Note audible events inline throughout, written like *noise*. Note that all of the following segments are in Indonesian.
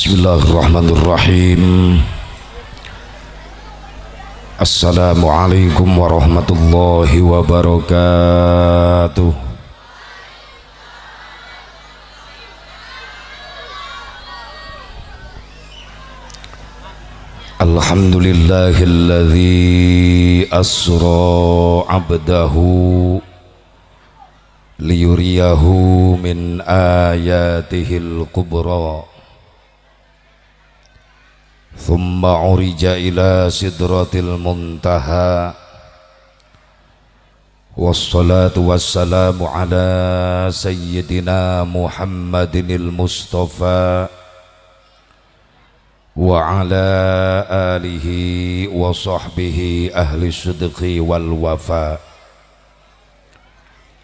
Bismillahirrahmanirrahim Assalamualaikum warahmatullahi wabarakatuh Alhamdulillahilladzi asra abdahu liyuriyahu min ayatihil kubra ثم عرج إلى سدرة المنتهى والصلاة والسلام على سيدنا محمد المصطفى وعلى آله وصحبه أهل الصدق والوفاء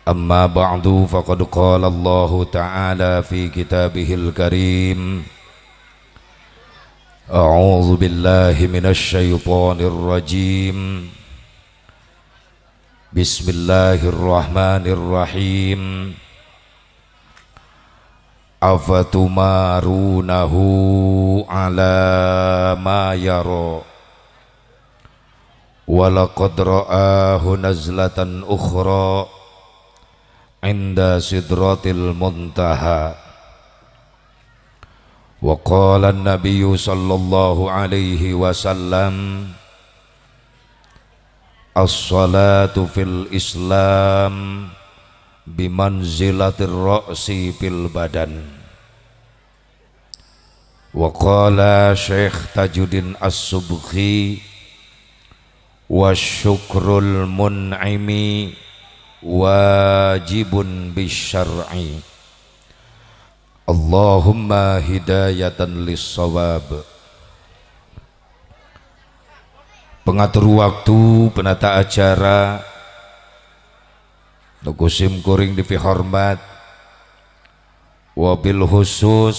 أما بعد فقد قال الله تعالى في كتابه الكريم أعوذ بالله من الشيطان الرجيم بسم الله الرحمن الرحيم أفتمارونه على ما يرى ولقد رآه نزلة أخرى عند سدرة المنتهى وقال النبي صلى الله عليه وسلم الصلاة في الإسلام بمنزلة الرأس في البدن وقال شيخ تجدين السبخي والشكر المنعم واجب بالشرع Allahumma hidayatan lissawab pengatur waktu penata acara Nukusim kuring dipi hormat wabil khusus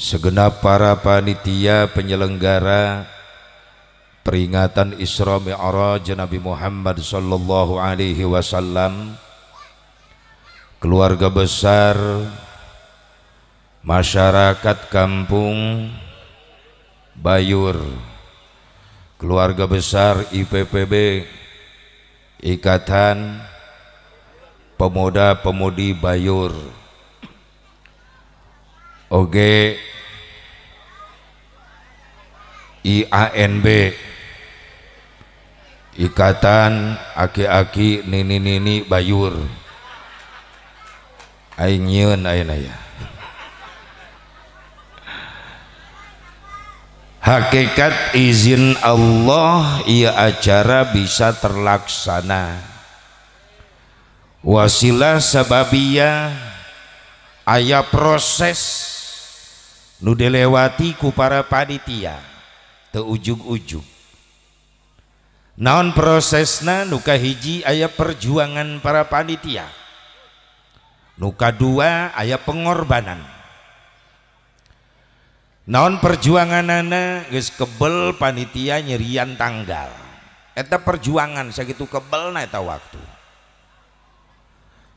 segenap para panitia penyelenggara peringatan Isra Mi'raj Nabi Muhammad sallallahu alaihi wasallam keluarga besar, masyarakat kampung Bayur, keluarga besar IPPB, Ikatan Pemuda-Pemudi Bayur. Oge IANB Ikatan Aki-aki Nini-Nini Bayur aing nyeun ayeuna ya Hakikat izin Allah ia acara bisa terlaksana wasilah sababia aya proses nu dilewati ku para panitia teu ujug-ujug naon prosesna nu kahiji aya perjuangan para panitia Nuka dua ayah pengorbanan. Naon perjuangan nana guys kebel panitia nyerian tanggal. Eta perjuangan segitu kebel na eta waktu.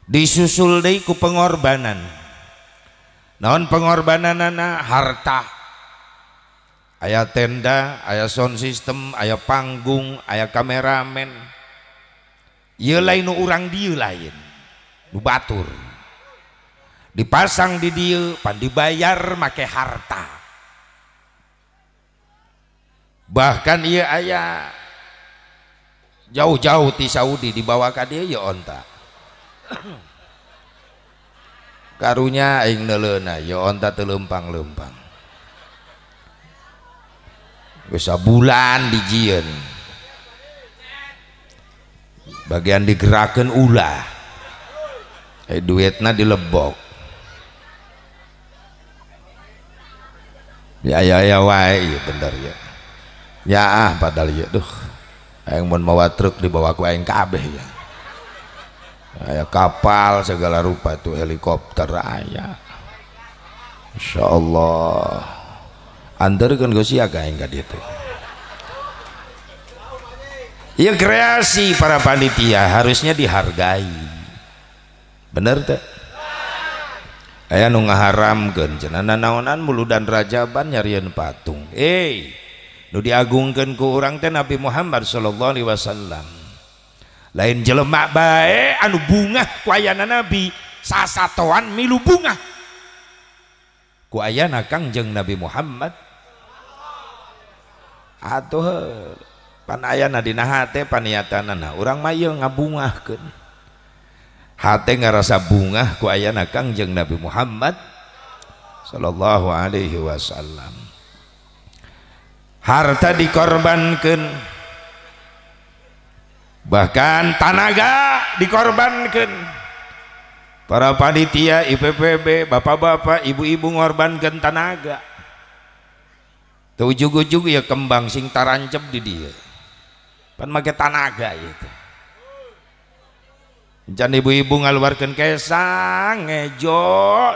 Disusul deh ku pengorbanan. Naon pengorbanan nana harta. Ayah tenda, ayah sound system, ayah panggung, ayah kameramen. Ia lain orang dia lain. Batur dipasang di dia pan dibayar make harta bahkan ia ayah jauh-jauh di Saudi dibawa ke dia ya onta *coughs* karunya ing nelena ya onta telumpang lempang bisa bulan di dijieun bagian digerakkan ulah eh, duitnya dilebok ya ya ya wae ya bener ya ya ah padahal ya duh aing mun mawa truk dibawa ku aing kabeh ya aya kapal segala rupa itu helikopter ayah. Insya Allah kan gue siaga enggak itu Ya kreasi para panitia harusnya dihargai benar tak nu haram na naan muulu dan rajaban nya patung diagung ku nabi Muhammad Shallloallah Wasallam lain jee anu a na nabi saanu bunga ku na nabi Muhammad pan aya nadinahati paniatan na orang mayel ngabungahken hati ngerasa bunga ku ayana kangjeng Nabi Muhammad sallallahu alaihi wasallam harta dikorbankan bahkan tanaga dikorbankan para panitia IPPB bapak-bapak ibu-ibu ngorbankan tanaga tujuh ujung ya kembang sing tarancap di dia pan make tanaga gitu Jan ibu-ibu ngaluarkan kesang ngejo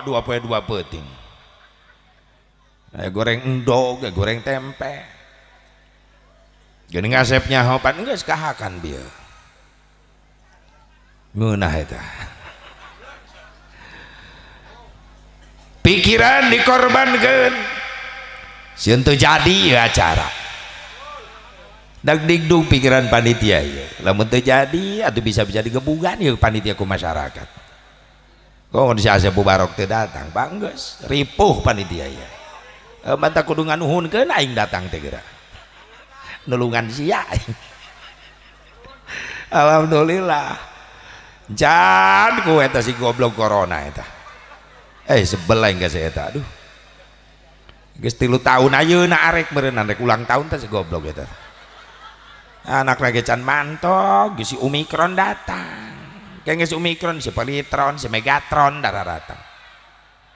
dua poe dua peting. goreng endog, goreng tempe. Gini ngasepnya hopan enggak sekahakan dia. Munah itu. Pikiran dikorbankan. Sientu jadi ya acara dan dingdung pikiran panitia ya lamun terjadi atau bisa bisa digebukan ya panitia ku masyarakat kok si Asep Barok teu datang bangges ripuh panitia ya e, mata uhun kena aing datang teh nulungan sia alhamdulillah jan ku eta si goblok corona eta eh enggak saya eta aduh geus 3 tahun ayeuna arek meureun arek ulang tahun teh si goblok eta anak lagi can mantok gisi omikron datang kayak si omikron si politron si megatron darah datang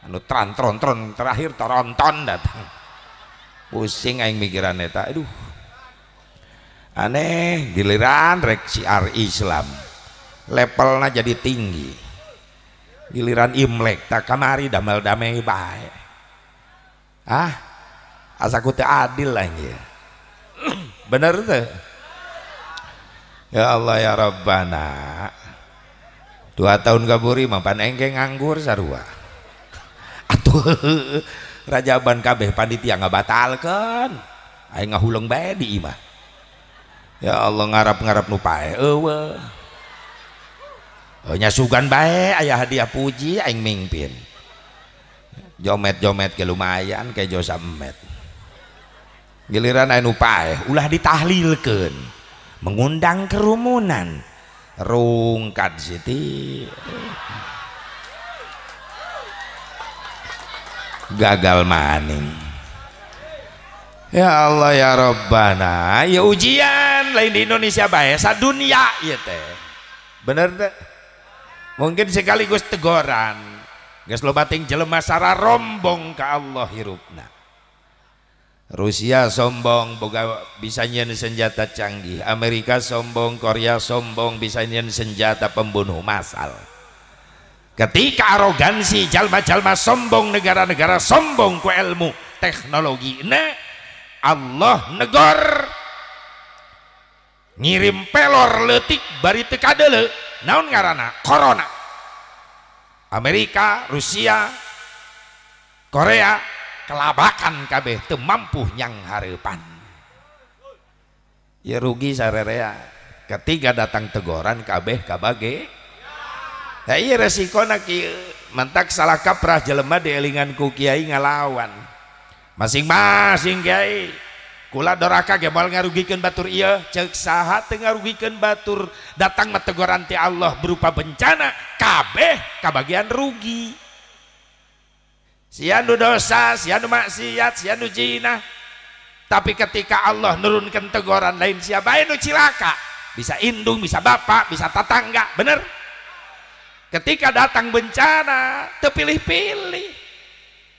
anu tron tron tron terakhir toronton datang pusing aing mikiran eta aduh aneh giliran rek siar Islam levelnya jadi tinggi giliran Imlek tak kemari damel damai baik ah asa ku adil lagi, *clears throat* bener tuh ya Allah ya Rabbana dua tahun kaburi mah pan engke nganggur sarua atuh raja ban kabeh panitia ngabatalkeun aing ngahuleng bae di imah ya Allah ngarap-ngarap nupai, ewe. eueuh oh, nya sugan bae ayah hadiah puji aing mingpin jomet-jomet ke lumayan ke josa giliran aing nupai, ulah ditahlilkan mengundang kerumunan rungkat Siti gagal maning ya Allah ya Rabbana ya ujian lain di Indonesia baik dunia, ya teh bener teh mungkin sekaligus tegoran geus lo bating sara rombong ke Allah hirupna Rusia sombong bisa nyen senjata canggih Amerika sombong Korea sombong bisa nyen senjata pembunuh massal ketika arogansi jalma-jalma sombong negara-negara sombong ku ilmu teknologi ne Allah negor ngirim pelor letik bari dele Naun ngarana corona Amerika Rusia Korea kelabakan kabeh teu mampu nyang harapan ya rugi sarerea ya. ketiga datang tegoran kabeh kabage ya iya resiko nak mentak salah kaprah jelema dielingan ku kiai ngalawan masing-masing kiai kula doraka gemol ngarugikan batur iya cek saha ngarugikan batur datang mategoran ti Allah berupa bencana kabeh kabagian rugi sianu dosa sianu maksiat sianu jina, tapi ketika Allah nurunkan teguran lain siapa itu cilaka bisa indung bisa bapak bisa tetangga bener ketika datang bencana terpilih-pilih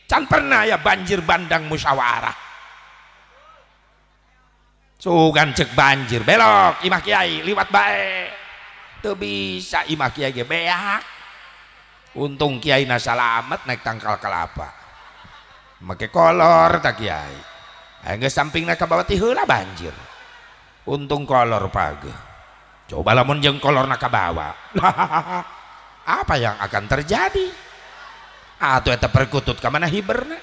can pernah ya banjir bandang musyawarah sugan cek banjir belok imak kiai liwat baik tuh bisa imah kiai beak untung Kiai nasalamet naik tangkal kelapa make kolor tak Kiai enggak samping naik kabawati hula banjir untung kolor pagi coba lamun jeng kolor nak bawa *laughs* apa yang akan terjadi atau ah, eta perkutut ke mana hiberna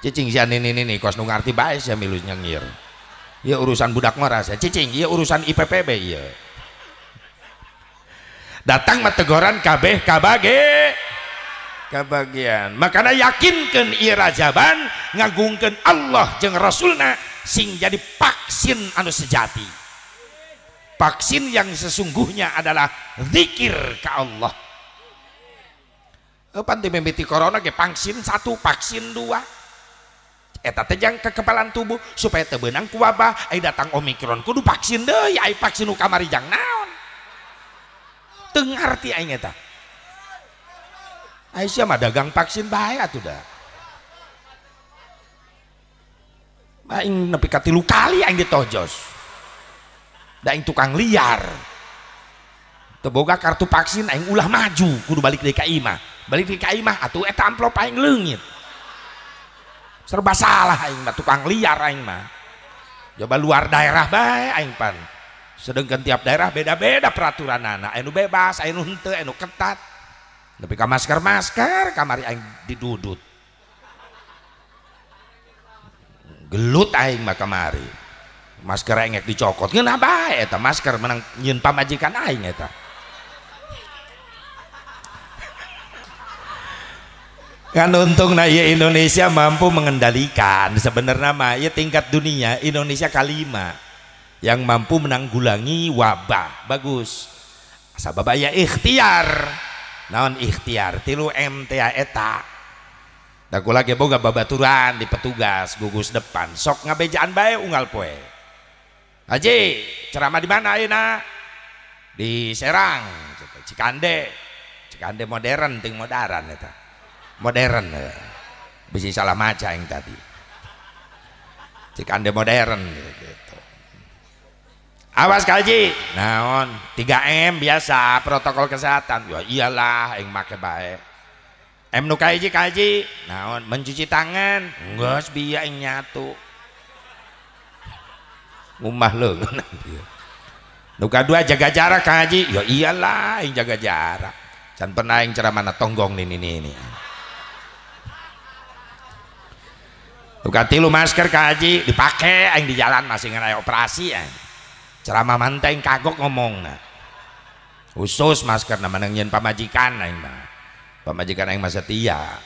cicing sian ini ini kos nungarti baik ya milus nyengir ya urusan budak merasa cicing ya urusan IPPB ya datang matagoran kabeh kabage kebagian makanya yakinkan irajaban iya ngagungkan Allah jeng Rasulna sing jadi vaksin anu sejati vaksin yang sesungguhnya adalah zikir ke Allah Apa pandemi mimiti corona ke vaksin satu vaksin dua eta tejang ke kekebalan tubuh supaya tebenang kuwabah eh datang omikron kudu vaksin deh ya ai vaksin nu kamari jang naon Tengarti aing eta Aisyah mah dagang vaksin bahaya atuh dah Aing nepi ka tilu kali aing ditojos. Da aing tukang liar. Teboga kartu vaksin aing ulah maju kudu balik DKI mah. Balik DKI mah atuh eta amplop aing leungit. Serba salah aing mah tukang liar aing mah. Coba luar daerah bae aing pan sedangkan tiap daerah beda-beda peraturan anak enu bebas enu hente enu ketat tapi ka masker masker kamari aing didudut gelut aing mah kamari masker aing dicokot kenapa bae eta masker menang nyun pamajikan aing eta kan untung nah ya Indonesia mampu mengendalikan sebenarnya mah ya tingkat dunia Indonesia kalima yang mampu menanggulangi wabah bagus sabab ya ikhtiar naon ikhtiar tilu MTA eta aku lagi boga babaturan di petugas gugus depan sok ngabejaan baik unggal poe Haji ceramah di mana ayeuna di Serang Cikande Cikande modern ting modern eta modern ya. Eh. bisa salah maca yang tadi Cikande modern gitu awas kaji, naon 3M biasa protokol kesehatan ya iyalah yang make baik M nu kaji kaji, naon mencuci tangan enggak biya yang nyatu ngumah lo *laughs* nu dua jaga jarak kaji, ya iyalah yang jaga jarak can pernah yang ceramah tonggong nih nih nih Nuka tilu masker kaji dipakai yang di jalan masih ngerai operasi ya ceramah manteng kagok ngomong nah. khusus masker nama nengin pamajikan nah, mah pamajikan yang masih setia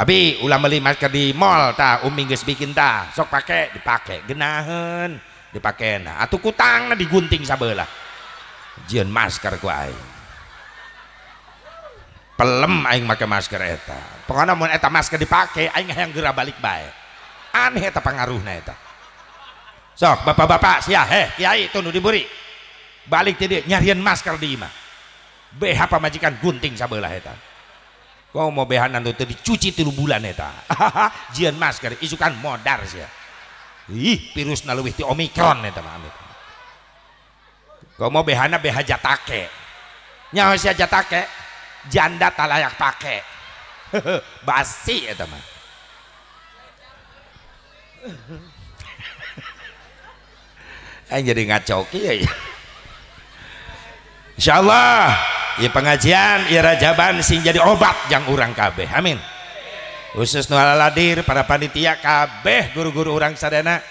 tapi ulah beli masker di mall ta umi gus bikin ta sok pakai dipakai genahan dipakai nah atu kutang na digunting sabelah jian masker ku aing pelem aing pakai masker eta pokoknya mun eta masker dipakai aing yang gerak balik baik aneh eta pengaruhnya eta sok bapak-bapak sia heh kiai tunu diburi balik tadi nyarian masker di imah apa majikan gunting sabelah eta kau mau BH nanti tadi cuci tilu bulan eta jian masker isukan modar sia ih virus naluwih ti omikron eta mah kau mau BH na BH jatake nyawa sia jatake janda tak talayak pake *laughs* basi eta mah Ayo eh, jadi ngacoki ya, ya. insyaallah ya pengajian ya rajaban sing jadi obat yang orang kabeh amin khusus nuhaladir para panitia kabeh guru-guru orang sadana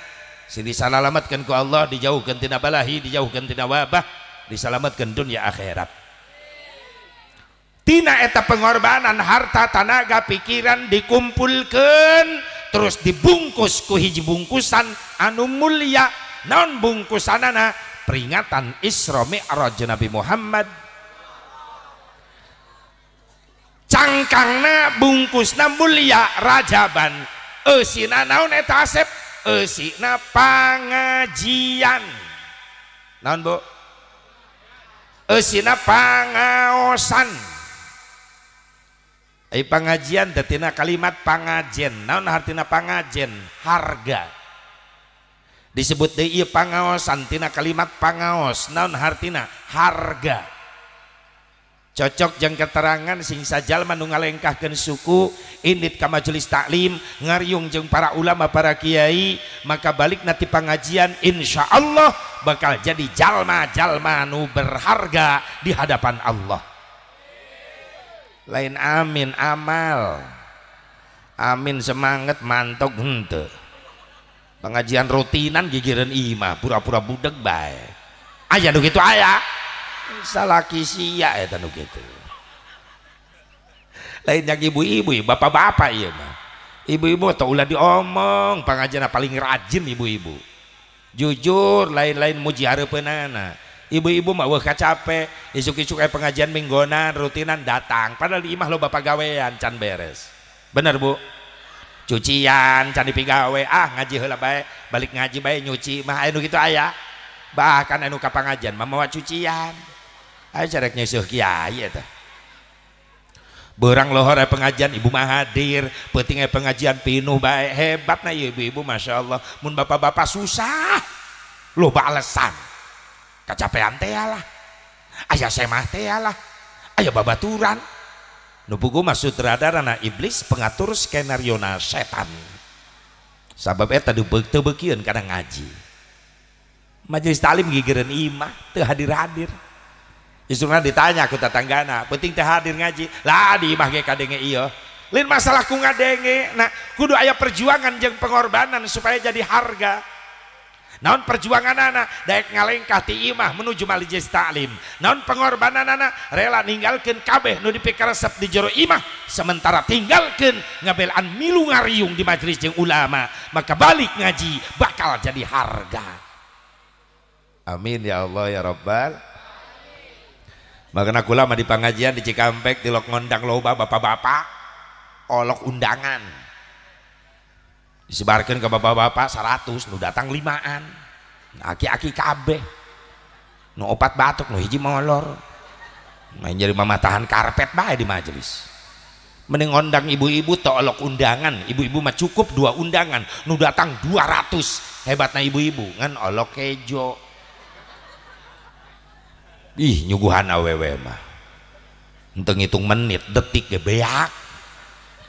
sing disalamatkan ku Allah dijauhkan tina balahi dijauhkan tina wabah disalamatkan dunia akhirat tina eta pengorbanan harta tanaga pikiran dikumpulkan terus dibungkus ku hiji bungkusan anu mulia non bungkusanana peringatan Isra Mi'raj Nabi Muhammad cangkangna bungkusna mulia rajaban eusina naon etasep. asep eusina pangajian naon bu eusina pangaosan Ai pangajian datina kalimat pangajen naon hartina pangajen harga disebut iya, pangaos antina kalimat pangaos non hartina harga cocok jeng keterangan sing sajal gen suku indit ka majelis taklim ngaryung jeng para ulama para kiai maka balik nanti pengajian insya Allah bakal jadi jalma-jalma nu berharga di hadapan Allah lain amin amal amin semangat mantok henteu pengajian rutinan gigiran imah pura-pura budak baik aja nu gitu ayah salah kisia ya tanu gitu lainnya ibu-ibu bapak-bapak iya mah ibu-ibu atau ulah diomong pengajian paling rajin ibu-ibu jujur lain-lain muji penana ibu-ibu mah wah capek isuk-isuk kayak pengajian mingguan rutinan datang padahal imah lo bapak gawean can beres bener bu cucian candi pigawe ah ngaji hela baik balik ngaji baik nyuci mah anu gitu ayah bahkan anu mah mamawa cucian ayo cerek nyusuh kiai itu berang lohor pengajian ibu mah hadir pentingnya pengajian pinuh baik hebat nah ibu-ibu masya Allah mun bapak-bapak susah lo balesan kecapean teh lah ayah semah teh lah ayah babaturan Nubugu terhadap anak iblis pengatur skenario na setan. Sabab eta dibek tebekieun karena ngaji. Majelis talim gigireun imah teu hadir-hadir. Istruna ditanya ku tatanggana, penting teh hadir ngaji. Lah di imah ge kadenge iya. Lain masalah ku ngadenge, nah kudu aya perjuangan jeung pengorbanan supaya jadi harga naon perjuangan anak daek ngalengkah ti imah menuju majelis taklim naon pengorbanan anak rela ninggalkan kabeh nu dipikir resep di jero imah sementara tinggalkan ngabelan milu ngariung di majelis jeung ulama maka balik ngaji bakal jadi harga amin ya Allah ya Rabbal Makna aku lama di pengajian di Cikampek di Lok Ngondang Loba bapak-bapak olok undangan disebarkan ke bapak-bapak 100 nu datang limaan aki-aki kabeh nu opat batuk nu hiji molor main jadi mama tahan karpet bae di majelis mending undang ibu-ibu tolok undangan ibu-ibu mah cukup dua undangan nu datang 200 hebatnya ibu-ibu ngan olok kejo ih nyuguhan awewe mah untuk ngitung menit detik gebeak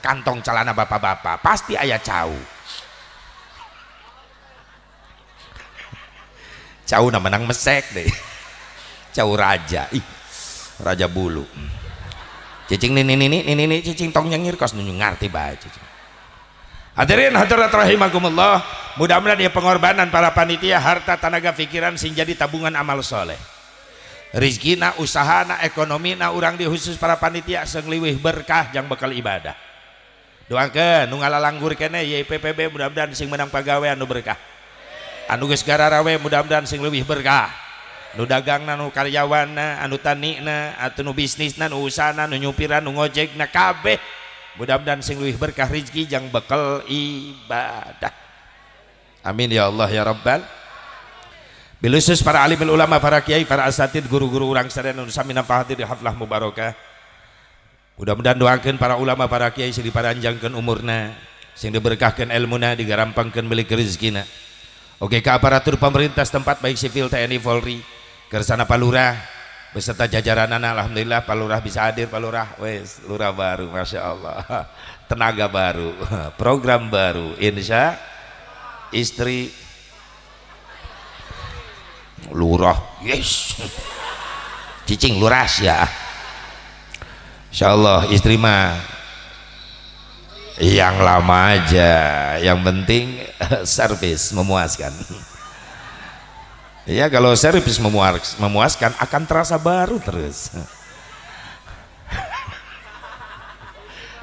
kantong celana bapak-bapak pasti ayah cau cau nama nang mesek deh cau raja ih raja bulu cicing nini nini nini nini cicing tong nyengir kos nunjuk ngerti baca hadirin hadirat rahimakumullah mudah-mudahan ya pengorbanan para panitia harta tenaga pikiran sing jadi tabungan amal soleh rizkina usahana ekonomina orang di khusus para panitia sengliwih berkah yang bekal ibadah langguruPm dan menang pegai anu ber anugarawe mudam dan sing luwih berkahdagang nanu karyawan anutan bisnism dan singwih berkah bekel ibadah amin ya Allah ya robbal para Ali ulama parakyai para asatid guru-guru urang se pahati dilah mubaroka mudah-mudahan doakan para ulama para kiai sing diparanjangkan umurna sing diberkahkan ilmuna digarampangkan milik rezekinya. oke ke aparatur pemerintah setempat baik sipil TNI Polri kersana palurah beserta jajaran anak alhamdulillah palurah bisa hadir palurah wes lurah baru masya Allah *laughs* tenaga baru *laughs* program baru insya istri lurah yes *laughs* cicing lurah ya Insya Allah istri mah yang lama aja yang penting *laughs* servis memuaskan ya kalau servis memuaskan akan terasa baru terus *laughs*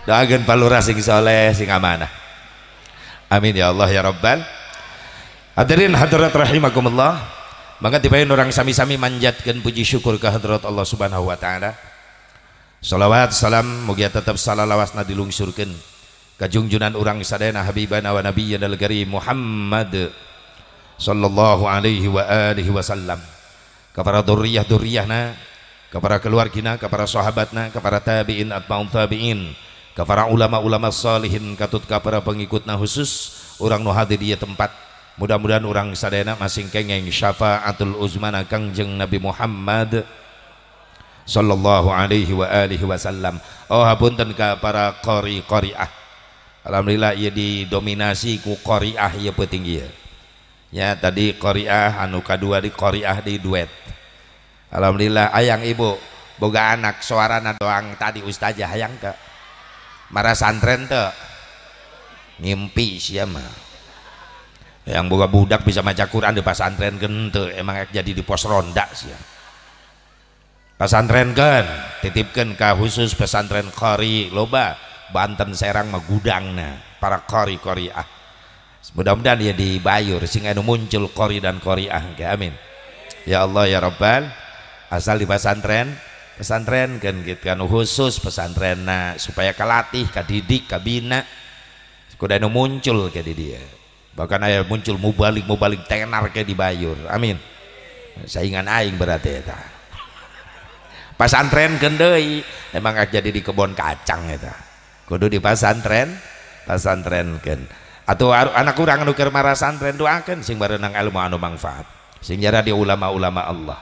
doakan palura sing soleh sing amanah amin ya Allah ya Rabbal hadirin hadirat rahimakumullah maka tiba-tiba orang sami-sami manjatkan puji syukur ke hadirat Allah subhanahu wa ta'ala Salawat salam mugia tetap salah lawasna dilungsurkan kajungjunan orang sadena habibana wa nabiyana al-karim Muhammad sallallahu alaihi wa alihi wasallam kepada duriyah duriyahna kepada keluargina kepada sahabatna kepada tabi'in atba'un tabi'in kepada ulama-ulama salihin katut kepada pengikutna khusus orang nu hadir dia tempat mudah-mudahan orang sadena masing kengeng syafaatul uzmana kangjeng Nabi Muhammad sallallahu alaihi wa alihi wasallam oh hapunten ka para qori qoriah alhamdulillah ia didominasi ku qoriah ia penting ia ya tadi qoriah anu kadua di qoriah di duet alhamdulillah ayang ibu boga anak suarana doang tadi ustazah ayang ke marah santren te ngimpi siapa yang boga budak bisa maca Quran di santren gente emang jadi di pos ronda siapa pesantren kan titipkan ke khusus pesantren kori loba Banten Serang Magudangna para kori kori ah. mudah-mudahan ya dibayur sehingga nu muncul kori dan kori ah. ya, amin ya Allah ya Rabbal asal di pesantren pesantren kan gitu kan khusus pesantren nah supaya kelatih kadidik kabina kuda nu muncul ke dia bahkan ayah muncul mau balik mau balik tenar ke dibayur amin saingan aing berarti ya ta pasantren kendei emang gak jadi di kebun kacang itu kudu di pasantren pasantren kan atau anak kurang nukir marah santren doakan sing barenang ilmu anu manfaat sing jara di ulama-ulama Allah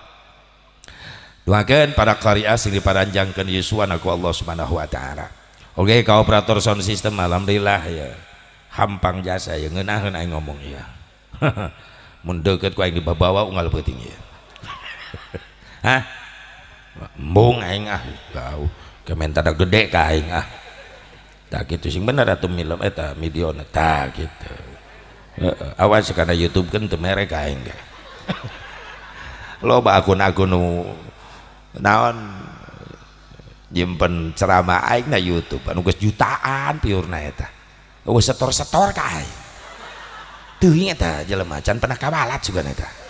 doakan para karya sing diparanjangkan Yesuan aku Allah subhanahu wa ta'ala oke okay, kau operator sound system alhamdulillah ya hampang jasa ya ngenah aing ngomong ya *laughs* Mendekat kau yang dibawa ungal penting ya *laughs* hah embung aing ah gau kementara gede ka aing ah tak gitu sing bener atuh film eta midiona tak gitu uh, awas karena YouTube kan teu mere ka aing *laughs* loba akun-akun nu naon nyimpen ceramah aing na YouTube anu geus jutaan piurna eta geus setor-setor ka aing teuing eta jelema can pernah kawalat juga eta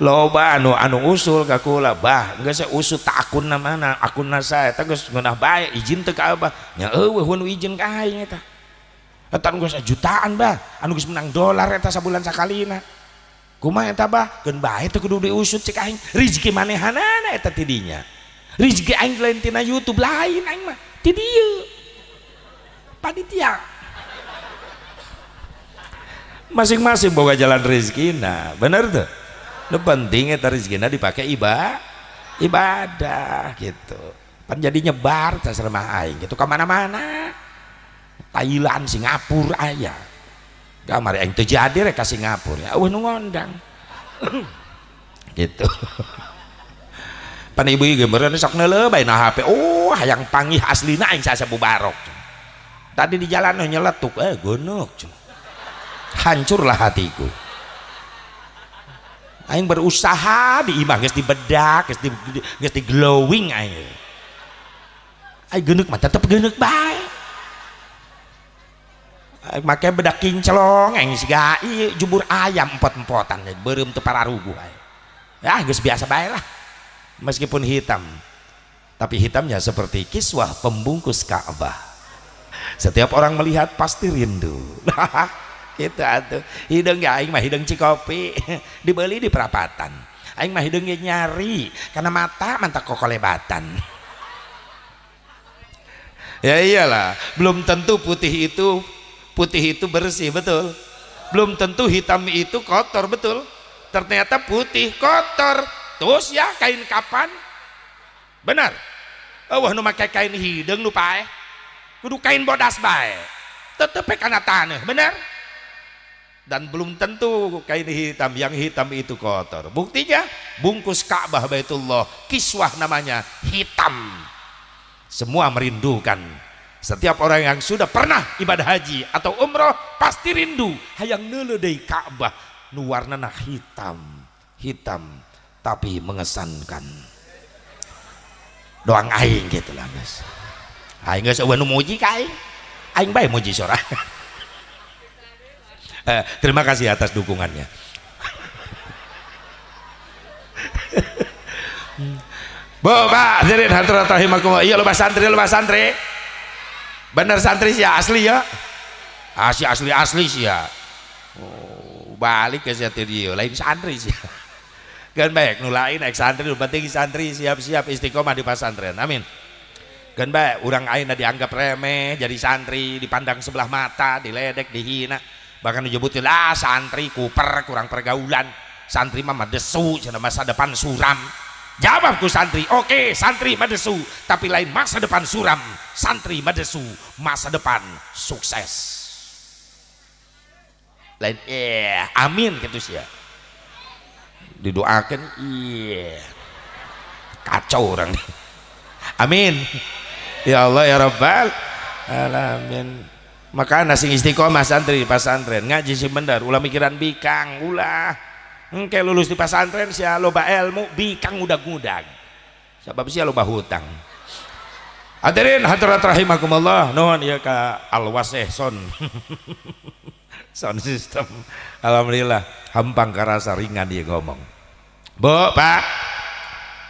loba anu anu usul kakula bah enggak saya usul tak akun nama na akun nasa eta geus ngeunah bae izin teka apa? Ya eh, eueuh nu izin ka aing eta eta geus jutaan bah anu geus menang dolar eta sabulan sakalina kumaha eta bah keun bah, teu kudu diusut cek aing rezeki na eta ti dinya rezeki aing lain tina YouTube lain aing mah ti dieu panitia masing-masing boga jalan rezeki nah bener tuh lu pentingnya rezekina dipakai iba ibadah gitu kan jadi nyebar seremah aing gitu kemana-mana Thailand Singapura ayah iya. gak aing teu jadi rek ka Singapura ya uh ngondang *clears throat* gitu *laughs* pan ibu ieu sok neuleuh na HP oh hayang pangih aslina aing sasebu barok tadi di jalan nyeletuk eh gonok hancurlah hatiku aing berusaha di imah geus dibedak geus di geus di glowing aing aing geuneuk mah tetep geuneuk bae aing make bedak kinclong aing siga ieu jubur ayam empot-empotan beureum teu pararuguh aing ya geus biasa bae lah meskipun hitam tapi hitamnya seperti kiswah pembungkus Ka'bah setiap orang melihat pasti rindu *laughs* Itu atuh hidung ya aing mah hidung cikopi *laughs* dibeli di perapatan aing mah hidungnya nyari karena mata mantap kokolebatan *laughs* ya iyalah belum tentu putih itu putih itu bersih betul belum tentu hitam itu kotor betul ternyata putih kotor terus ya kain kapan benar oh wah nu kain hidung lupa eh kudu kain bodas bae tetep karena tanah benar dan belum tentu kain hitam yang hitam itu kotor buktinya bungkus Ka'bah Baitullah kiswah namanya hitam semua merindukan setiap orang yang sudah pernah ibadah haji atau umroh pasti rindu hayang neledai Ka'bah nu hitam hitam tapi mengesankan doang aing gitu lah guys aing guys eueuh nu muji ka aing aing muji sorah *laughs* Eh, terima kasih atas dukungannya. Bu, Pak, hadirin hadirat rahimakumullah. Iya lomba santri, lomba santri. Bener santri sih ya, asli ya. Asli ah, asli asli sih ya. Oh, balik ke santri dia, lain santri sih. Gan baik, nulain naik santri, penting santri siap-siap istiqomah di pasantren. Amin. Gan baik, orang aina dianggap remeh, jadi santri, dipandang sebelah mata, diledek, dihina bahkan dijebutin lah santri kuper kurang pergaulan santri mama desu cina masa depan suram jawabku santri oke okay, santri madesu tapi lain masa depan suram santri madesu masa depan sukses lain eh iya, yeah, amin gitu sih ya didoakan iya yeah. kacau orang *laughs* amin ya Allah ya Rabbal alamin maka nasi istiqomah santri di pasantren ngaji sih bener ulah mikiran bikang ulah engke lulus di pasantren sia loba ilmu bikang udah siapa sebab sih loba hutang hadirin hadirat rahimakumullah nuhun ya ka alwas eh son *laughs* sound system alhamdulillah hampang karasa ringan dia ngomong bu pak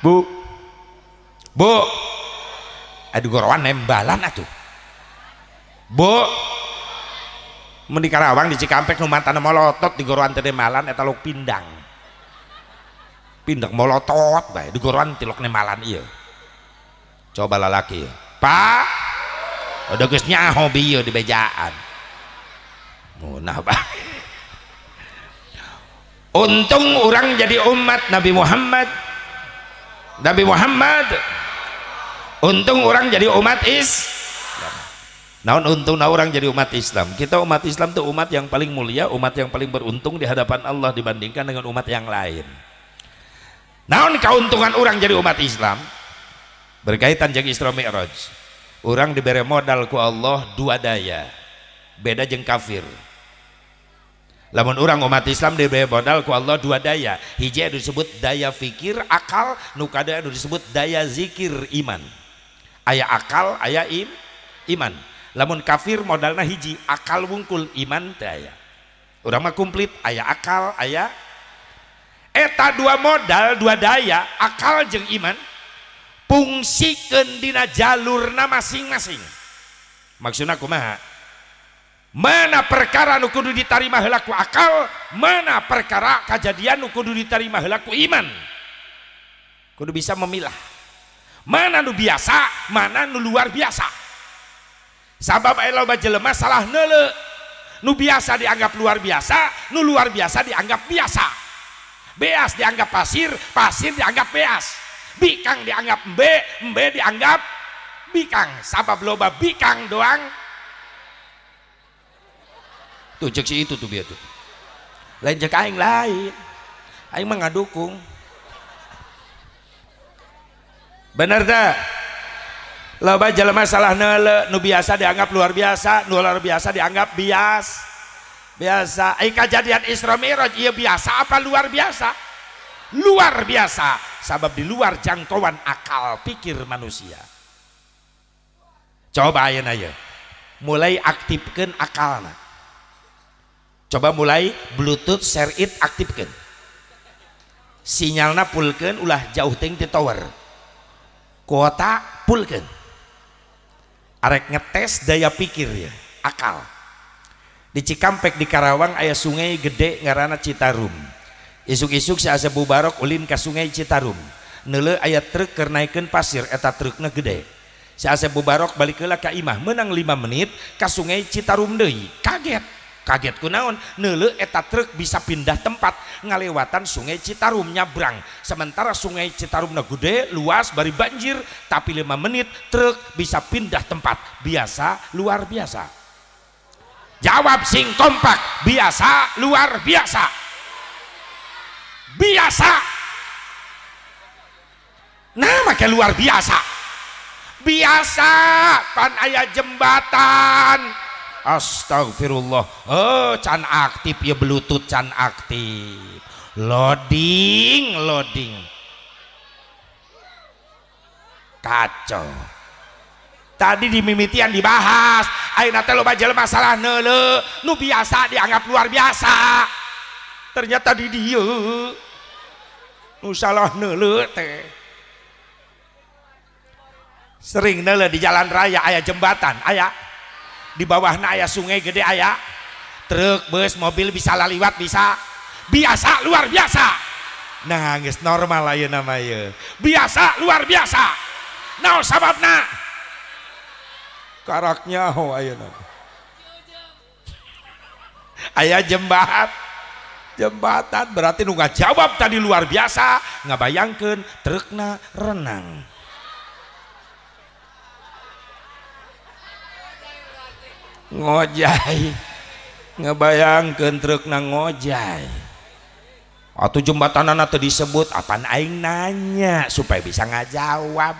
bu bu aduh gorowan nembalan atuh Bu menikah Rawang di Cikampek numantan molotot di goroan tene malan itu lo pindang. Pindang molotot bay. di goroan tilok malan iya. Coba lelaki Pak. Udah geus nyaho bieu iya, di bejaan. Munah pak Untung orang jadi umat Nabi Muhammad. Nabi Muhammad. Untung orang jadi umat is Naon untungna orang jadi umat Islam. Kita umat Islam itu umat yang paling mulia, umat yang paling beruntung di hadapan Allah dibandingkan dengan umat yang lain. Naon keuntungan orang jadi umat Islam? Berkaitan dengan Isra Mi'raj. Orang diberi modal ku Allah dua daya. Beda jeng kafir. Lamun orang umat Islam diberi modal ku Allah dua daya. Hiji disebut daya fikir, akal, nukada disebut daya zikir, iman. ayah akal, ayah im, iman namun kafir modal nah hijji akalungkul iman day ulama kumlit aya akal aya eta dua modal dua daya akal jeng Iman fungsi Kendina jalur nama masing-masing maksud aku ma mana perkara Kudu ditarrima helakku akal mana perkara kejadian Kudu ditarrima helaku iman Kudu bisa memilah mana Nu biasa mana Nu luar biasa sabab loba lemas salah nele nu biasa dianggap luar biasa nu luar biasa dianggap biasa beas dianggap pasir pasir dianggap beas bikang dianggap embe embe dianggap bikang sabab loba bikang doang tuh cek si itu tuh biar tuh lain cek aing lain aing mah benar bener loba jelema salah nele, nu biasa dianggap luar biasa nu luar biasa dianggap bias biasa aing kajadian Isra Mi'raj ieu iya biasa apa luar biasa luar biasa sabab di luar jangkauan akal pikir manusia coba ayeuna aja mulai aktifkan akalna coba mulai bluetooth share it aktifkan sinyalna pulkeun ulah jauh teuing di tower kuota pulkeun arek ngetes daya pikir ya akal di Cikampek di Karawang ayah sungai gede ngarana Citarum isuk-isuk si Asep Bubarok ulin ke sungai Citarum nele ayah truk kernaikan pasir eta truknya gede si Asep Bubarok balik ke imah menang lima menit ke sungai Citarum dey kaget kaget kunaon nele eta truk bisa pindah tempat ngalewatan sungai Citarum nyabrang sementara sungai Citarum na luas bari banjir tapi lima menit truk bisa pindah tempat biasa luar biasa jawab sing kompak biasa luar biasa biasa nah ke luar biasa biasa pan ayah jembatan Astagfirullah oh can aktif ya bluetooth can aktif loading loading kacau tadi di mimitian dibahas Ayo teh loba jelema salah neule nu biasa dianggap luar biasa ternyata di dieu nu salah neule teh sering neule di jalan raya ayah jembatan ayah di bawah na aya sungai gede aya truk bus mobil bisa laliwat bisa biasa luar biasa nangis normal biasa luar biasa karnya ayaah jembaat jembatan berarti nu nggak jawab tadi luar biasa ngabayangkan trukna renang kan ngojai ngebayang kentrek na ngojai atau jembatan anak tuh disebut apa? aing nanya supaya bisa ngajawab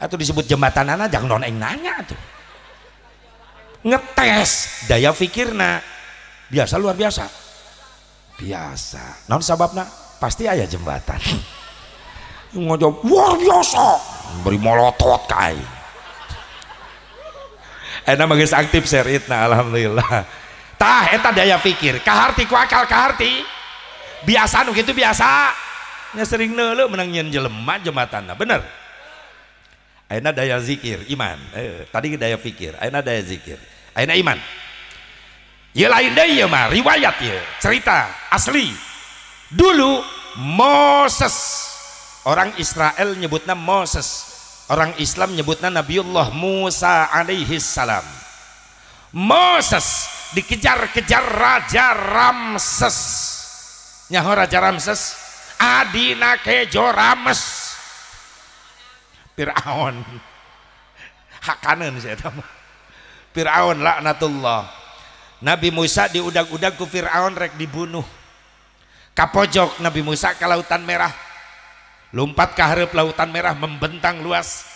atau disebut jembatan anak jangan non aing nanya tuh ngetes daya pikirna biasa luar biasa biasa non sababna pasti ayah jembatan ngajawab luar biasa beri molotot kai enak magis aktif seritna alhamdulillah tah eta daya pikir kaharti ku akal kaharti biasa nu biasa nya sering neuleuh menang nyen jelema nah bener Enak daya zikir iman eh, tadi daya pikir Enak daya zikir Enak iman ya lain daya ya mah riwayat ya cerita asli dulu Moses orang Israel nyebutnya Moses Orang Islam nyebutnya Nabiullah Musa alaihi salam. Moses dikejar-kejar Raja Ramses. Nyaho Raja Ramses? Adina kejo Rames. Fir'aun. Hakanan saya tahu. Fir'aun laknatullah. Nabi Musa diudag-udag ku Fir'aun rek dibunuh. Kapojok Nabi Musa ke Lautan Merah lompat ke harap lautan merah membentang luas.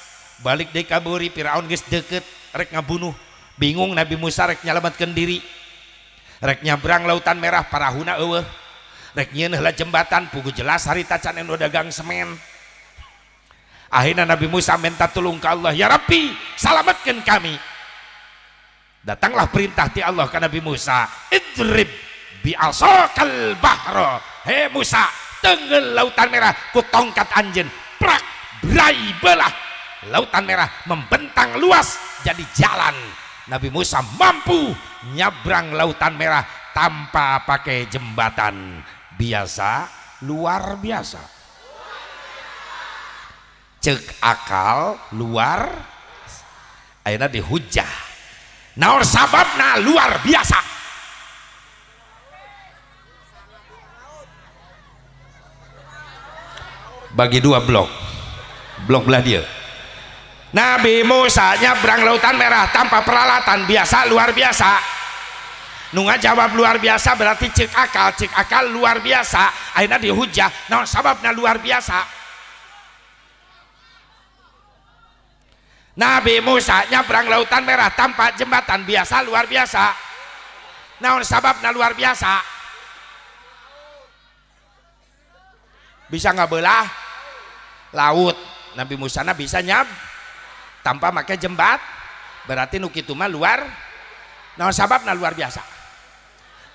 Balik dari kaburi Firaun geus deket rek ngabunuh. Bingung Nabi Musa rek nyelamatkan diri. Rek nyabrang lautan merah parahuna ewe Rek nyeuneuh jembatan pugu jelas hari yang udah gang semen. Akhirnya Nabi Musa minta tolong ke Allah, "Ya Rabbi, selamatkan kami." Datanglah perintah di Allah ke Nabi Musa, "Idrib bi asakal bahroh Hei Musa, tenggel lautan merah ku tongkat anjen prak berai belah lautan merah membentang luas jadi jalan Nabi Musa mampu nyabrang lautan merah tanpa pakai jembatan biasa luar biasa cek akal luar akhirnya dihujah Naur sababna luar biasa bagi dua blok blok belah dia Nabi Musa nyebrang lautan merah tanpa peralatan biasa luar biasa nunga jawab luar biasa berarti cek akal cek akal luar biasa akhirnya dihujah nah sababnya luar biasa Nabi Musa nyebrang lautan merah tanpa jembatan biasa luar biasa nah sababnya luar biasa bisa nggak belah laut Nabi Musa na bisa nyab tanpa pakai jembat berarti nukituma luar nah na luar biasa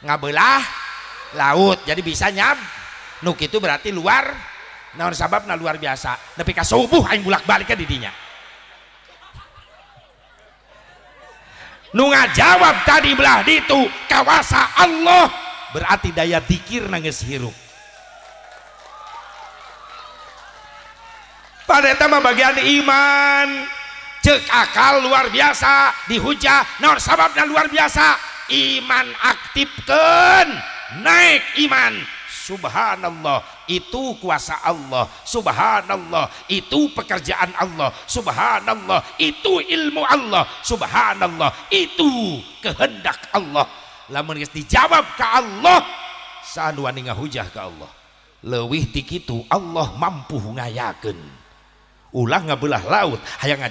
ngabelah laut jadi bisa nyab itu berarti luar nah, sabab na luar biasa tapi ka subuh aing bulak balik ke didinya nunga jawab tadi belah ditu kawasa Allah berarti daya dikir nangis hirup Pada mah bagian iman. Cek akal luar biasa dihujah. Naon sababnya luar biasa. Iman aktifkan. Naik iman. Subhanallah itu kuasa Allah Subhanallah itu pekerjaan Allah Subhanallah itu ilmu Allah Subhanallah itu kehendak Allah lamun geus dijawab ke Allah sanuan hujah ke Allah lewih dikitu Allah mampu ngayakeun ulah ngabelah laut hayang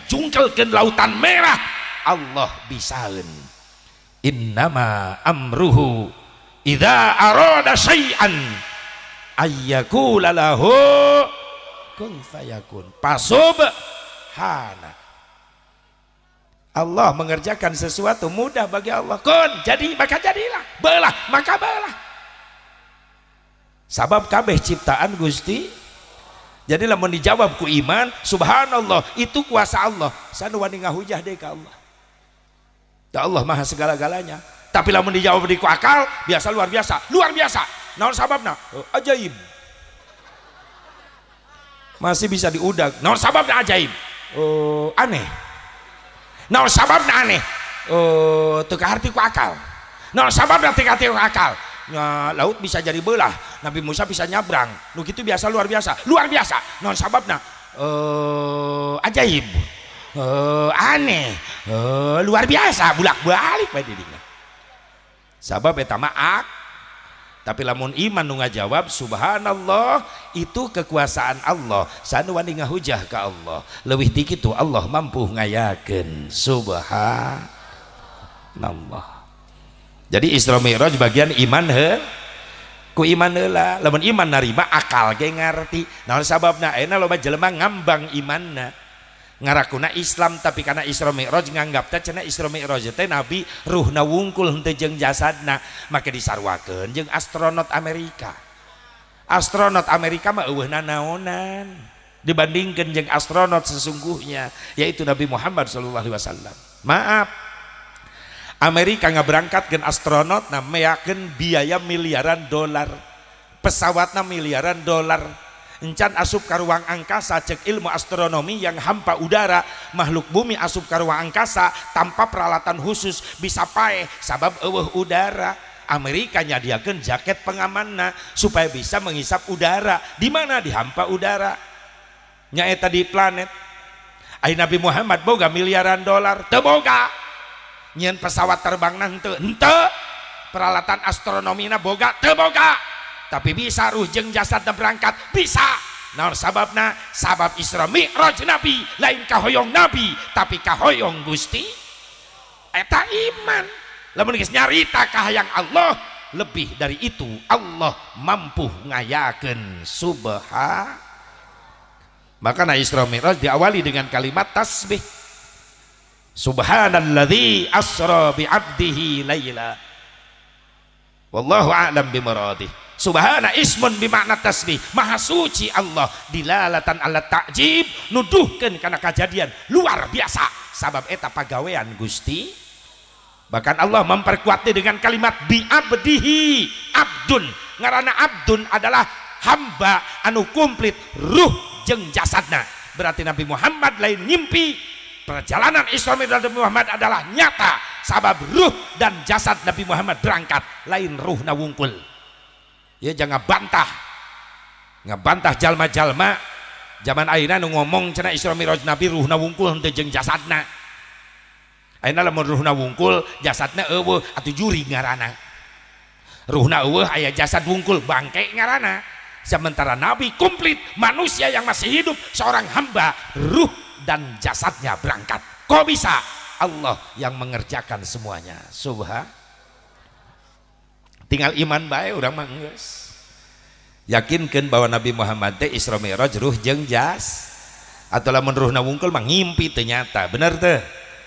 ke lautan merah Allah bisaeun innama amruhu idha aroda syai'an ayyaku lalahu kun fayakun pasubhana Allah mengerjakan sesuatu mudah bagi Allah kun jadi maka jadilah belah maka belah sabab kabeh ciptaan Gusti jadi lamun dijawab ku iman subhanallah itu kuasa Allah sana wani ngahujah deh ke Allah ya Allah maha segala-galanya tapi lamun dijawab di ku akal biasa luar biasa luar biasa naon sababna oh, ajaib masih bisa diudak naon sababna ajaib oh aneh naon sababna aneh oh tukar akal naon sababna teu kaharti ku akal ya, laut bisa jadi belah Nabi Musa bisa nyabrang lu gitu biasa luar biasa luar biasa non sababna eh ajaib eh, aneh eh, luar biasa bulak balik bae dirinya sabab eta mah tapi lamun iman nu ngajawab subhanallah itu kekuasaan Allah sanu wani ngahujah ka Allah leuwih ti kitu Allah mampu ngayakeun subhanallah jadi Isra Mi'raj bagian iman he ku iman lah lamun iman narima akal ge ngarti naon sababna ayeuna loba jelema ngambang imanna ngarakuna Islam tapi karena Isra Mi'raj nganggap teh cenah Isra Mi'raj teh nabi ruhna wungkul henteu jeung jasadna make disarwakeun jeung astronot Amerika astronot Amerika mah eueuhna naonan dibandingkan jeung astronot sesungguhnya yaitu Nabi Muhammad sallallahu alaihi wasallam maaf Amerika nga berangkat gen astronot Nam yaken biaya miliaran dollar pesawatna miliaran dollar ennca asupkar ruang angkasa cek ilmu astronomi yang hampa udara makhluk bumi asupkar ruang angkasa tanpa peralatan khusus bisa paye sabab udara Amerika nyadiaken jaket pengamana supaya bisa menghisap udara dimana di hampa udaranyaeta di planet Ay Nabi Muhammad boga miliaran dollar Teboga? nyian pesawat terbang nanti ente peralatan astronomina boga teboga tapi bisa rujeng jasad berangkat bisa Nah sababna sabab Isra Mi'raj Nabi lain kahoyong Nabi tapi kahoyong Gusti eta iman lamun geus nyarita kahayang Allah lebih dari itu Allah mampu ngayakin subha maka na Isra Mi'raj diawali dengan kalimat tasbih Subhanalladzi asra bi 'abdihi laila. Wallahu a'lam maradih. Subhana ismun makna tasbih. Maha suci Allah dilalatan ala takjib nuduhkan karena kejadian luar biasa sabab eta pagawean Gusti. Bahkan Allah memperkuatnya dengan kalimat bi abdihi abdun. Ngarana abdun adalah hamba anu komplit ruh jeng jasadna. Berarti Nabi Muhammad lain nyimpi Perjalanan Isra Mi'raj Nabi Muhammad adalah nyata sabab ruh dan jasad Nabi Muhammad berangkat, lain ruh nawungkul. Ya jangan bantah. Ngebantah jalma-jalma zaman akhiran nu ngomong cina Isra Mi'raj Nabi na wungkul henteu jeung jasadna. Ayeuna lamun na wungkul, jasadna eueuh atau juri ruh Ruhna eueuh ayah jasad wungkul bangke ngarana. Sementara Nabi komplit manusia yang masih hidup seorang hamba ruh dan jasadnya berangkat kok bisa Allah yang mengerjakan semuanya subhan tinggal iman baik orang manggus yakinkan bahwa Nabi Muhammad teh Isra Mi'raj ruh jeung jas atau lamun wungkul mah ngimpi ternyata bener teh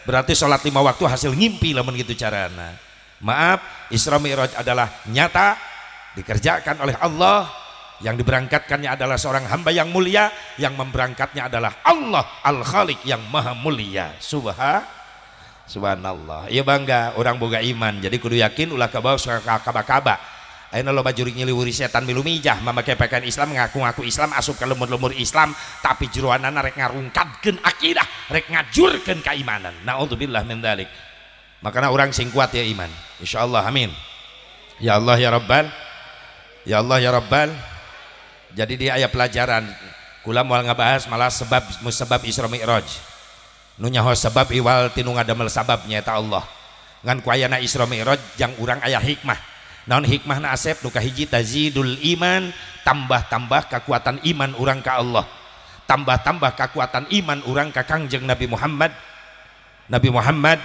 berarti sholat lima waktu hasil ngimpi lamun gitu caranya. maaf Isra Mi'raj adalah nyata dikerjakan oleh Allah yang diberangkatkannya adalah seorang hamba yang mulia, yang memberangkatnya adalah Allah Al-Khaliq yang maha mulia. Subha, Subhanallah. Iya bangga orang boga iman. Jadi kudu yakin ulah kabau, suka kaba-kaba. Ayo loba bajuri nyiliwuri setan milu mijah mamake pakaian Islam ngaku-ngaku Islam asup ke lemur-lemur Islam tapi jeroanana rek ngarungkadkeun akidah, rek ngajurkeun keimanan. na'udzubillah min dalik Makanya orang sing kuat ya iman. Insyaallah amin. Ya Allah ya Rabbal. Ya Allah ya Rabbal jadi dia ayah pelajaran kula nggak bahas malah sebab musabab Isra Mi'raj nunya ho sebab iwal ada mel sabab nyata Allah ngan kuayana ayana Isra Mi'raj yang urang ayah hikmah naon hikmah na asep nuka hiji tazidul iman tambah-tambah kekuatan iman urang ka Allah tambah-tambah kekuatan iman urang ka Kangjeng Nabi Muhammad Nabi Muhammad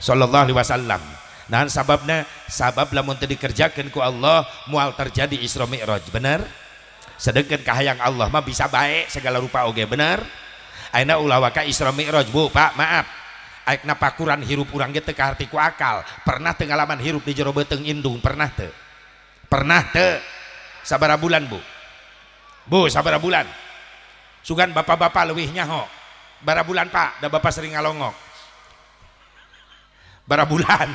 sallallahu alaihi wasallam nah sababna sabab lamun teu dikerjakeun ku Allah mual terjadi Isra Mi'raj bener sedeket kahayang Allah mah bisa baik segala rupa oge okay, bener aina ulawaka Isra Mi'raj bu pak maaf aekna pakuran hirup urang gitu ke kahartiku akal pernah teu hirup di jero beteng indung pernah te pernah te sabara bulan bu bu sabara bulan sugan bapak-bapak leuwih nyaho bara bulan pak da bapak sering ngalongok bara bulan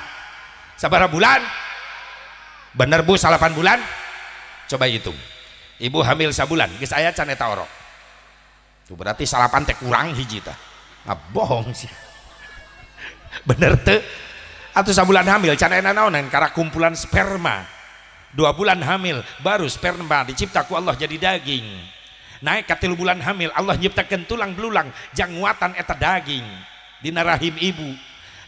sabara bulan bener bu salapan bulan coba hitung ibu hamil sabulan geus aya can orok itu berarti salah teh kurang hiji tah bohong sih *laughs* bener tuh atau sabulan hamil can naonan karena kumpulan sperma dua bulan hamil baru sperma diciptaku Allah jadi daging naik ke tilu bulan hamil Allah nyiptakan tulang belulang janguatan eta daging di rahim ibu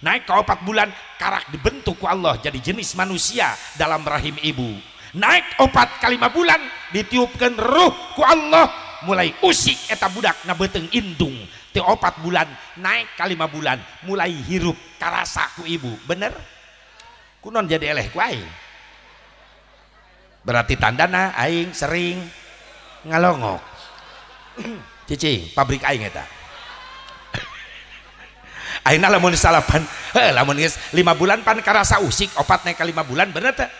naik ke opat bulan karak dibentuk ku Allah jadi jenis manusia dalam rahim ibu naik opat kalima bulan ditiupkan ruhku Allah mulai usik eta budak na beteng indung ti opat bulan naik kalima bulan mulai hirup karasa ku ibu bener kunon jadi eleh ku aing berarti tandana aing sering ngalongok *clears throat* cici pabrik aing eta aina lamun salapan *laughs* eh, lamun lima bulan pan karasa usik opat naik ka lima bulan bener tak?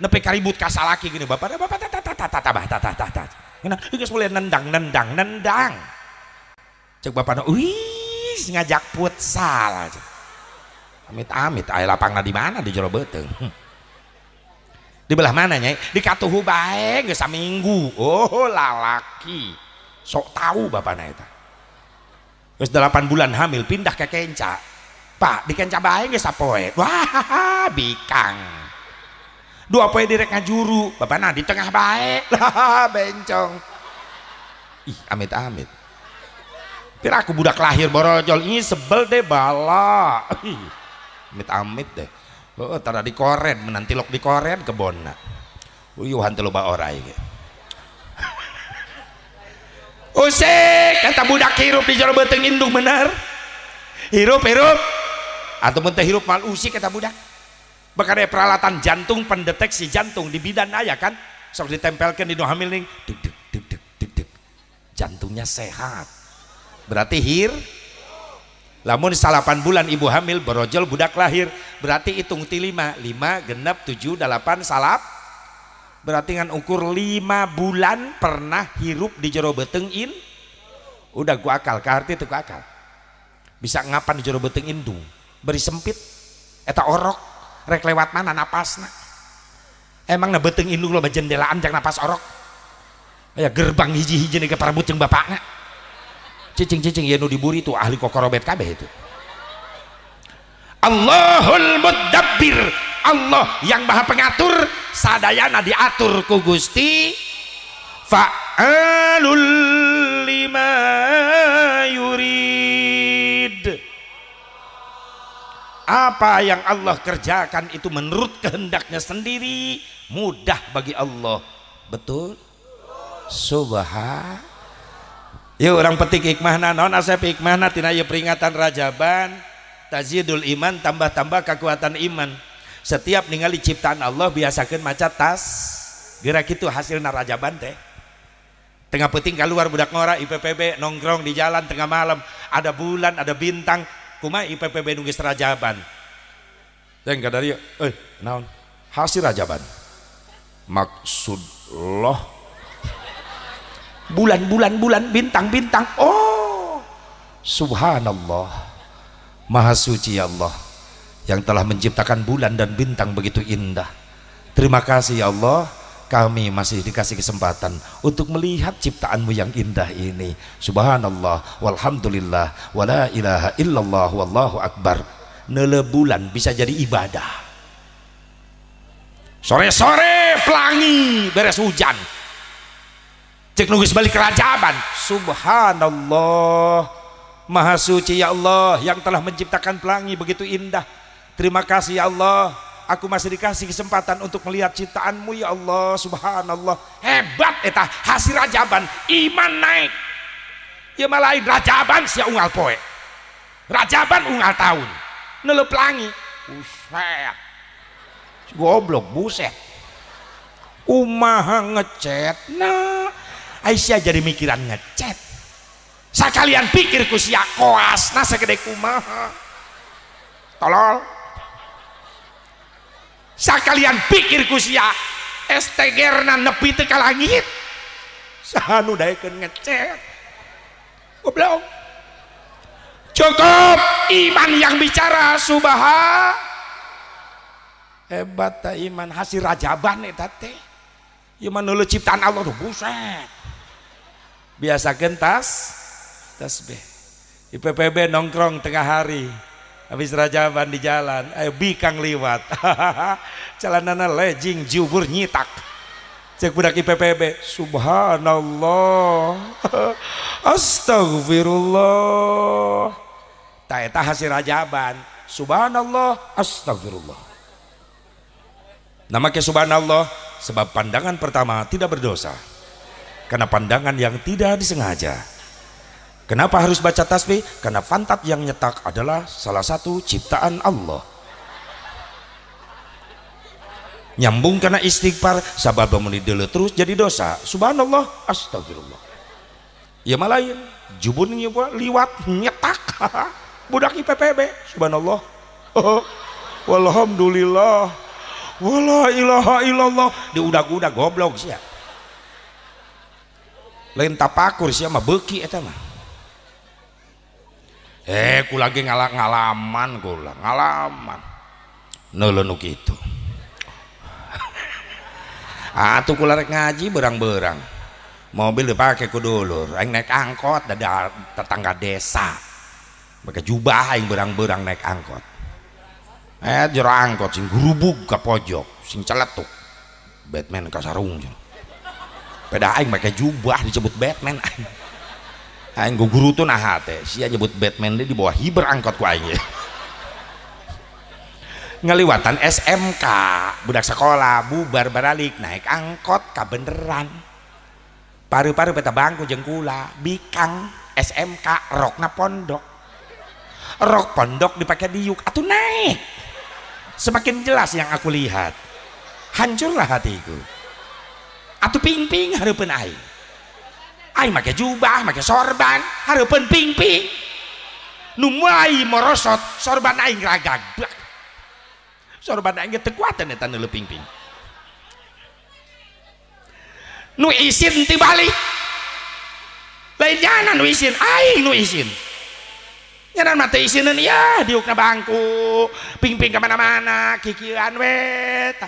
nepi karibut kasalaki gini bapak bapak tata tata tata bah tata tata kena geus mulai nendang nendang nendang cek bapak wih ngajak aja amit amit ayo lapangnya di mana di jero beteng hmm. di belah mana nyai di katuhu bae geus seminggu. oh lalaki sok tahu bapak itu. Terus delapan bulan hamil pindah ke kenca pak di kenca baik nggak sapoe wah *laughs* bikang dua apa direk ngajuru bapak nah di tengah baik *laughs* bencong ih amit amit Pira aku budak lahir borojol ini sebel deh bala amit amit deh oh tara di koren menanti lok di koren kebona uyuhan teluba orai *laughs* Usik, kata budak hirup di jorobeteng beteng indung bener. Hirup, hirup. Atau mentah hirup mal usik kata budak. Bekerja peralatan jantung pendeteksi jantung di bidan ayah ya kan sok ditempelkan di hamil nih duk duk duk duk duk duk jantungnya sehat berarti hir lamun salapan bulan ibu hamil berojol budak lahir berarti hitung ti lima lima genap tujuh delapan salap berarti dengan ukur lima bulan pernah hirup di jero beteng in udah gua akal kearti itu gua akal bisa ngapan di jero beteng indung beri sempit eta orok rek lewat mana na. emang beteng indung lo jendelaan jak napas orok Ayah gerbang hiji-hiji nih buting bapak na. cicing-cicing ya nu diburi itu ahli kokorobet kabeh itu Allahul Mudabbir Allah yang maha pengatur sadayana diatur ku Gusti fa'alul lima apa yang Allah kerjakan itu menurut kehendaknya sendiri mudah bagi Allah betul subhan yuk ya, orang petik hikmahna non asep hikmahna tina peringatan rajaban tazidul iman tambah-tambah kekuatan iman setiap ningali ciptaan Allah biasakan maca tas gerak itu hasil narajaban teh tengah peting keluar budak ngora IPPB nongkrong di jalan tengah malam ada bulan ada bintang kuma IPPB nunggis rajaban dan dari eh naon hasil rajaban maksud loh bulan-bulan bulan bintang-bintang oh subhanallah maha suci Allah yang telah menciptakan bulan dan bintang begitu indah terima kasih ya Allah kami masih dikasih kesempatan untuk melihat ciptaanmu yang indah ini. Subhanallah, walhamdulillah, wala ilaha illallah, wallahu akbar. Nele bulan bisa jadi ibadah. Sore-sore pelangi beres hujan. Teknologi balik kerajaan. Subhanallah. Maha suci ya Allah yang telah menciptakan pelangi begitu indah. Terima kasih ya Allah aku masih dikasih kesempatan untuk melihat ciptaanmu ya Allah subhanallah hebat eta hasil rajaban iman naik ya malah rajaban sia ungal poe rajaban ungal tahun nelup langi buset goblok buset umaha ngecet nah Aisyah jadi mikiran ngecet sekalian pikirku sia koas nah segede kumaha tolol sakalian pikir kusia Estegernan nepi teka langit sahanu daekeun ngecet goblok cukup iman yang bicara subaha hebat ta iman hasil rajaban eta teh iman nulu ciptaan Allah tuh buset biasa gentas tasbih IPPB nongkrong tengah hari habis rajaban di jalan ayo bikang liwat celanana *laughs* lejing jubur nyitak cek budak IPPB subhanallah *laughs* astagfirullah tak eta hasil rajaban subhanallah astagfirullah nama subhanallah sebab pandangan pertama tidak berdosa karena pandangan yang tidak disengaja Kenapa harus baca tasbih? Karena pantat yang nyetak adalah salah satu ciptaan Allah. Nyambung karena istighfar, sabar bangun dulu terus jadi dosa. Subhanallah, astagfirullah. Ya malah jubun jubun liwat nyetak. *laughs* Budak IPPB, subhanallah. *laughs* Walhamdulillah. Wala ilaha illallah. udah-udah goblok sih Lain tapakur sih sama beki eta mah eh ku lagi ngalah ngalaman lagi ngalaman nolonu gitu atuh *laughs* ah, ku lari ngaji berang-berang mobil dipakai ku dulu. aing naik angkot dari tetangga desa pakai jubah aing berang-berang naik angkot eh jero angkot sing gerubuk ke pojok sing celetuk Batman kasarung jero peda aing pakai jubah disebut Batman aing *laughs* aing guru tuh nah teh sia nyebut Batman dia di bawah hiber angkot ku aing ngeliwatan SMK budak sekolah bubar baralik naik angkot kabeneran paru-paru peta bangku jengkula bikang SMK rokna pondok rok pondok dipakai diuk atau naik semakin jelas yang aku lihat hancurlah hatiku atau ping-ping harapun aing Aing make jubah, make sorban, hareupeun ping Nu mulai merosot sorban aing ragag. Sorban aing teu ya eta ping ping Nu isin ti balik. Lain jangan nu isin, aing nu isin. Nyanan mata isinan ya diukna bangku, ping-ping kemana-mana, kikiran weta.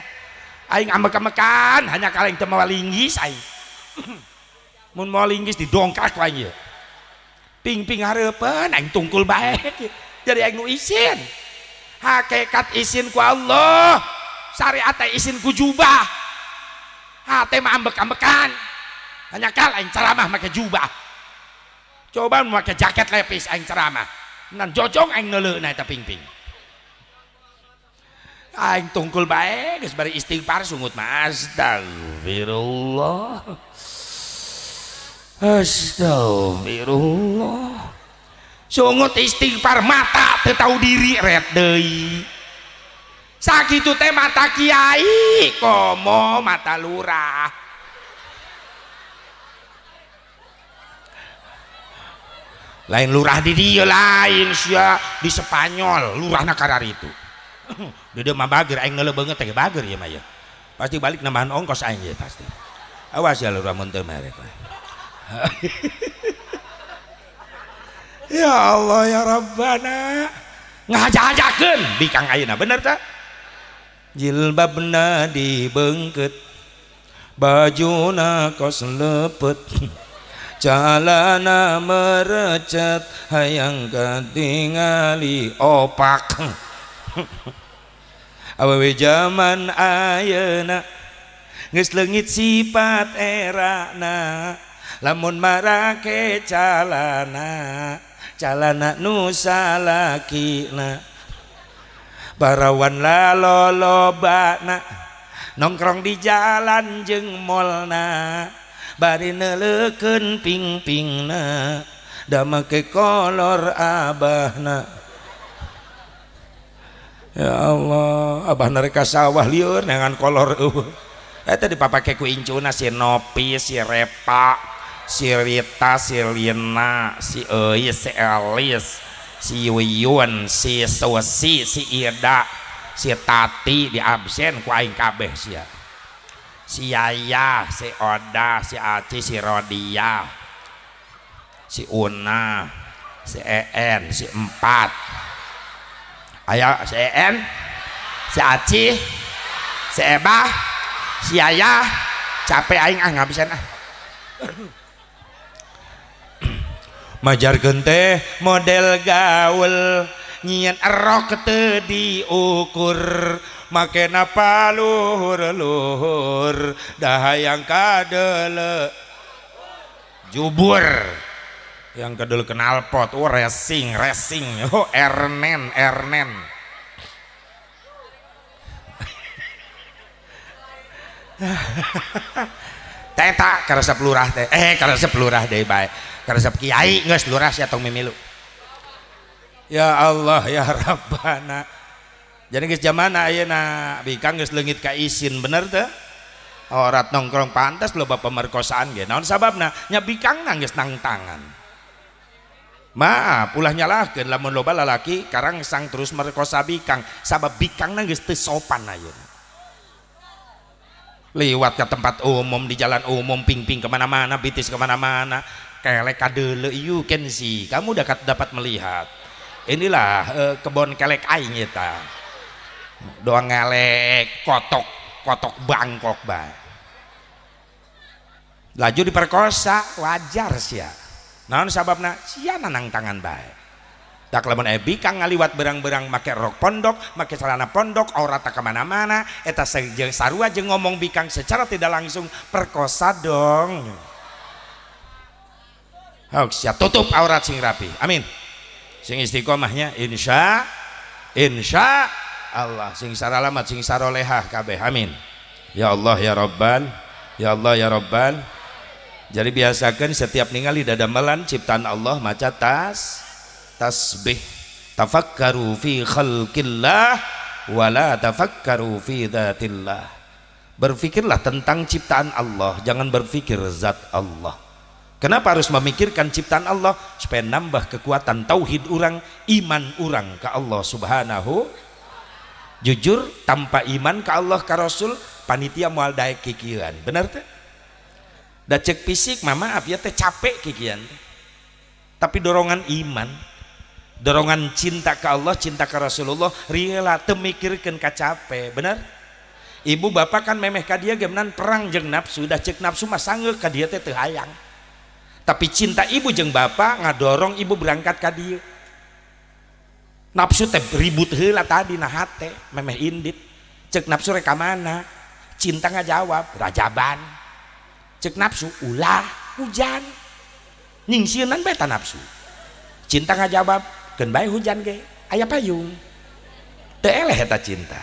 Aing amek amekan, hanya kaleng teu linggis aing mun mau linggis didongkrak wae ping-ping harapan aing tungkul baik jadi yang isin hakikat isin ku Allah syariat isin ku jubah hate mah ambek-ambekan hanya kal aing ceramah make jubah coba pakai jaket lepis aing ceramah dan jojong aing neuleuh naik ping-ping aing tungkul baik sebari istighfar sungut mah astagfirullah Astagfirullah. Sungut istighfar mata teu tahu diri ret deui. Sakitu teh mata kiai, komo mata lurah. Lain lurah di dia lain sia di Spanyol lurah karar itu. *clears throat* Dede mah bager aing banget, teh bagir ya mah ya. Pasti balik nambahan ongkos aing ya pasti. Awas ya lurah mun teu *laughs* ya Allah ya Rabbana ngajak hajakeun di Kang ayana bener tak jilbabna di bengket bajuna kos lepet *laughs* jalana merecet hayang katingali opak *laughs* awewe zaman ayana ngeselengit sifat sifat erana lamun marake calana calana na, barawan na, nongkrong di jalan jeng molna bari neleken ping-pingna damake kolor abahna ya Allah abah nereka sawah liur dengan kolor uh. Eta dipapake ku incuna si Nopi, si Repa, si Rita, si Lina, si Eis, si Elis, si Wiyun, si Susi, si Ida, si Tati di absen ku aing kabeh sia. Si Yaya, si Oda, si Aci, si Rodia, si Una, si En, si Empat. Ayah si En, si Aci, si Eba, si Yaya, capek aing ah ngabisan ah majar gente model gaul nyian erok diukur make napa luhur luhur dahayang kadele jubur yang kedul kenal pot oh racing racing oh ernen ernen *laughs* teta karena sepelurah teh eh karena sepelurah deh baik resep kiai seluruh rahasia tong memilu ya Allah ya Rabbana jadi zaman jamana na bikang nggak selengit ka isin bener tuh orang nongkrong pantas loba pemerkosaan gitu non sababna na nyabikang nangis nang tangan maaf lah ke dalam loba lalaki karang sang terus merkosa bikang sabab bikang nangis teu sopan ayeuna lewat ke tempat umum di jalan umum ping-ping kemana-mana bitis kemana-mana kelek kadele you can see kamu dekat dapat melihat inilah uh, kebon kelek aing eta doang ngalek kotok kotok bangkok ba laju diperkosa wajar sih sia naon sababna sia nanang tangan baik. tak lemon ebi kang ngaliwat berang-berang make rok pondok make celana pondok aura tak kemana-mana eta sarua jeng ngomong bikang secara tidak langsung perkosa dong Oh, siap tutup aurat sing rapi. Amin. Sing istiqomahnya insya insya Allah sing saralamat sing sarolehah kabeh. Amin. Ya Allah ya Robban, ya Allah ya Robban. Jadi biasakan setiap ningali melan ciptaan Allah maca tas tasbih tafakkaru fi khalqillah wala tafakkaru fi dzatillah. Berfikirlah tentang ciptaan Allah, jangan berfikir zat Allah. Kenapa harus memikirkan ciptaan Allah supaya nambah kekuatan tauhid orang, iman orang ke Allah Subhanahu jujur tanpa iman ke Allah ke Rasul panitia mual daek kikian benar teh da cek fisik mama ya teh capek kikian tapi dorongan iman dorongan cinta ke Allah cinta ke Rasulullah rela temikirkan kacape benar ibu bapak kan memeh kadia gemnan perang jeng nafsu dah cek nafsu mah kadia teh hayang tapi cinta ibu jeng bapak ngadorong ibu berangkat ke dia nafsu teh ribut hela tadi nah hate memeh indit cek nafsu reka mana cinta nggak jawab rajaban cek nafsu ulah hujan nyingsinan beta nafsu cinta nggak jawab kenbay hujan ge ayah payung teleh eta cinta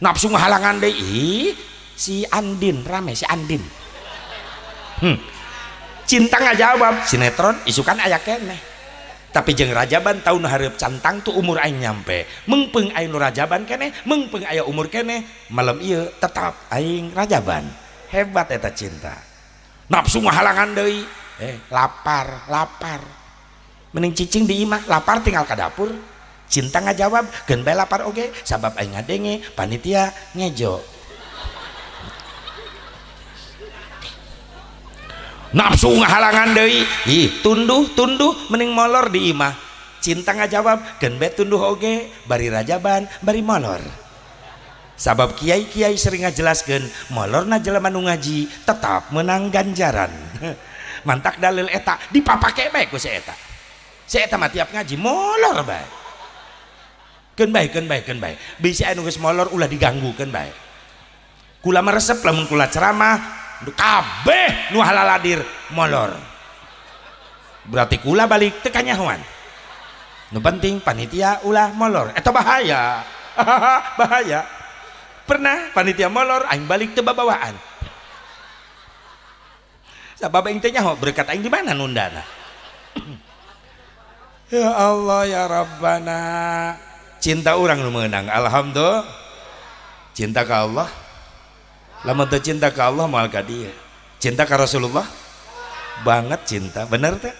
nafsu menghalangan deh si Andin rame si Andin hmm cinta nggak jawab sinetron isukan ayah keneh tapi jeng rajaban tahun harap cantang tuh umur aing nyampe mengpeng aing rajaban keneh mengpeng ayah umur keneh malam iya tetap aing rajaban hebat eta cinta nafsu ngahalangan doi eh lapar lapar mending cicing di imah lapar tinggal ke dapur cinta nggak jawab genbel lapar oke okay. sabab aing ngadenge panitia ngejo nafsu ngahalangan deui ih tunduh tunduh mending molor di imah cinta ngajawab jawab. bet tunduh oge bari rajaban bari molor sabab kiai kiai sering ngajelaskan molor na jelema nu ngaji tetap menang ganjaran *laughs* mantak dalil eta dipapake baik ku si eta si eta mah tiap ngaji molor baik kan baik kan baik kan baik bisa anu geus molor ulah diganggu kan baik kula meresep lamun kula ceramah kabeh nu halaladir molor berarti kula balik tekannya hewan nu penting panitia ulah molor itu eh, bahaya *laughs* bahaya pernah panitia molor aing balik teba bawaan sabab aing teh nyaho berkat aing di mana nundana *clears throat* ya Allah ya Rabbana cinta orang nu menang alhamdulillah cinta ke Allah lama tercinta ke Allah malah ke dia cinta ke Rasulullah banget cinta benar tak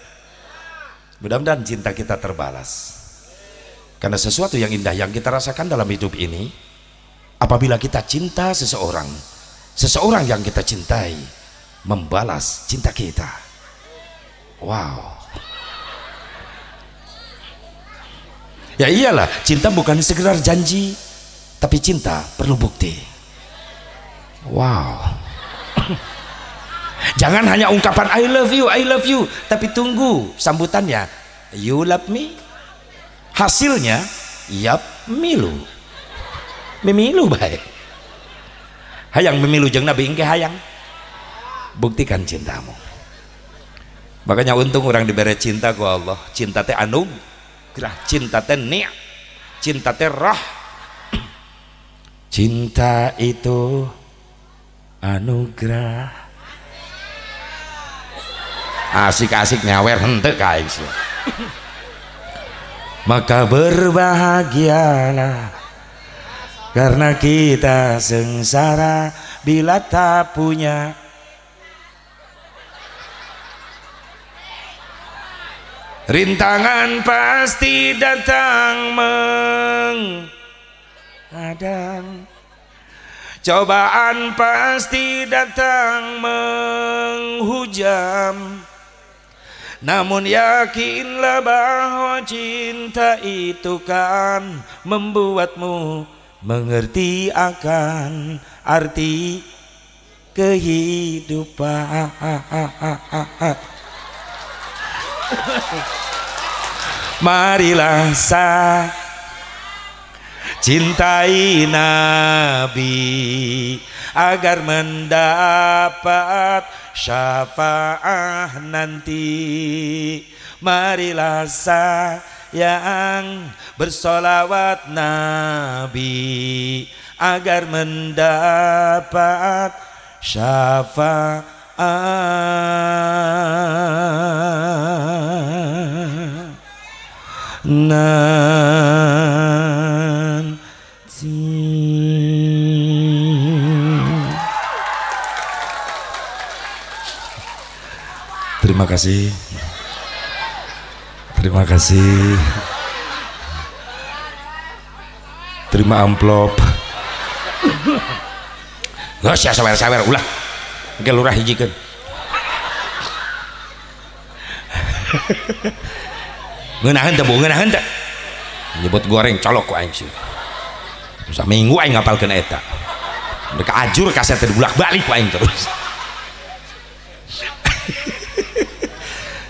mudah-mudahan cinta kita terbalas karena sesuatu yang indah yang kita rasakan dalam hidup ini apabila kita cinta seseorang seseorang yang kita cintai membalas cinta kita wow ya iyalah cinta bukan sekedar janji tapi cinta perlu bukti wow jangan hanya ungkapan I love you I love you tapi tunggu sambutannya you love me hasilnya yap milu memilu baik hayang memilu jeng nabi ingke hayang buktikan cintamu makanya untung orang diberi cinta ku Allah cinta teh anu gerah cinta teh ni cinta teh roh cinta itu anugerah asik-asik nyawer hentik guys, maka berbahagialah karena kita sengsara bila tak punya Rintangan pasti datang menghadang cobaan pasti datang menghujam namun yakinlah bahwa cinta itu kan membuatmu mengerti akan arti kehidupan marilah saya cintai Nabi agar mendapat syafaat nanti marilah sayang bersolawat Nabi agar mendapat syafaat nanti. Terima kasih. Terima kasih. Terima amplop. Gak sia sawer-sawer ulah. Gelurah hijikan ngeunaheun teh bu ngeunaheun teh nyebut goreng colok ku aing sih minggu aing kena eta mereka ajur kaset teh balik ku aing terus *laughs*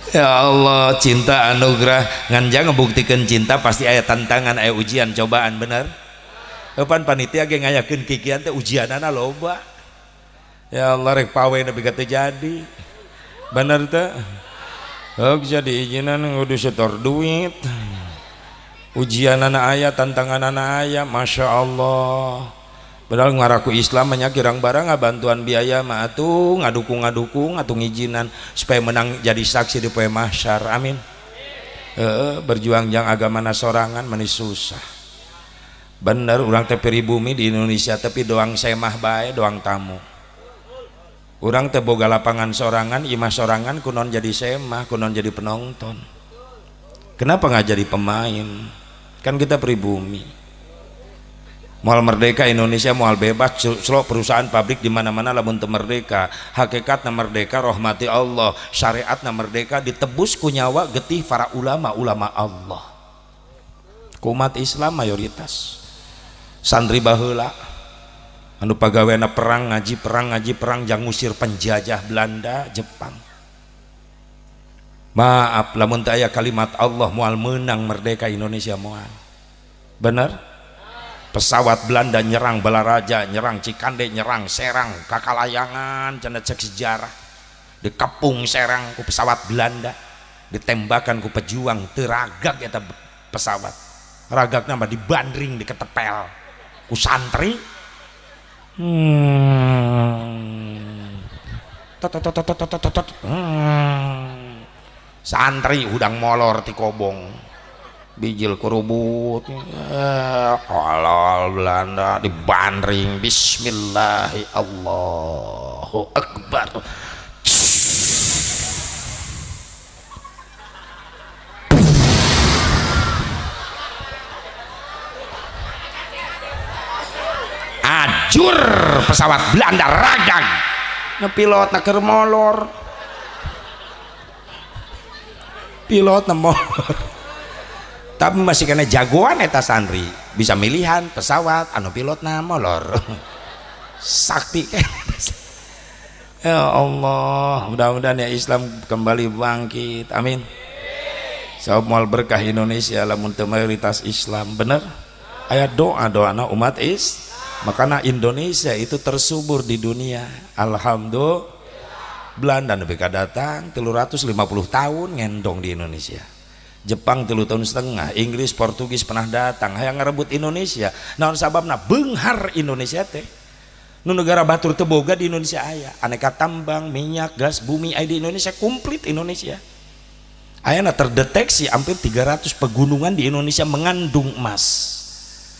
Ya Allah cinta anugerah nganjang ngebuktikan cinta pasti ayat tantangan ayat ujian cobaan bener depan panitia geng ngayakin kikian teh anak loba ya Allah rek pawe nepi kata jadi bener teh bisa diizinan kudu setor duit ujian anak ayah tantangan anak ayah Masya Allah padahal ngaraku Islam banyak barang barang ah, bantuan biaya mah atuh ngadukung ngadukung atau ngizinan supaya menang jadi saksi di poe mahsyar amin e, berjuang yang agama nasorangan manis susah bener orang tepi bumi di Indonesia tapi doang semah baik doang tamu orang teboga lapangan sorangan imah sorangan kunon jadi semah kunon jadi penonton kenapa nggak jadi pemain kan kita pribumi mual merdeka Indonesia mual bebas Selok perusahaan pabrik di mana mana lamun merdeka hakikat na merdeka rahmati Allah syariat na merdeka ditebus kunyawa getih para ulama ulama Allah kumat Islam mayoritas santri bahula anu pagawena perang ngaji perang ngaji perang jang ngusir penjajah Belanda Jepang maaf lamun teu kalimat Allah mual menang merdeka Indonesia mual bener pesawat Belanda nyerang Balaraja nyerang Cikande nyerang Serang kakalayangan cenah cek sejarah dikepung Serang ku pesawat Belanda ditembakan ku pejuang teragak eta pesawat ragak nama dibandring diketepel ku santri Hmm. santri udang molor di kobong bijil kerubut halal Belanda dibanring bismillahi Allahu Akbar ajur pesawat Belanda ragang ngepilot naker molor pilot nemolor tapi masih kena jagoan eta eh, santri bisa milihan pesawat anu pilot na molor sakti eh. ya Allah mudah-mudahan ya Islam kembali bangkit amin sahab mual berkah Indonesia lamun mayoritas Islam bener ayat doa doa umat is Makanya Indonesia itu tersubur di dunia. Alhamdulillah. Belanda BK datang 350 tahun ngendong di Indonesia. Jepang telur tahun setengah, Inggris, Portugis pernah datang, yang ngerebut Indonesia. Nah, Naon sababna benghar Indonesia teh. Nu negara batur teboga di Indonesia ayah. aneka tambang, minyak, gas, bumi aya di Indonesia komplit Indonesia. Ayah Ayana terdeteksi hampir 300 pegunungan di Indonesia mengandung emas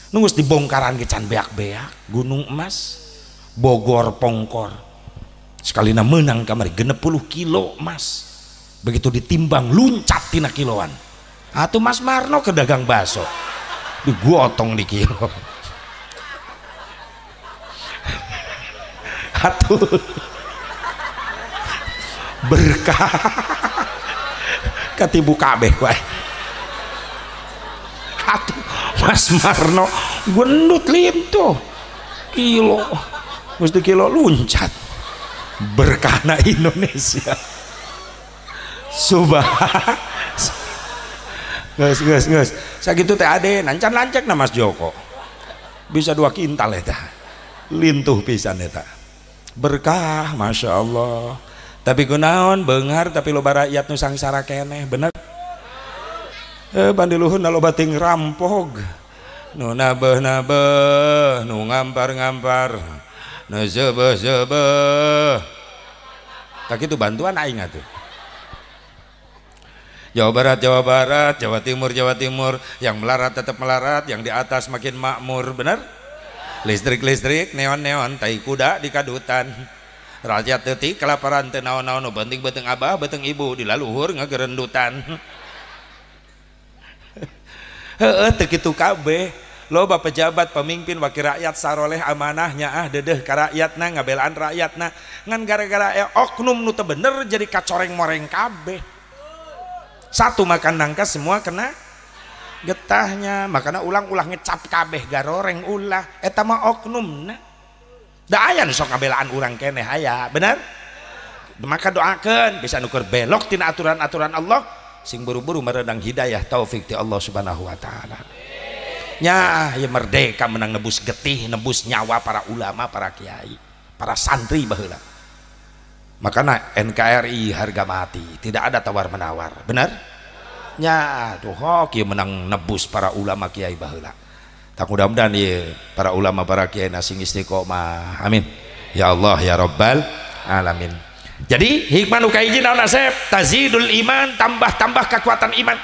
nungus dibongkaran kecan beak-beak gunung emas Bogor pongkor sekali menang kamari genep puluh kilo emas begitu ditimbang luncat tina kiloan atau Mas Marno ke dagang baso di gotong di kilo *laughs* atau berkah *laughs* ketibu kabeh kuai Mas Marno gendut lintu kilo mesti kilo luncat berkana Indonesia subah guys guys saya Sakit teh ade nancan lancek nah Mas Joko bisa dua kintal dah. Ya, lintuh pisan eta ya, berkah Masya Allah tapi kunaon bengar, tapi lo barat nu sangsara sarakeneh bener eh, nalo bating rampog nu nabeh nabeh nu ngampar ngampar nu zebe zebe tak itu bantuan aing atuh Jawa Barat, Jawa Barat, Jawa Timur, Jawa Timur, yang melarat tetap melarat, yang di atas makin makmur, benar? Listrik, listrik, neon, neon, tai kuda di kadutan. Rakyat detik kelaparan tenau, naon benting beteng abah, beteng ibu, di dilaluhur ngegerendutan begitu lo loba pejabat pemimpin wakil rakyat saroleh amanahnya ah dedeh rakyat na ngabelan rakyat na ngan gara-gara eh, oknum nute bener jadi kacoreng moreng kabeh satu makan nangka semua kena getahnya makanya ulang-ulang ngecap kabeh garoreng ulah etama eh, oknum nah da ayan sok ngabelaan orang keneh aya bener maka doakan bisa nuker belok tina aturan-aturan Allah sing buru-buru meredang hidayah taufik di Allah subhanahu wa ta'ala ya, ya merdeka menang nebus getih nebus nyawa para ulama para kiai para santri bahula makanya NKRI harga mati tidak ada tawar menawar benar nya tuh hoki oh, menang nebus para ulama kiai bahula tak mudah-mudahan ya para ulama para kiai nasing istiqomah amin ya Allah ya Rabbal alamin jadi hikmah nukai ini naon asep tazidul iman tambah-tambah kekuatan iman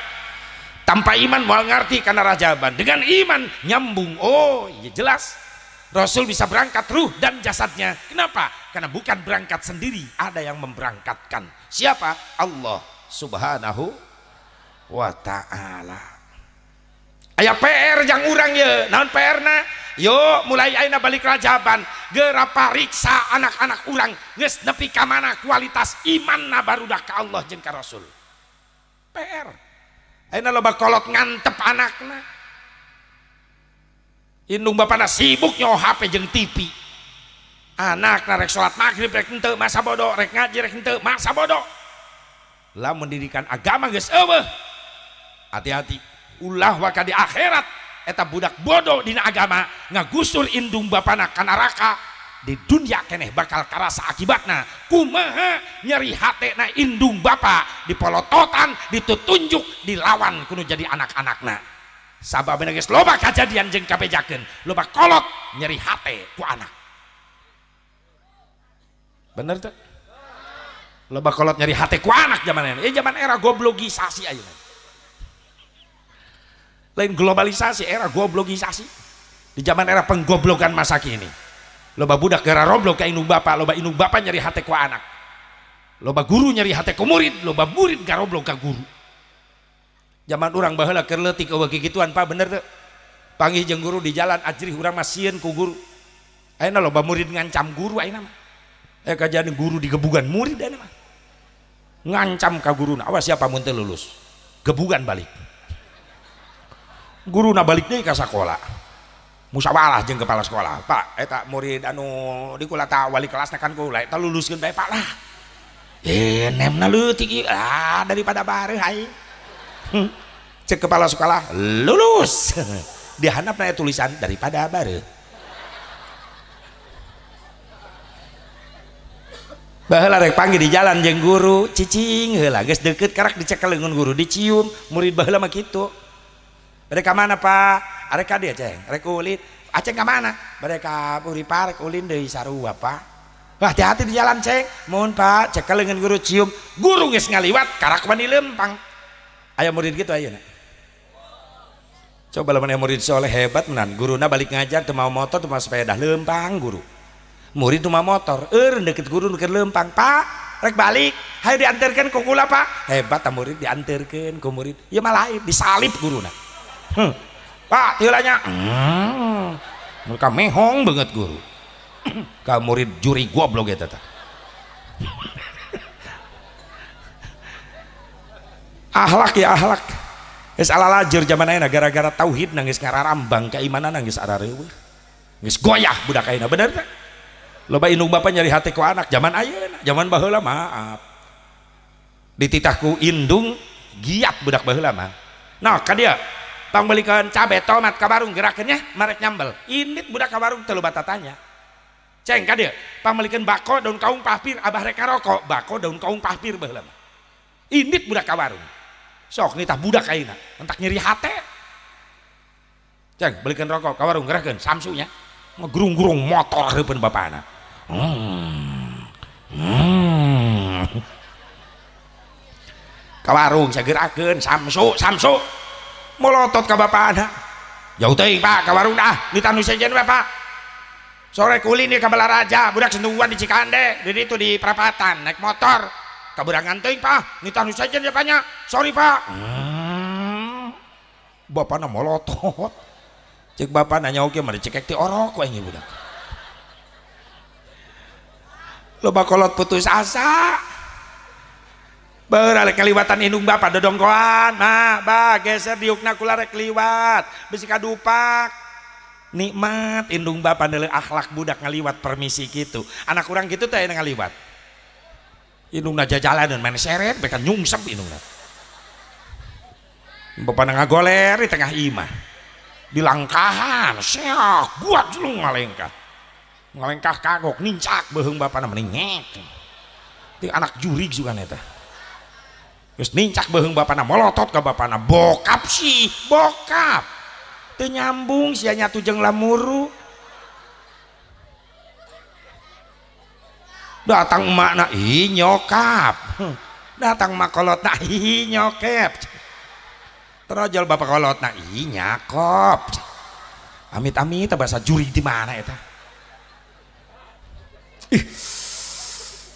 tanpa iman mau ngerti karena rajaban dengan iman nyambung oh ya jelas Rasul bisa berangkat ruh dan jasadnya kenapa? karena bukan berangkat sendiri ada yang memberangkatkan siapa? Allah subhanahu wa ta'ala Aya PR yang urang ya PR na? yo mulai aina balik rajaban gerapa riksa anak-anak urang nges nepi kamana kualitas iman na barudak ka Allah jeng ka Rasul PR aina loba kolot ngantep anakna indung bapana sibuk nyoh HP jeng TV anak na rek sholat maghrib rek masa bodoh rek ngaji rek nte masa bodoh lah mendirikan agama geus hati-hati ulah waka di akhirat eta budak bodoh di agama ngagusul indung bapana kana raka di dunia keneh bakal karasa akibatna kumaha nyeri na indung bapa dipolototan ditutunjuk dilawan kuno jadi anak-anakna sabab guys loba kejadian jeung kabejakeun loba kolot nyeri hate ku anak bener tuh loba kolot nyeri hate ku anak zaman ini zaman era goblogisasi ayunan lain globalisasi era goblogisasi di zaman era penggoblokan masa kini loba budak gara roblok ke inu bapak loba inu bapak nyari hati ku anak loba guru nyari hati ku murid loba murid gara roblok ke guru zaman orang bahala kerletik awak kikituan pak bener tuh panggil jeng guru di jalan ajri urang masieun ku guru ayeuna loba murid ngancam guru ayeuna mah eh kajian guru di digebugan murid ayeuna mah ngancam ka guru awas siapa ya, muntel lulus gebugan balik guru na balik deh ke sekolah musyawarah jeng kepala sekolah pak eta murid anu di kula tak wali kelas tekan kula eta luluskeun bae pak lah eh nem na leutik ah daripada bareh hai cek kepala sekolah lulus *laughs* dihanap handap na tulisan daripada bareh bahala rek panggil di jalan jeng guru cicing heula geus deket karak dicekel dengan guru dicium murid baheula mah kitu mereka mana pak? Mereka dia ceng. Mereka kulit Aceng ke mana? Mereka par ulin dari sarua pak. Wah hati-hati di jalan ceng. Mohon pak cekel dengan guru cium. Guru nges ngaliwat karak mani lempang. Ayo murid gitu ayo nak. Coba lemah murid soleh hebat menan. nak balik ngajar tuh mau motor tuh mau sepeda lempang guru. Murid tuh mau motor, er deket guru deket lempang pak. Rek balik, hayo diantarkan ke kula pak. Hebat murid diantarkan ke murid. Ya malah guru nak hmm. pak tilanya hmm. mereka mehong banget guru *clears throat* ke murid juri blog ya tata *laughs* ahlak ya ahlak ala lajur zaman ayah gara-gara tauhid nangis ngara rambang keimanan nangis rewel nangis goyah budak ayeuna bener Lo bayi nung bapa nyari hati ku anak zaman ayeuna, zaman bahula maaf. Dititahku indung giat budak bahula mah. Nah, kan dia tong belikan cabai tomat ke warung gerakannya merek nyambel ini budak ke warung telu bata tanya ceng kadek, tong belikan bako daun kaung papir abah reka rokok bako daun kaung papir bahelam ini budak ke warung sok nita budak aina entak nyeri hate ceng belikan rokok ke warung gerakan samsunya ngegerung-gerung motor heupeun bapana hmm. hmm. ke warung saya samsu samsu melotot ke bapak anak Ya teh pak kawarung dah ditanu sejen bapak. sore kulin di kabel raja budak sentuhan di Cikande jadi itu di perapatan naik motor kaburangan teh pak ditanu sejen ya banyak sorry pak hmm. bapak nama melotot cek bapak nanya oke mari cekek ti kok ini budak lo bakolot putus asa Berale keliwatan indung bapak dodongkoan mak ba geser diukna kularek liwat besi kadupak nikmat indung bapak dari akhlak budak ngaliwat permisi gitu anak kurang gitu teh ngaliwat Indung indungna jalan dan main seret bekan nyungsep indung bapak goler di tengah imah di langkahan seak buat lu ngalengkah ngalengkah kagok nincak beheng bapak namanya ngek di anak jurig juga neta terus nincak beheng bapana molotot ke bapana bokap sih bokap tuh nyambung sia nyatu jeng lamuru datang emak nak nyokap datang mak kolot nak nyokap terojol bapak kolot nak nyakop amit amit bahasa juri di mana itu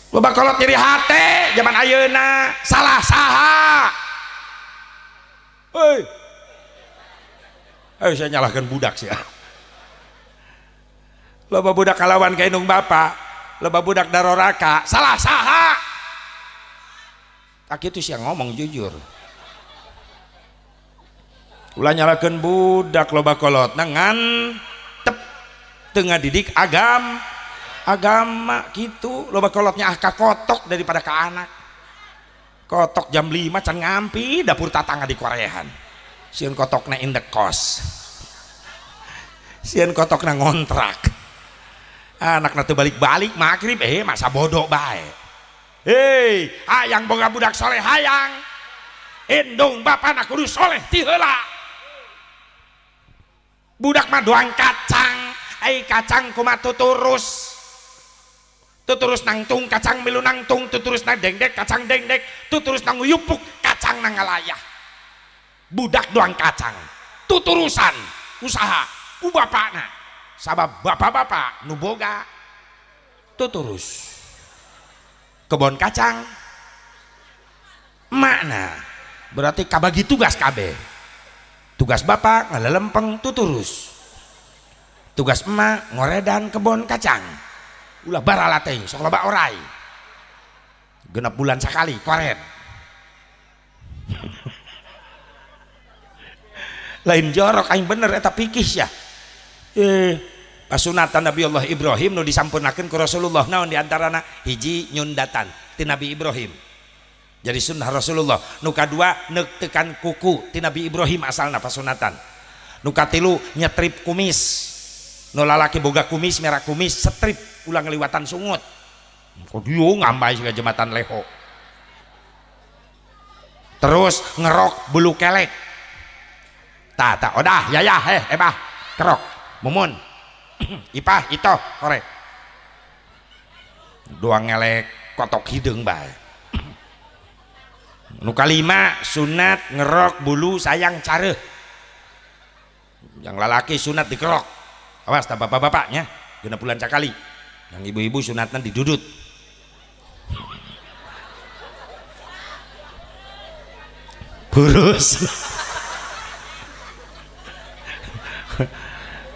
Loba kolot nyeri hati zaman ayeuna salah saha. Hei. Ayo saya nyalahkan budak sih. Ah. Loba budak kalawan kainung bapak, loba budak daroraka, salah saha. Tak itu sih ngomong jujur. Ulah nyalahkan budak loba kolot nengan tep tengah didik agam agama gitu loba kolotnya ah kotok daripada ke anak kotok jam 5 can ngampi dapur tatangga di korehan siun kotoknya in the kos siun kotoknya ngontrak anak tuh balik-balik makrib eh masa bodoh baik hei hayang boga budak soleh hayang endong bapak anak kudu soleh tihela budak mah doang kacang ai kacang kumatu turus tuturus nang tung kacang milu nang tung tuturus nang dengdek kacang dengdek tuturus nang uyupuk kacang nang alaya budak doang kacang tuturusan usaha ku bapakna sabab bapak-bapak nuboga tuturus kebon kacang makna berarti kabagi tugas KB tugas bapak ngalelempeng tuturus tugas emak ngoredan kebon kacang ulah baralate sok loba orai genap bulan sekali koren *laughs* lain jorok aing bener eta pikis ya eh pasunatan Nabi Allah Ibrahim nu disampurnakeun ku Rasulullah naon diantarana hiji nyundatan ti Nabi Ibrahim jadi sunnah Rasulullah nu kadua neuteukan kuku ti Nabi Ibrahim asalna pasunatan nu katilu nyetrip kumis nu lalaki boga kumis merah kumis setrip kula lewatan sungut kok dia ngambai ke jembatan leho terus ngerok bulu kelek tak tak odah oh, ya ya heh ebah eh, kerok mumun *clears throat* ipah itu korek doang ngelek kotok hidung bae *clears throat* Nuka lima sunat ngerok bulu sayang care yang lalaki sunat dikerok awas tak bapak-bapaknya guna bulan cakali yang ibu-ibu sunatan didudut burus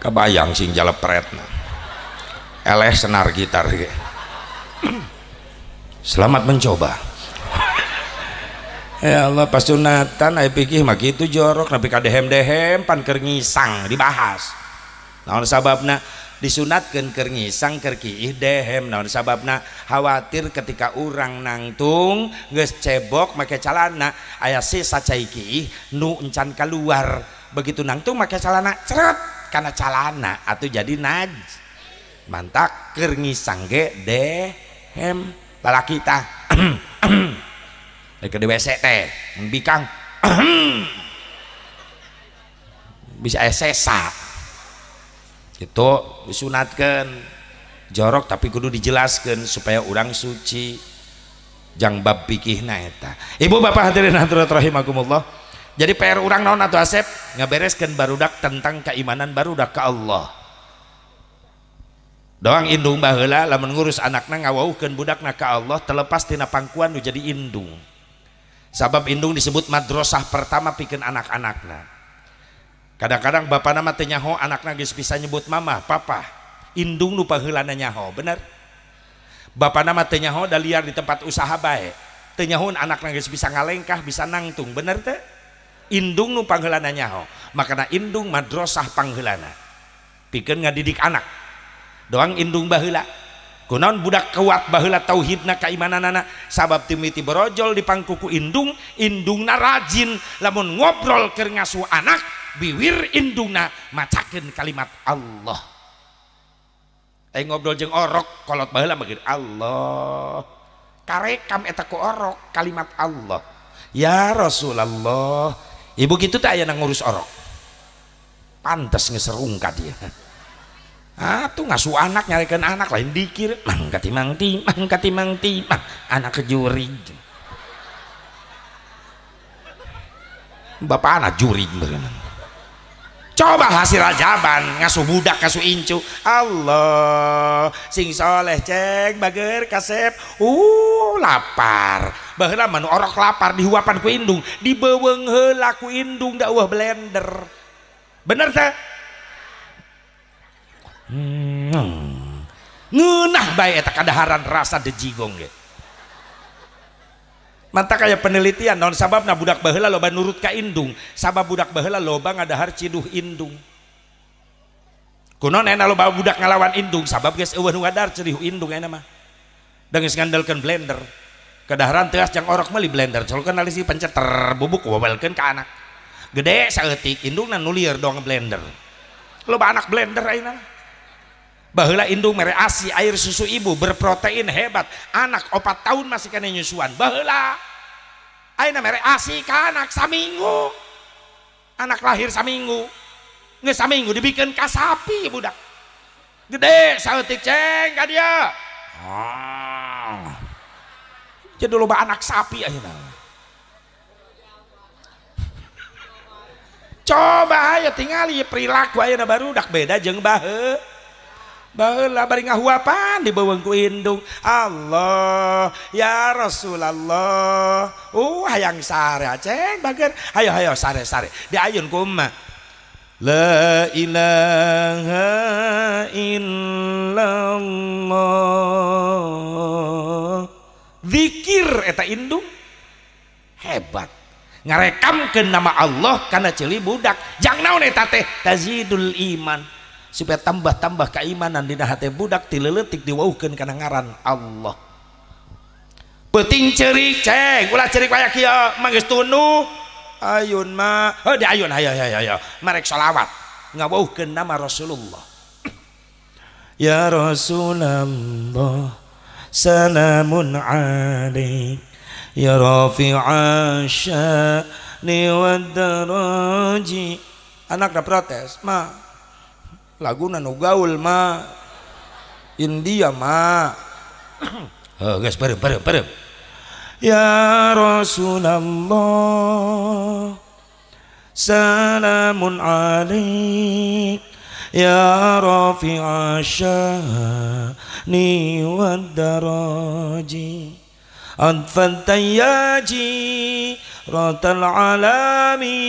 kebayang sing jalepret eleh senar gitar selamat mencoba ya Allah pas sunatan ayo pikir mah itu jorok tapi kadehem dehem pan keringisang dibahas nah sababna disunatkan ke ngisang kerkiih dehem naon sababna khawatir ketika orang nangtung nges cebok make calana ayah sisa cai kiih nu encan keluar begitu nangtung make calana ceret karena calana atau jadi naj mantak keur ngisang ge dehem lalaki kita ke WC teh bikang *clears throat* bisa esesa itu disunatkan jorok tapi kudu dijelaskan supaya orang suci jang bab pikih naeta ibu bapak hadirin hadirat rahimakumullah jadi PR orang naon atau asep ngabereskan barudak tentang keimanan barudak ke Allah doang indung bahula lamun ngurus anakna ngawauhkeun budakna ke Allah terlepas tina pangkuan nu jadi indung sabab indung disebut madrosah pertama pikeun anak anaknya kadang-kadang bapak nama tenyaho anak nangis bisa nyebut mama papa indung lupa hilana nyaho benar bapak nama tenyaho dah liar di tempat usaha baik tenyahun anak nangis bisa ngalengkah bisa nangtung benar teh indung nu panghelana nyaho makana indung madrasah panghelana nggak didik anak doang indung bahula. kunaon budak kuat baheula tauhidna anak sabab timiti berojol di pangkuku indung indungna rajin lamun ngobrol keringasu anak biwir induna macakin kalimat Allah eh ngobrol jeng orok kolot bahala makin Allah karekam etaku orok kalimat Allah ya Rasulullah ibu gitu tak ayah ngurus orok pantas ngeserung dia ah tuh ngasuh anak nyarikan anak lain dikir mangkati katimang timang katimang timang anak kejuri bapak anak juri bagaimana coba hasil rajaban ngasuh budak ngasuh incu Allah sing soleh ceng bager kasep uh lapar bahwa manu orok lapar dihuapan ku indung beweng heula ku indung wah blender bener teh hmm. ngeunah tak ada kadaharan rasa dejigong gitu Mata kayak penelitian non sabab nabudak budak bahela loba nurut ka indung sabab budak bahela loba ngadahar ciduh indung kunon enak loba budak ngalawan indung sabab guys eueuh ngadahar ciduh indung ena mah dengan kan blender kedaharan teas yang orok meli blender soal kenalisi penceter bubuk wawelkan ke anak gede saatik, indung nan nulir doang blender loba anak blender mah bahula indung merek asi air susu ibu berprotein hebat anak opat tahun masih kena nyusuan bahula aina merek asi ke anak seminggu, anak lahir seminggu, nge seminggu dibikin kasapi budak gede sautik ceng kan dia ah. jadi anak sapi coba ayo tinggali perilaku ayo baru udah beda jeng bahe Bala bari ngahuapan di bawang ku indung. Allah ya Rasulullah. Uh hayang sare aceng bager. Hayo hayo sare sare. Di ayun ku umma. La ilaha illallah. Zikir eta indung hebat ngarekam ke nama Allah karena celi budak jangan naon eta teh tazidul iman supaya tambah-tambah keimanan di hati budak di diwauhkan karena ngaran Allah peting cerik ceng ulah cerik kayak kia manggis tunu ayun ma oh di ayun ayo ayo ayo merek salawat ngawauhkan nama Rasulullah *clears throat* ya Rasulullah salamun alaik ya rafi'a sya'ni wa daraji anak dah protes mah lagu nanu gaul ma India ma oh, *clears throat* guys bareng bareng bareng Ya Rasulullah Salamun alaik Ya Rafi' syahni wa daraji Anfanta Ratal alami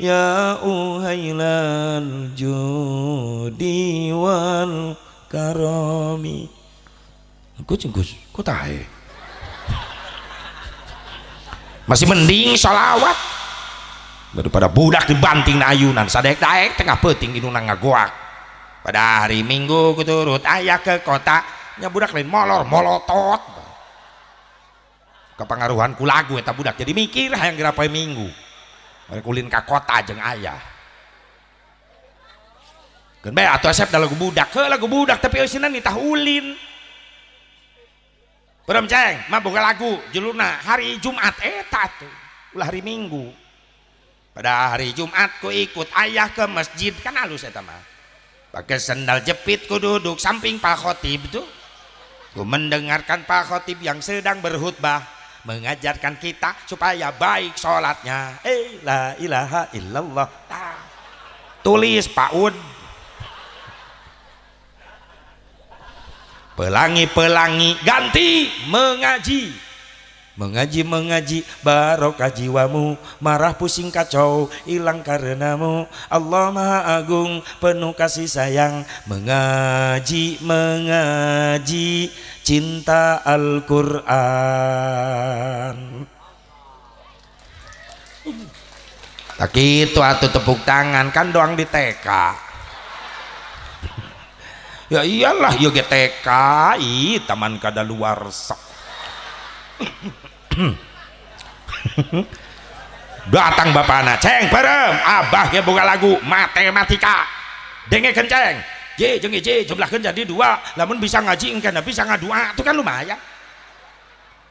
ya uhailal judi wal karomi gus gus kok tahe masih mending salawat daripada budak dibanting ayunan sadek-daek tengah peting di nunang ngagoak pada hari minggu kuturut ayah ke kota nya budak lain molor molotot kepengaruhan ku lagu eta budak jadi mikir hayang gerapai minggu ngkulin ka kota jeng ayah Gen bae atuh asep lagu budak, ke lagu budak tapi eusina nitah ulin. Perem ceng, mah boga lagu Jeluna hari Jumat eta eh, tuh. Ulah hari Minggu. Pada hari Jumat ku ikut ayah ke masjid kan halus eta mah. Pakai sendal jepit ku duduk samping Pak Khotib tuh. Ku mendengarkan Pak Khotib yang sedang berhutbah mengajarkan kita supaya baik sholatnya eh la ilaha illallah nah, tulis Un pelangi-pelangi ganti mengaji mengaji-mengaji barokah jiwamu marah pusing kacau hilang karenamu Allah Maha Agung penuh kasih sayang mengaji mengaji cinta Al-Qur'an Tak itu atau tepuk tangan kan doang di TK ya iyalah yoga TK i taman kada luar sok Hmm. datang bapak anak ceng abah ya buka lagu matematika denge kenceng j jengi j jumlah kan jadi dua namun bisa ngaji tapi nah, bisa ngadua itu kan lumayan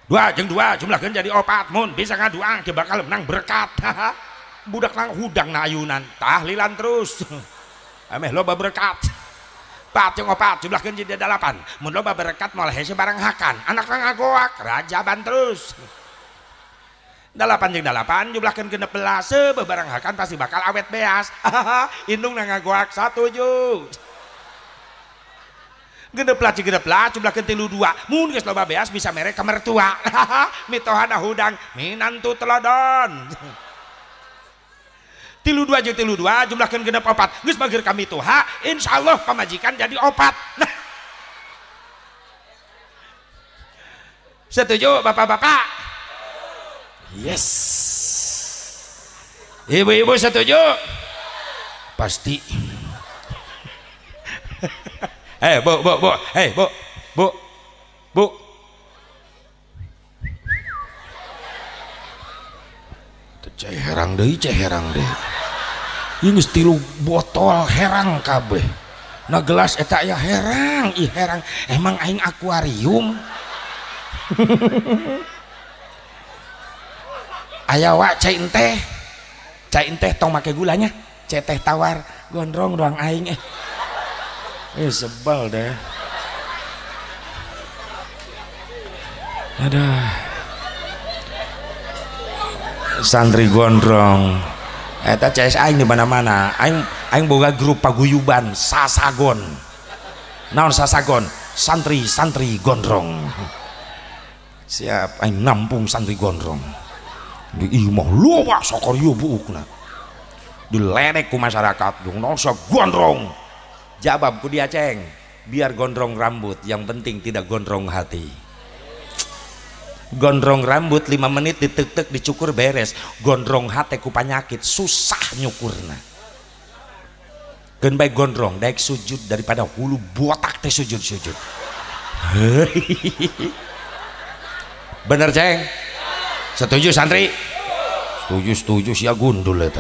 dua jeng dua jumlah kan jadi opat mun bisa ngadua dia bakal menang berkat *laughs* budak lang hudang nayunan tahlilan terus *laughs* ameh loba berkat *laughs* Patu jumlah jumlahkan jadi delapan. Mun loba berkat malah hese barang hakan. Anak ngagoak raja ban terus. Delapan jeng delapan jumlahkan genep belas sebab barang hakan pasti bakal awet beas. Indung na ngagoak satu juz. Genep lah jeung genep lah jumlahkan tilu dua. Mun geus loba beas bisa merek kamar tua. Mitohana hudang minantu telodon tilu dua aja tilu dua jumlahkan genap opat gus bagir kami tuha insya Allah pemajikan jadi opat nah. setuju bapak-bapak yes ibu-ibu setuju pasti *laughs* eh hey, bu bu bu eh hey, bu bu bu ceh herang deh ceh herang deh ini stilu botol herang kabeh nah gelas eta ya herang ih herang emang aing akuarium *laughs* Aya wa cai teh cai teh tong make gulanya cai teh tawar gondrong doang aing eh eh sebel deh Aduh santri gondrong eta eh, CS aing di mana-mana aing aing boga grup paguyuban sasagon naon sasagon santri santri gondrong siap aing nampung santri gondrong di imah luwak sokor yubukna dilerek ku masyarakat dong naon gondrong jawab ku dia ceng biar gondrong rambut yang penting tidak gondrong hati gondrong rambut lima menit ditek-tek dicukur beres gondrong hati ku penyakit susah nyukurna Kenapa gondrong daik sujud daripada hulu botak teh sujud-sujud bener ceng setuju santri setuju setuju siya gundul itu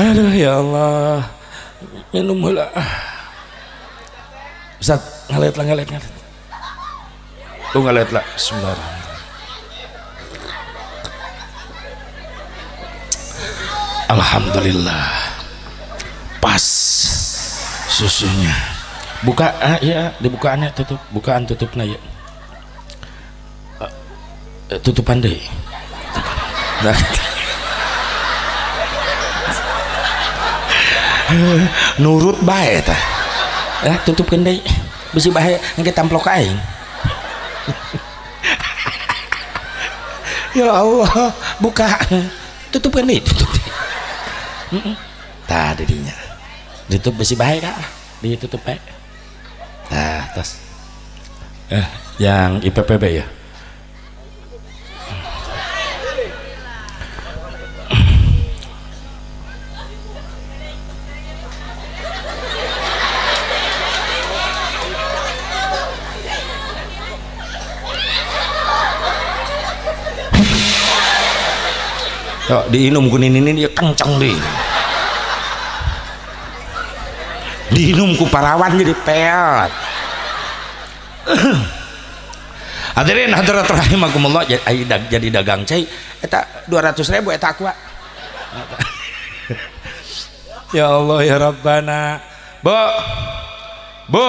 aduh ya Allah minum mula Ustaz ngalet lah Tunggal lihat lah. sebentar Alhamdulillah. Pas susunya. Buka ah, iya, ya dibukaannya tutup bukaan tutup naya Uh, iya. eh, eh, tutupan deh. Nah. *laughs* nurut baik ta. Ya, eh, tutup kendai besi bahaya engke tamplok aing ya Allah buka tutup ini tutup tak dirinya ditutup besi baik kak ditutup baik nah terus eh, yang IPPB ya ya, diinum kuning ini ya kenceng deh diinum ku parawan jadi pelet *clears throat* hadirin hadirat rahimakumullah jadi, jadi dagang cai eta 200 ribu eta aku. *laughs* ya Allah ya Rabbana bu bu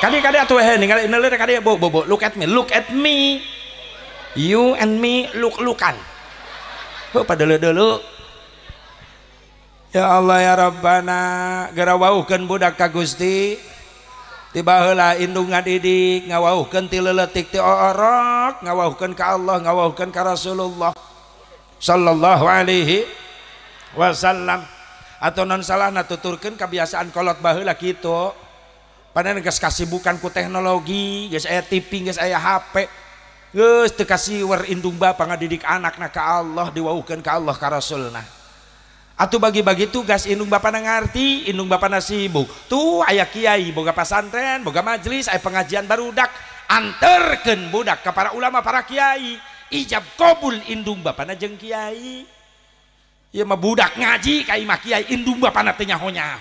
kadi kadi atuh he ningali neuleur kadi bu bu bu look at me look at me you and me look lookan dulu ya Allah yagara wadak ka Gusti tibalah indungan did ngawa ti leletik ti ngawa ka Allah ngawa ka Rasulullah Shallallahu Alaihi wasallam atau nonsaana turken kebiasaan kalaut bahu lagi itu panen kasih bukanku teknologi saya tiping saya HP Tekasiwur inndung ba ngadidik anak naka Allah diwaukan ka Allah karoulnah atau bagi-bagi itu gas inndung ba ngati inndung ba nassibo tuh aya Kyai boga pasantren Boga majelis aya pengajian barudak anterken budak kepada ulama para Kyai ijab q inndung baajeng Kiaidak ngajiainya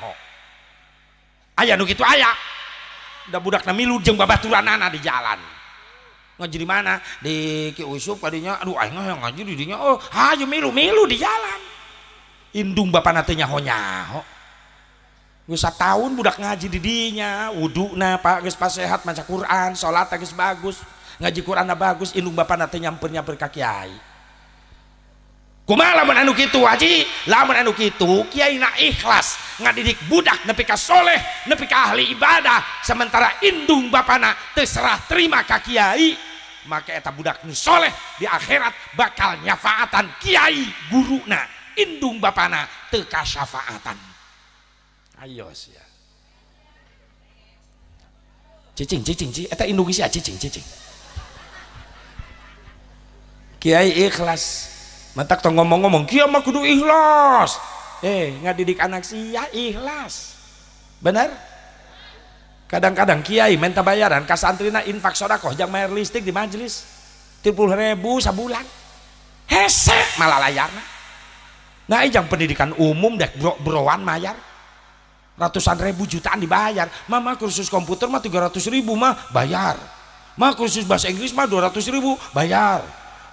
begitu ayanda budak naming babah tulan anak di jalan ngaji di mana di Ki Usup tadinya aduh aing yang ngaji di dinya oh hayu milu milu di jalan indung bapak nyaho honyaho geus tahun budak ngaji di dinya wuduna pak geus pasehat maca Quran salat geus bagus ngaji Quran bagus indung bapak nate nyamper nyamper ka kiai kuma lamun anu kitu haji lamun anu kitu kiai na ikhlas ngadidik budak nepi soleh nepi ahli ibadah sementara indung bapana terserah terima ka kiai maka eta budak nu soleh di akhirat bakal nyafaatan kiai guruna indung bapana teka syafaatan ayo sia cicing cicing cicing eta indung sia cicing cicing kiai ikhlas mentak tong ngomong-ngomong kia mah kudu ikhlas eh nggak didik anak sia iya, ikhlas bener? kadang-kadang kiai minta bayaran ka santrina infak sodakoh jang bayar listrik di majelis 30 ribu sebulan hesek malah layarnya. nah iya, jang pendidikan umum dek bro broan mayar ratusan ribu jutaan dibayar mama kursus komputer mah 300 ribu mah bayar mah kursus bahasa Inggris mah 200 ribu bayar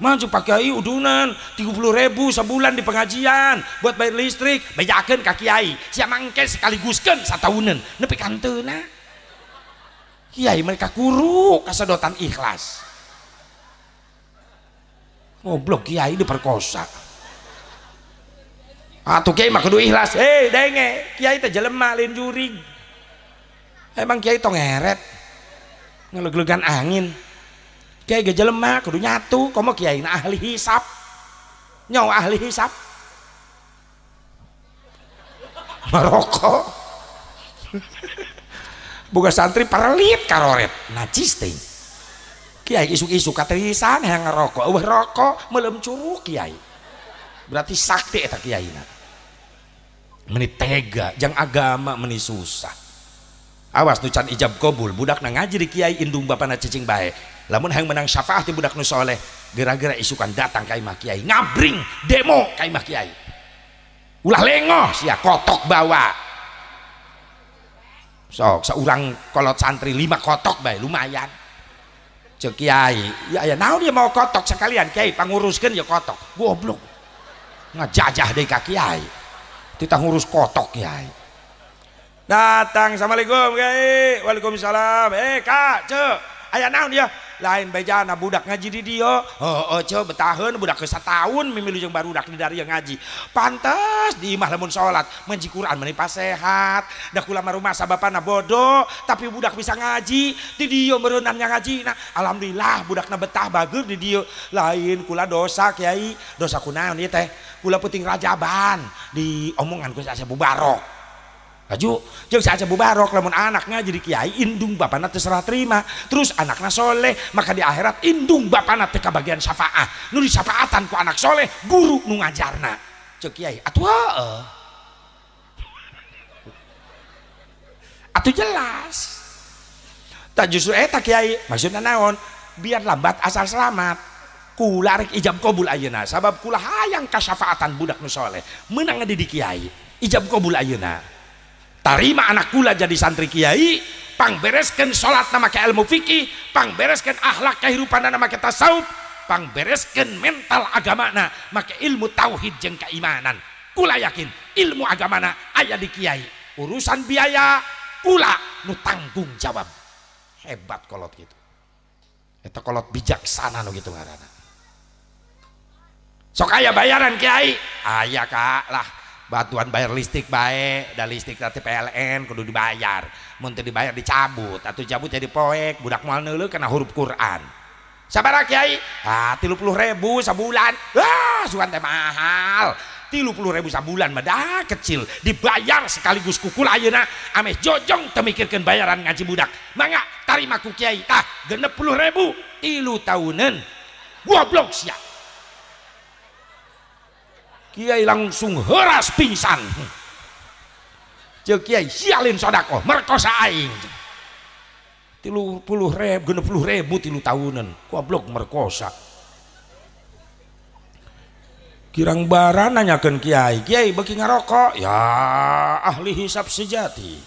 maju Pak Kiai udunan 30 ribu sebulan di pengajian buat bayar listrik bajakan Kak Kiai siap mangkes sekaligus kan satahunan nepi kantena Kiai mereka kuru kesedotan ikhlas ngoblok blok Kiai diperkosa atau ah, Kiai mah kudu ikhlas hei denge Kiai teh jelema lain juring emang Kiai tong ngelug ngelugelugan angin Kiai gak jelema kudu nyatu, komo kiai nah ahli hisap. Nyawa ahli hisap. Merokok. Boga santri perlit karoret, najis teh. Kiai isuk-isuk katerisan yang ngerokok, wah rokok melem curu kiai. Berarti sakti eta kiai na. Meni tega, jang agama meni susah. Awas nucan ijab kobul, budak na ngaji di kiai indung bapana cicing baik lamun yang menang syafaat budak nu saleh gara-gara isukan datang kai kiai ngabring demo kai kiai ulah lengoh sia ya, kotok bawa sok seorang kolot santri lima kotok baik lumayan cek kiai ya ya naon dia mau kotok sekalian kiai panguruskan ya kotok goblok ngajajah deui ka kiai kita ngurus kotok kiai datang assalamualaikum kiai waalaikumsalam eh kak cek ayah naon dia lain bejana budak ngaji did dio behun budak 1 tahun memilih yang barudak nih dari yang ngaji pantes dimahhlamun salat menji Quran menimpa sehatdah ulama rumah sahabatapa nabodo tapi budak bisa ngaji did dio merenannya ngaji nah Alhamdulillah budak na betah bagur did dio lain kula dosa yaai dosa kunan teh kula puting Rajaban di omongan ku saya Bu Barok Aju, jauh saya Aceh Bubarok lamun anaknya jadi kiai indung bapaknya terserah terima. Terus anaknya soleh maka di akhirat indung bapaknya kebagian syafaat. syafaah. Nu syafaatan ku anak soleh guru nu ngajarna. kiai, atuh heeh. Atuh jelas. Tak justru eh, tak kiai, maksudnya naon? Biar lambat asal selamat. Kula rek ijab kabul ayeuna sabab kula hayang kasyafaatan budak nu soleh. Menang ngadidik kiai. Ijab kabul ayeuna tarima anak kula jadi santri kiai pang bereskan sholat nama ke ilmu fikih pang bereskan akhlak kehidupan nama ke tasawuf pang bereskan mental agama nah, maka ilmu tauhid jeng keimanan kula yakin ilmu agama nah, ayah di kiai urusan biaya kula nu tanggung jawab hebat kolot gitu itu kolot bijaksana nu gitu ngarana sok ayah bayaran kiai ayah kak lah batuan bayar listrik baik dan listrik tadi PLN kudu dibayar mau dibayar dicabut atau cabut jadi poek budak mal nulu kena huruf Quran sabar kiai ah tilu puluh ribu sebulan ah sukan teh mahal tilu puluh ribu sebulan mah kecil dibayar sekaligus kukul ayeuna ames jojong temikirkan bayaran ngaji budak mangga tarima ku kiai tah genep puluh ribu tilu tahunan goblok siap Kiai langsung heras pingsan Cek Kiai sialin sodako merkosa aing tilu puluh ribu genep puluh ribu tilu tahunan goblok merkosa kirang bara nanyakan Kiai Kiai bagi ngarokok ya ahli hisap sejati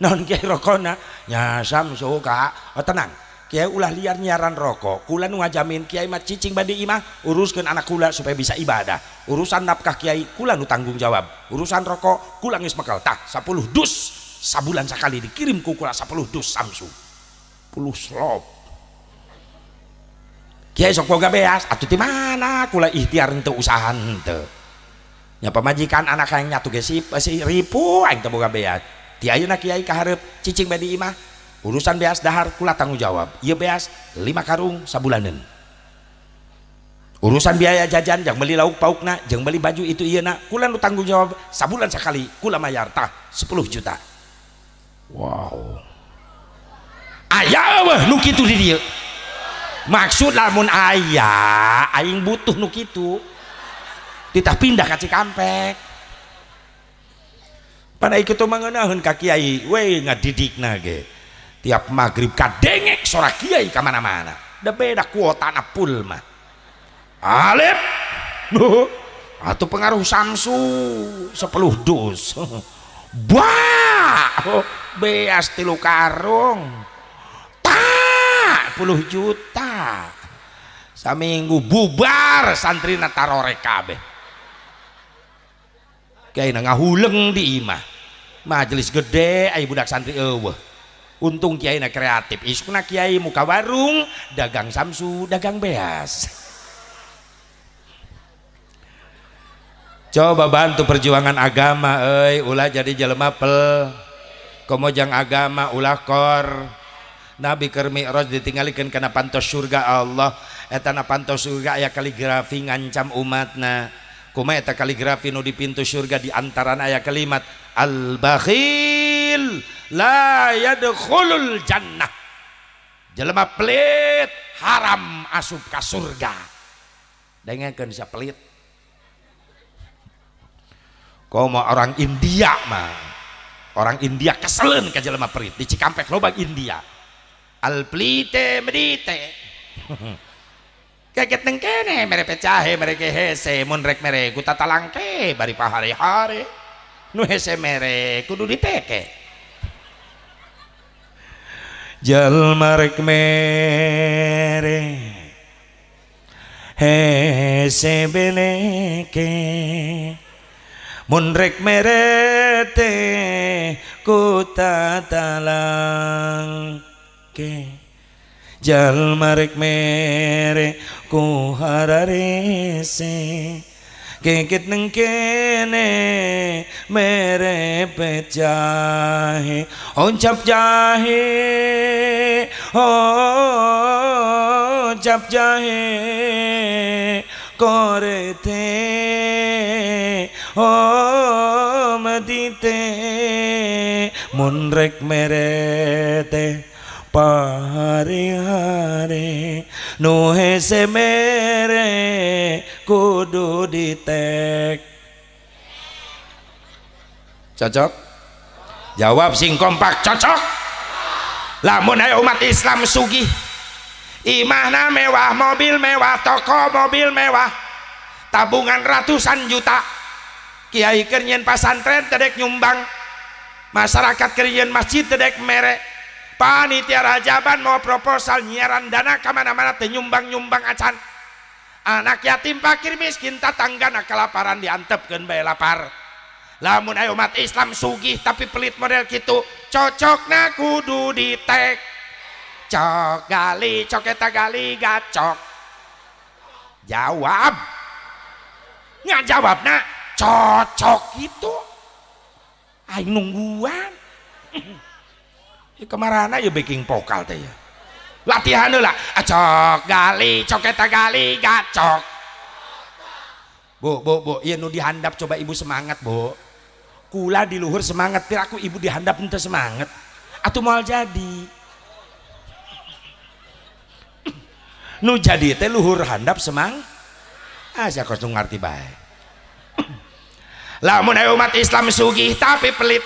non Kiai rokona ya sam suka oh, tenang Kiai ulah liar nyaran rokok kula nu ngajamin Kiai mah cicing badi imah uruskan anak kula supaya bisa ibadah urusan nafkah Kiai kula nu tanggung jawab urusan rokok kula geus bekal tah 10 dus sabulan sekali dikirim ku kula 10 dus samsu puluh slop Kiai sok boga beas atuh di mana kula ikhtiar henteu usaha henteu nya pamajikan anak yang nyatu ge si ripu aing teu boga beas ti ayeuna Kiai hareup cicing badi imah urusan beas dahar kula tanggung jawab iya beas lima karung sabulanen urusan biaya jajan jangan beli lauk paukna jangan beli baju itu iya nak kula nu tanggung jawab sabulan sekali kula mayar tah 10 juta wow ayah wah nuki itu di dia maksud lamun ayah aing butuh nuki itu, tidak pindah kasih kampek. pada ikut mengenahun kaki ayi, weh ngadidik nage tiap maghrib kadengek sorak kiai kemana-mana udah beda kuota anak pulma alim *laughs* tuh, atau pengaruh samsu sepuluh dus *laughs* bah *laughs* beas tilu karung tak puluh juta seminggu bubar santri natarore rekabe kayak ngahuleng di imah majelis gede ayo budak santri wah untung kiai na kreatif isukna kiai muka warung dagang samsu dagang beas coba bantu perjuangan agama eh ulah jadi jelema pel komojang agama ulah kor Nabi kermi Roj ditinggalikeun karena pantos surga Allah eta pantos surga aya kaligrafi ngancam umatna kuma eta kaligrafi nu di pintu surga di antara ayat kalimat al bakhil la yadkhulul jannah jelema pelit haram asup ka surga dengengkeun sia pelit kau orang India mah orang India keselen ke jelema pelit di Cikampek lobang India al pelite medite. *laughs* kaget neng kene mereka pecahe mereka mun rek mereka ku talangke bari pahari hari nu hese mereka kudu diteke जल मार्ग मेरे है से बिले के मुनरक मेरे ते कुता तालांग के जल मार्ग मेरे कुहर रे से के कितन के ने मेरे पे चाहे हो जब जाहे ओ जब जाहे कौर थे ओ मदीते मुनरक मेरे ते पारे हारे nuhe semere kudu ditek cocok jawab sing kompak cocok lamun ayo umat Islam sugih imahna mewah mobil mewah toko mobil mewah tabungan ratusan juta kiai kerjen pasantren tedek nyumbang masyarakat kerjen masjid tedek merek Ni Tiara jaban mau proposal nyiran danaka mana-mana tenyumbang-yuumbang acan anak yatim pakkirmiskin tak tanggaa kelaparan diantepkenbel lapar lamun umat Islam sugih tapi pelit model gitu cocoknya kudu di teks cokgali coketgalicok jawabnya jawab na cocok itu Hai nungguan *clears throat* ya eh, kemarana ya baking vokal teh ya latihan lah acok gali coket gali gacok bu bu bu iya nu dihandap coba ibu semangat bu kula di luhur semangat tir aku ibu dihandap ente semangat atau mau jadi *clears throat* nu jadi teh luhur handap semang aja ah, kosong ngerti baik lah *clears throat* lamun umat Islam sugih tapi pelit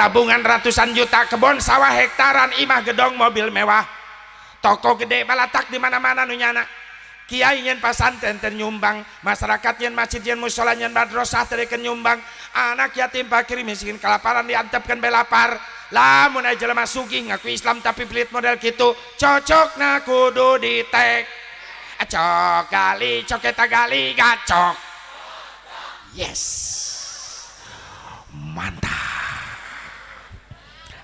tabungan ratusan juta kebun sawah hektaran imah gedong mobil mewah toko gede balatak di mana-mana nunya anak kiai nyen pasanten ternyumbang masyarakat yang masjid nyen musola nyen madrasah tereken nyumbang anak yatim fakir miskin kelaparan diantepkan belapar lamun aja jelema sugih ngaku Islam tapi pelit model gitu cocok na kudu ditek acok gali coketa gali gacok yes mantap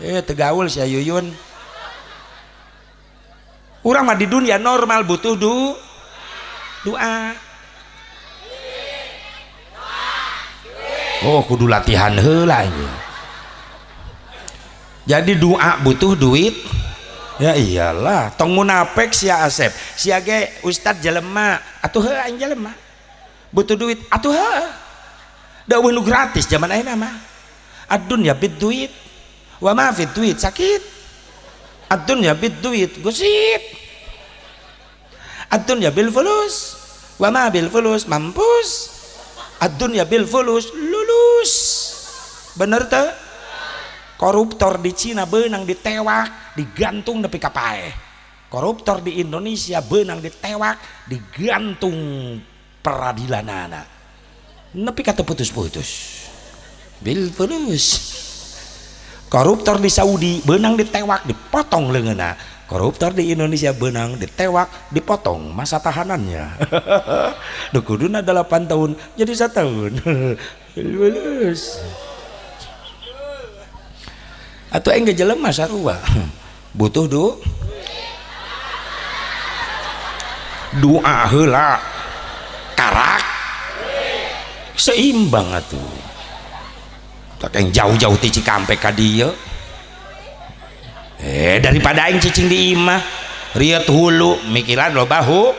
eh tegaul si Yuyun orang mah di dunia normal butuh du doa oh kudu latihan heula jadi doa butuh duit ya iyalah tong apek ya Asep si Age ustad jelema atuh heuh aing jelema butuh duit atuh heuh da nu gratis zaman ayeuna mah adun ya bid duit wa ma fit duit sakit ad ya bid duit gosip ad-dunya bil fulus wa ma bil fulus mampus ad ya bil fulus lulus bener tuh koruptor di Cina benang ditewak digantung tapi kapai koruptor di Indonesia benang ditewak digantung peradilan anak tapi kata putus-putus bil fulus koruptor di Saudi benang ditewak dipotong lengena koruptor di Indonesia benang ditewak dipotong masa tahanannya *laughs* dukuduna 8 tahun jadi satu tahun *laughs* lulus atau enggak masa sarua *laughs* butuh du doa hela karak seimbang atuh tak yang jauh-jauh di Cikampek ke dia? eh daripada yang cicing di imah riat hulu mikiran lo bahu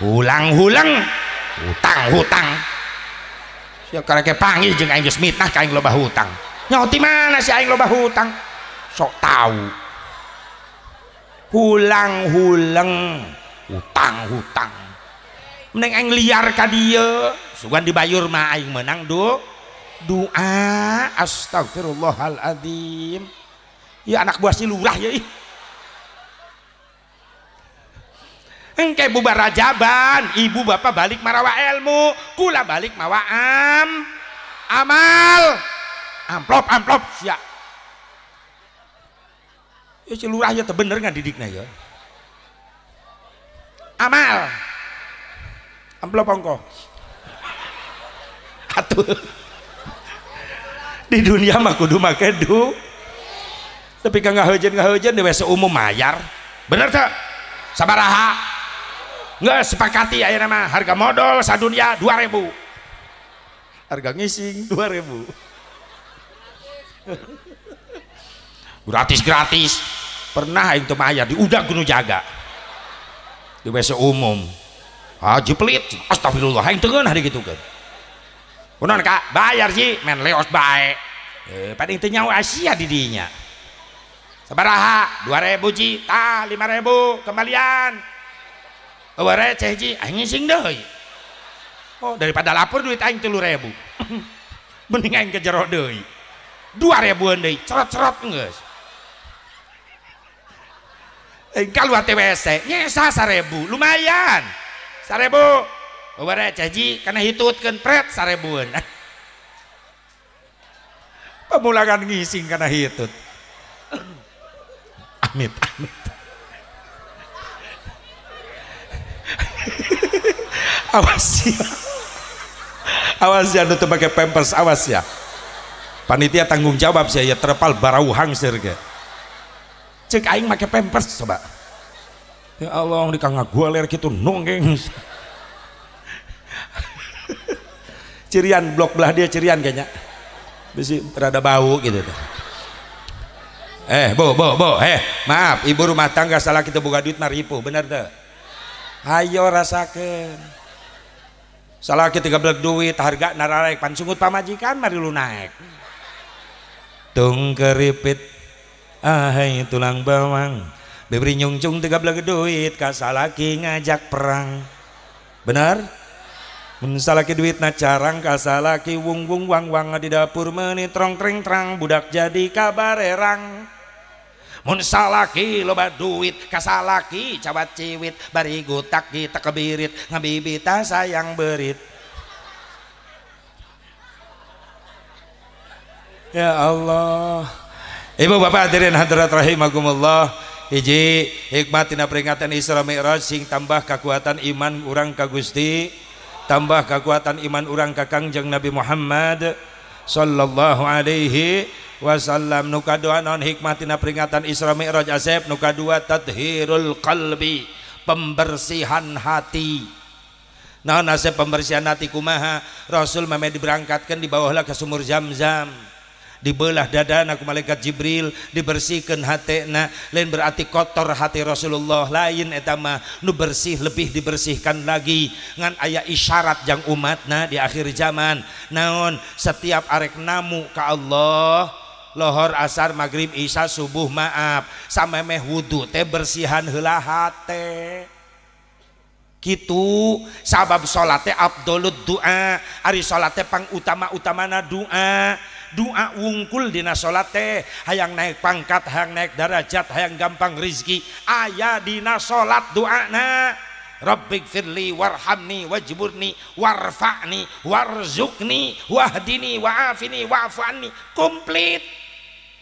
hulang-hulang hutang-hutang ya, karena kareke panggil jeung aing geus mitnah lo bahu hutang nyauti mana sih si lo bahu hutang sok tahu hulang hulang hutang-hutang mending yang liar ke dia? sugan dibayur mah yang menang duh doa astagfirullahaladzim ya anak buah si lurah ya ih engke bubar rajaban ibu bapak balik marawa ilmu kula balik mawa am amal amplop amplop ya ya si lurah ya bener nggak didiknya ya amal amplop ongko atuh di dunia mah kudu make du tapi kan ngahujan ngahujan di WC umum mayar bener tak sabaraha nggak sepakati ayo nama harga modal sadunia dua ribu harga ngising *laughs* dua ribu gratis gratis pernah itu mayar di udah gunung jaga di WC umum haji pelit astagfirullah yang tengen hari gitu kan Unon kak bayar sih men leos baik. Eh, pada intinya Asia didinya. Sabaraha dua ribu ji, ta lima ribu kembalian. Awa receh ji, aing sing deh. Oh daripada lapor duit aing telur ribu. *laughs* Mending aing kejerok deh. Dua ribu deh, cerot-cerot nges. Aing keluar TWC, nyesa seribu, lumayan. Seribu, Obara caji karena hitutkan pret sarebuan. Pemulangan ngising karena hitut. Amit, amit. awas ya. Awas ya untuk pakai pampers, awas ya. Panitia tanggung jawab sih ya terpal barau hangsir ke. Cek aing pakai pampers coba. Ya Allah, di kanga gua ler gitu nongeng. cirian blok belah dia cirian kayaknya besi rada bau gitu tuh. eh bo bo bo eh maaf ibu rumah tangga salah kita buka duit maripu bener tuh ayo rasakan salah kita gablek duit harga nararek pansungut pamajikan mari lu naik tung keripit ahai tulang bawang beberi nyungcung tiga belah duit kasalaki ngajak perang benar mensalaki duit na carang kasalaki wung wung wang wang di dapur menit rong tring terang budak jadi kabarerang mun salaki loba duit kasalaki cawat ciwit bari gutak kita kebirit ngabibita sayang berit ya Allah ibu bapak hadirin hadirat rahimakumullah hiji hikmatina peringatan Isra Mi'raj sing tambah kekuatan iman urang ka tambah kekuatan iman orang ke Kangjeng Nabi Muhammad sallallahu alaihi wasallam nu kadua non hikmatina peringatan Isra Mi'raj asep nu kadua tadhirul qalbi pembersihan hati nah nasib pembersihan hati kumaha Rasul memang diberangkatkan di bawahlah ke sumur Zamzam -zam dibelah dadana aku malaikat Jibril dibersihkan hatena lain berarti kotor hati Rasulullah lain etama nu bersih lebih dibersihkan lagi ngan ayah isyarat yang umatna di akhir zaman naon setiap arek namu ke Allah lohor asar maghrib isya subuh maaf sama meh wudhu teh bersihan hela hate gitu sabab sholatnya teh doa hari sholatnya pang utama-utamana doa doa wungkul dina salat teh hayang naik pangkat hayang naik derajat hayang gampang rizki ayah dina doa na, Rabbik firli warhamni wajiburni, warfa'ni warzukni wahdini wa'afini wa'afu'anni komplit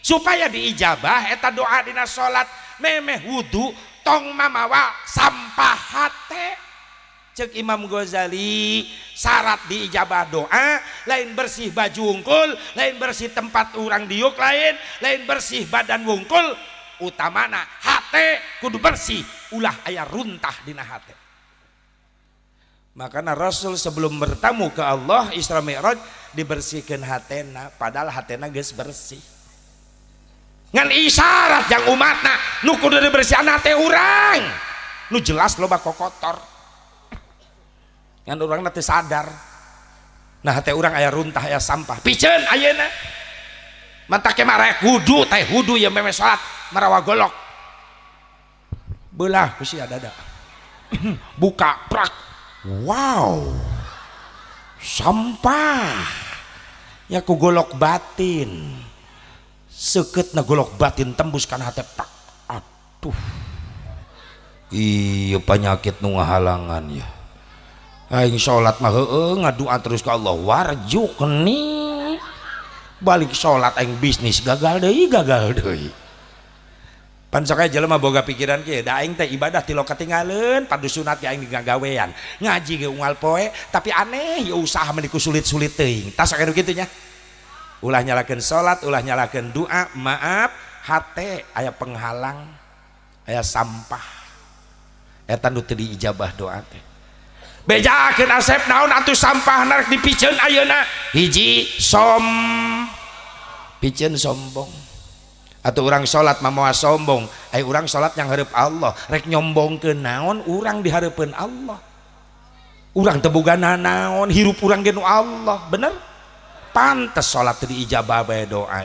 supaya diijabah eta doa dina salat memeh wudhu tong mamawa sampah sampahate cek Imam Ghazali syarat di ijabah doa lain bersih baju wungkul lain bersih tempat orang diuk lain lain bersih badan wungkul utamana hati kudu bersih ulah ayah runtah dina hati makanya Rasul sebelum bertamu ke Allah Isra Mi'raj dibersihkan hatena padahal hatena guys bersih ngan isyarat yang umatna nu kudu dibersihkan hati orang nu jelas loba kotor yang orang nanti sadar nah teh orang ayah runtah ayah sampah pijen ayahnya. mantak kemarek hudu teh hudu yang memang sholat merawa golok belah usia ada *clears throat* buka prak wow sampah ya ku golok batin seket na golok batin tembus kan hati pak aduh iya penyakit nungah halangan ya Aing salat mah heueuh ngadua terus ke Allah keni Balik salat aing bisnis gagal deui gagal deui. Pan sok mah boga pikiran kieu, da aing teh ibadah ti loka tinggaleun, padu sunat aing digagawean. Ngaji ge unggal poe, tapi aneh ya usaha meniku sulit-sulit teuing. Tah sok kitu anu nya. Ulah nyalakeun salat, ulah nyalakeun doa, maaf hate aya penghalang, aya sampah. Eta nu teu diijabah doa teh. be asep naon at sampah di hij pi sombong atau urang salat mamaah sombong urang salat yang haep Allah rek nyombong ke naon urang diharakan Allah urang tebu ganhana naon hiruprang Gen Allah bener pantas salat dari ija ba doa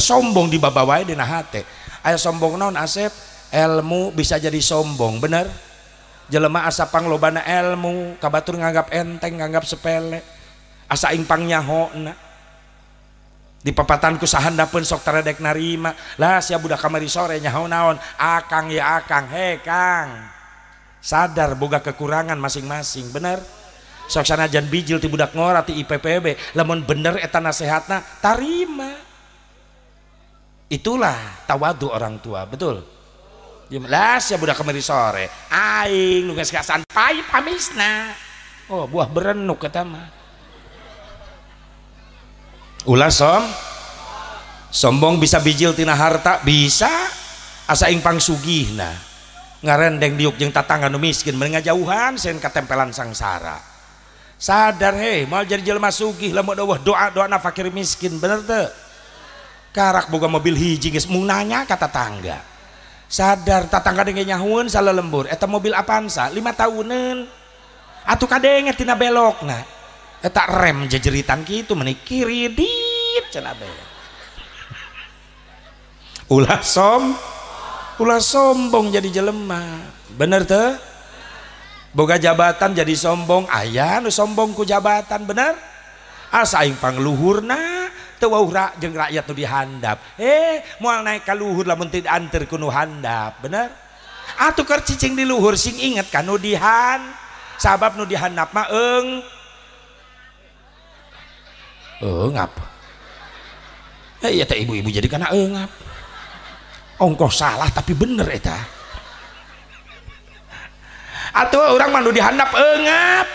sombong di baba wahati ayaah sombong- naon asep elmu bisa jadi sombong bener? jelema asa panglobana ilmu kabatur nganggap enteng nganggap sepele asa ingpang na di papatanku pun sok teredek narima lah sia budak kamari sore nyaho naon akang ya akang he kang sadar boga kekurangan masing-masing bener sok sana jan bijil ti budak ngora ti IPPB lamun bener eta nasehatna tarima itulah tawadu orang tua betul Iya, lah ya budak kemari sore aing nu geus kasan pamisna. oh buah berenuk kata mah ulah som sombong bisa bijil tina harta bisa asa ing pangsugihna ngarendeng diuk jeng tatangga nu miskin mending ngajauhan sen katempelan sangsara sadar he mau jadi jelema sugih lamun doa doa doa nafakir miskin bener teu karak buka mobil hiji geus mung nanya kata tangga sadar tatangka dengan nyahun salah lembur eta mobil apansa lima tahunan atau kadenge tina belok nah eta rem jejeritan gitu menikiri dit cenah ulah som ulah sombong jadi jelema bener tuh boga jabatan jadi sombong ayah nu sombong ku jabatan bener asa aing pangluhurna rak jeng rakyat tuh dihandap eh mau naik ke luhur lah menteri anter kuno handap bener atuh ah, ker cicing di luhur sing inget kan nu dihan sabab nu dihandap mah eng engap eh ya tak ibu-ibu jadi karena engap ongkos salah tapi bener eta atau orang mandu dihandap engap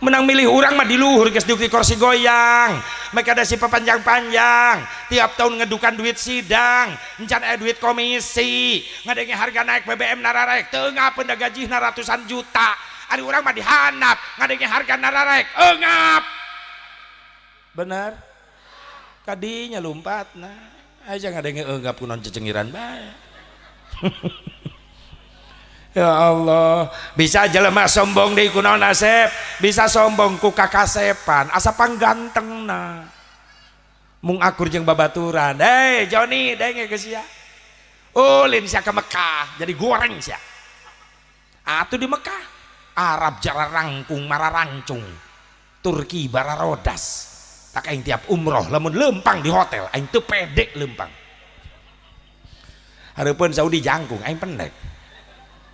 ui menang milih urangmah di luhur keski korsi goyang mereka ada si pepanjang panjang tiap tahun edukan duit sidang ncaed duit komisingedenging harga naik BBM nararektengahga jnah ratusan juta urangmah dihanap nga harga nararek ner kainya lumppat nah aja ngaga punan cecengiranha *laughs* ya Allah bisa aja lemah sombong di Kuno Nasib, bisa sombong ku sepan, asapang ganteng na mung akur jeng babaturan hei Joni deh ke kesia, ulin sia ke Mekah jadi goreng sia atuh ah, di Mekah Arab mara rancung. Turki bararodas tak aing tiap umroh lamun lempang di hotel aing tuh pedek lempang Harapun Saudi jangkung aing pendek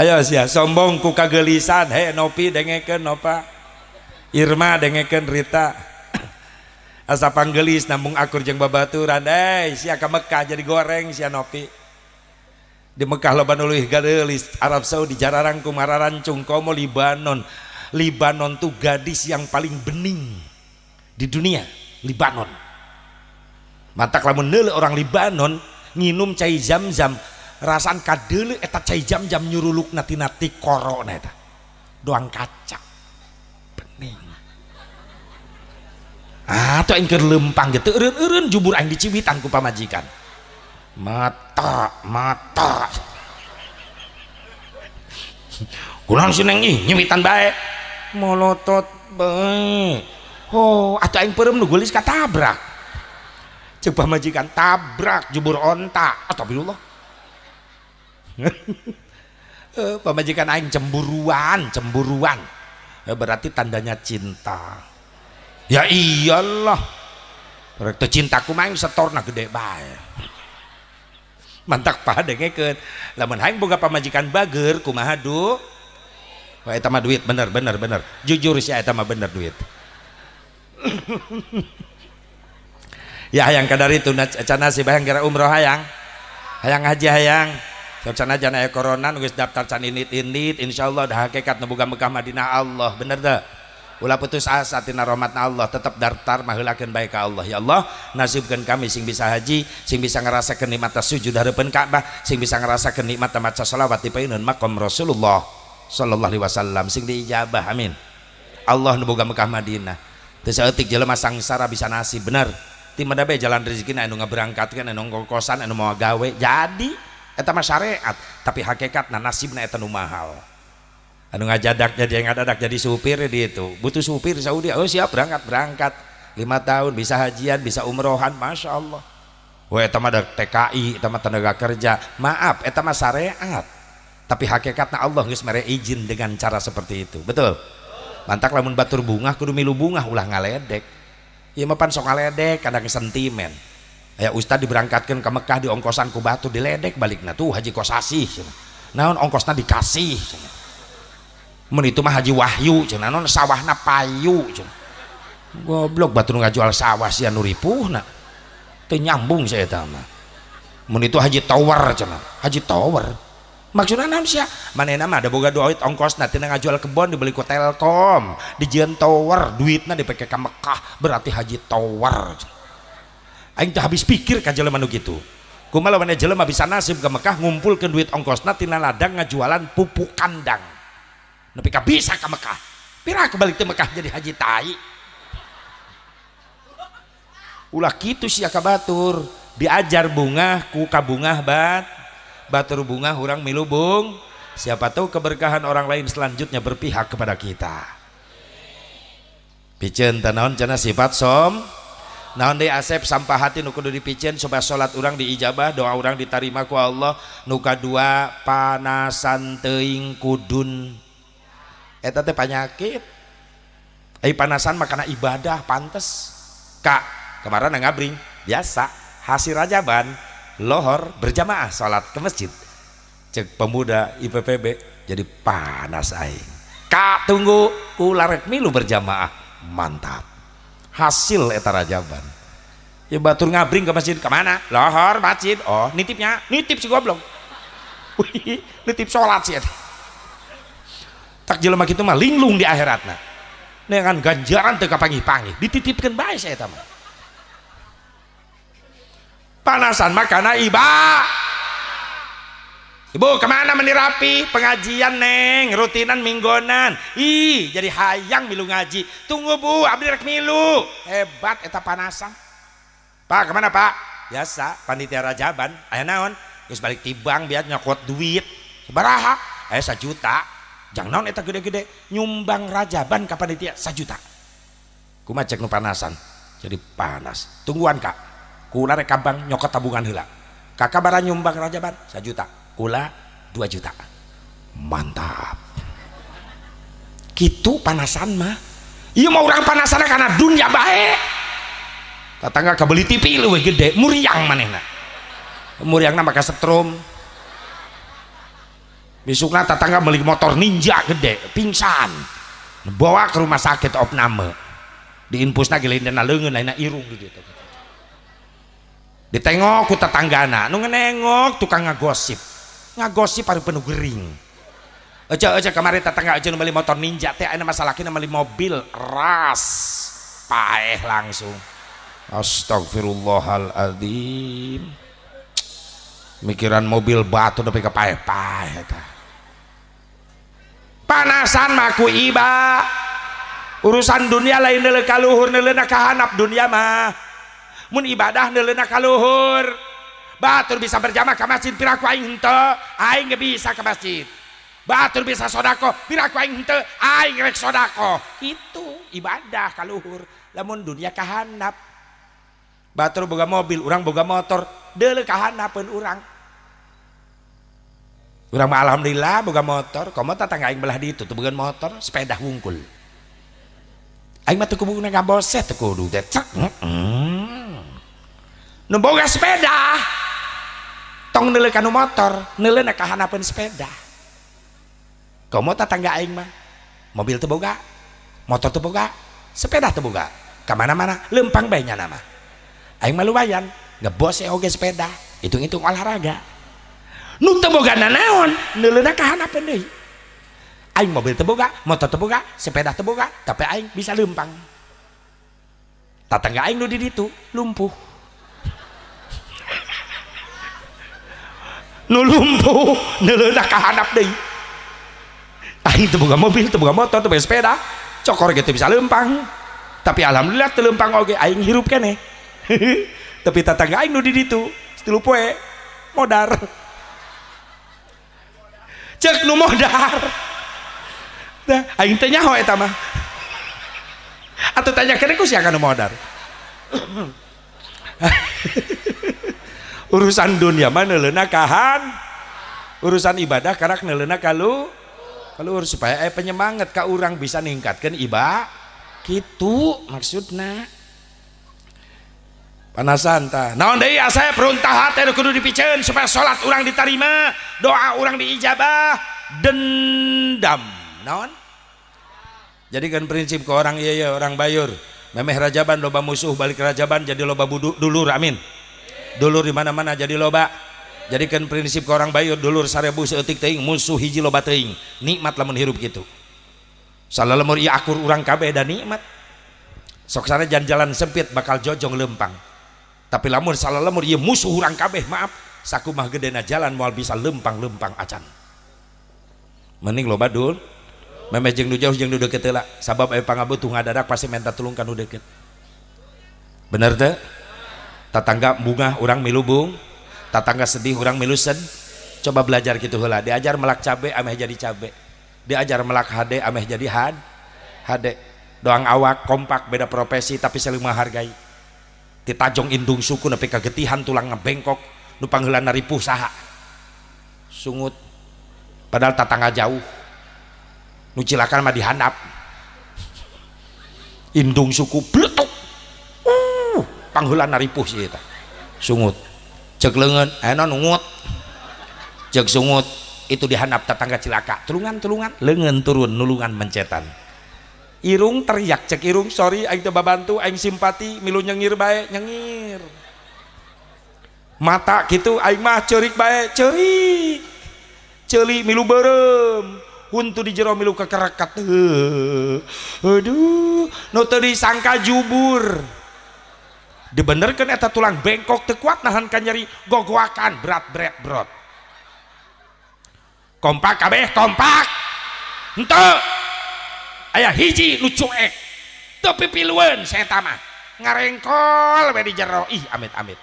ayo sih sombong ku kagelisan Hei, nopi dengen nopa Irma dengen Rita *coughs* asa panggelis namung akur jeng babaturan hei sih ke Mekah jadi goreng sih nopi di Mekah lo banuluh gadelis Arab Saudi jararang ku mararancung komo Libanon Libanon tuh gadis yang paling bening di dunia Libanon Mata kelamun orang Libanon nginum cai zam-zam rasaan kadele eta cai jam jam nyuruluk nati nati koro neta doang kaca bening atau ah, yang kerlempang gitu eren eren jubur yang diciwitan ku pamajikan mata mata kurang seneng ih nyibitan baik molotot baik oh atau yang perem lu gulis katabrak coba majikan tabrak jubur onta atau lo *laughs* Eh, pemajikan aing cemburuan, cemburuan. Eh, berarti tandanya cinta. Ya iyalah. Berarti cintaku main setorna gede bae. Mantak paha dengekeun. Lamun aing boga pamajikan bager kumaha du? Wah eta mah duit bener bener bener. Jujur sih eta mah bener duit. *laughs* ya hayang kadari itu cana sih Yang kira umroh hayang. Hayang haji hayang. Sarcana jana aya corona geus daftar can ini, insya Allah da hakikat nu Mekah Madinah Allah bener teu ulah putus asa tina rahmatna Allah tetap daftar maheulakeun baik ka Allah ya Allah nasibkan kami sing bisa haji sing bisa ngerasa nikmat sujud hareupeun Ka'bah sing bisa ngerasa nikmat maca salawat di paeunun makom Rasulullah sallallahu alaihi wasallam sing diijabah amin Allah nu Mekah Madinah teu saeutik masang sara bisa nasib bener timada bae jalan rezeki anu ngaberangkatkeun anu ngokosan anu mau gawe jadi mah syariat tapi hakikat nasibna eta nu mahal anu ngajadak jadi yang ngadadak jadi supir di itu butuh supir Saudi oh siap berangkat berangkat lima tahun bisa hajian bisa umrohan masya Allah Wah, oh, eta mah TKI, mah tenaga kerja. Maaf, mah syariat. Tapi hakikatnya Allah geus mere izin dengan cara seperti itu. Betul? Mantak lamun batur bunga kudu milu bungah ulah ngaledek. Ieu ya, mah pan sok ngaledek kadang sentimen. Ya ustadz diberangkatkan ke Mekah di ongkosan kubatu batu diledek balik na tuh Haji kosasi naon ongkosnya dikasih men itu mah Haji Wahyu cina non sawahna payu cina goblok batu nggak jual sawah sih nu ripuhna itu nyambung saya tahu. men itu Haji Tower cina Haji Tower maksudnya naon sih Mana nama? ada boga duit nanti nggak jual kebon dibeli ku Telkom dijieun Tower duitnya dipakai ke Mekkah berarti Haji Tower cina aing teh habis pikir ka jelema nu kitu kumaha lawan jelema bisa nasib ke Mekah ngumpulkeun duit ongkosna tina ladang ngajualan pupuk kandang nepi ka bisa ka Mekah pira kebalik teh Mekah jadi haji tai ulah kitu sia ka batur diajar bunga ku kabungah bat batur bunga hurang milubung siapa tahu keberkahan orang lain selanjutnya berpihak kepada kita pijen tanaon cana sifat som Nah nanti asep sampah hati nu kudu dipicen supaya sholat orang diijabah doa orang diterima ku Allah nuka dua panasan teing kudun eta teh penyakit eh panasan makanan ibadah pantes kak kemarin ngabring biasa hasil rajaban lohor berjamaah sholat ke masjid cek pemuda IPPB jadi panas aing kak tunggu ular milu berjamaah mantap hasil etara jawaban. ya batur ngabring ke masjid kemana lohor masjid oh nitipnya nitip si goblok Wih, nitip sholat sih tak jelma gitu mah linglung di akhirat nah dengan ganjaran teka pangi. pagi dititipkan baik saya mah panasan mah iba Ibu kemana menirapi pengajian neng rutinan minggonan ih jadi hayang milu ngaji tunggu bu abdi rek milu hebat eta panasan pak kemana pak biasa panitia rajaban ayah naon terus balik tibang biar nyokot duit sebaraha ayah sejuta jangan naon eta gede-gede nyumbang rajaban ke panitia juta kuma cek nu panasan jadi panas tungguan kak kular rekabang nyokot tabungan hilang kakak bara nyumbang rajaban sejuta ulah 2 juta mantap gitu panasan mah iya mau orang panasan karena dunia baik tetangga kebeli TV lebih gede muriang mana? muriang nama kasetrum besoknya tetangga beli motor ninja gede pingsan bawa ke rumah sakit opname diinpusna dan leungeun lain irung gitu ditengok ku anak nunggu nengok tukang ngagosip ngagosip paru penuh gering aja aja kemarin tetangga aja nomor motor ninja teh ada masalah kini lima mobil ras paeh langsung astagfirullahaladzim mikiran mobil batu tapi ke paeh paeh panasan maku iba urusan dunia lain nele kaluhur nele nakahanap dunia mah mun ibadah nele nakaluhur batur bisa berjamaah ke masjid piraku aing henteu aing nggak bisa ke masjid batur bisa sodako piraku aing henteu aing rek sodako itu ibadah kaluhur lamun dunia kahanap batur boga mobil orang boga motor dele kahanapeun orang Urang alhamdulillah boga motor, komo tatangga aing belah ditu tuh bukan motor, sepeda wungkul. Aing mah tuku buku nang gabose tuku dudet. Cek. Mm sepeda, tong nele kanu motor nele nak kahanapin sepeda komo tetangga aing mah mobil terbuka, motor terbuka, sepeda terbuka, kemana-mana lempang banyak nama aing mah bayan ngebos ya e oke sepeda hitung-hitung olahraga nu terbuka nanaon nele nak kahanapin deh aing mobil terbuka, motor terbuka, sepeda terbuka, tapi aing bisa lempang tetangga aing nu di ditu lumpuh Nulumpu neleuna kahanap deh. Tapi itu bukan mobil itu bukan motor itu bukan sepeda cokor gitu bisa lempang tapi alhamdulillah terlempang oke. okay. aing hirup kene tapi tatangga aing nudi di ditu modar cek nu modar nah, aing tanya nyaho tama atau tanya kene ku sia nu modar urusan dunia mana lena kahan urusan ibadah karena nelena kalau kalau urus supaya eh, penyemangat kak orang bisa ningkatkan iba gitu maksudnya panasan ta naon deui saya peruntah nu kudu dipiceun supaya sholat orang diterima doa orang diijabah dendam naon jadi kan prinsip ke orang iya iya orang bayur memeh rajaban loba musuh balik rajaban jadi loba budu, dulur amin dulur di mana-mana jadi loba jadikan prinsip ke orang bayu dulur sarebu seetik teing musuh hiji loba teing nikmat lamun hirup gitu salah lemur iya akur urang kabeh dan nikmat sok sana jalan-jalan sempit bakal jojong lempang tapi lamun salah lemur iya musuh urang kabeh maaf sakumah na jalan mual bisa lempang-lempang acan mending loba dul memejeng jeng jauh jeng duduk lah. sabab ayah tuh ngadadak pasti minta tulungkan kan deket bener teh Tatangga bunga orang melubung. Tatangga sedih orang sen coba belajar gitu hula diajar melak cabe ameh jadi cabe diajar melak hade ameh jadi had hade doang awak kompak beda profesi tapi saling menghargai titajong indung suku tapi kagetihan tulang ngebengkok nupang hula naripuh saha sungut padahal tatangga jauh nu cilakan mah dihandap indung suku blut panghulan ripuh sih itu sungut cek lengan enak eh, nungut cek sungut itu dihanap tetangga cilaka tulungan tulungan lengan turun nulungan mencetan irung teriak cek irung sorry aing coba bantu, aing simpati milu nyengir baik, nyengir mata gitu aing mah cerik baik, cerik, celi milu berem huntu di jero milu kekerekat aduh nu teu disangka jubur dibenerkan eta tulang bengkok tekuat nahan kanyeri gogoakan berat berat berat kompak kabeh kompak ente ayah hiji lucu ek. tapi piluan saya tamah ngarengkol beri jero ih amit amit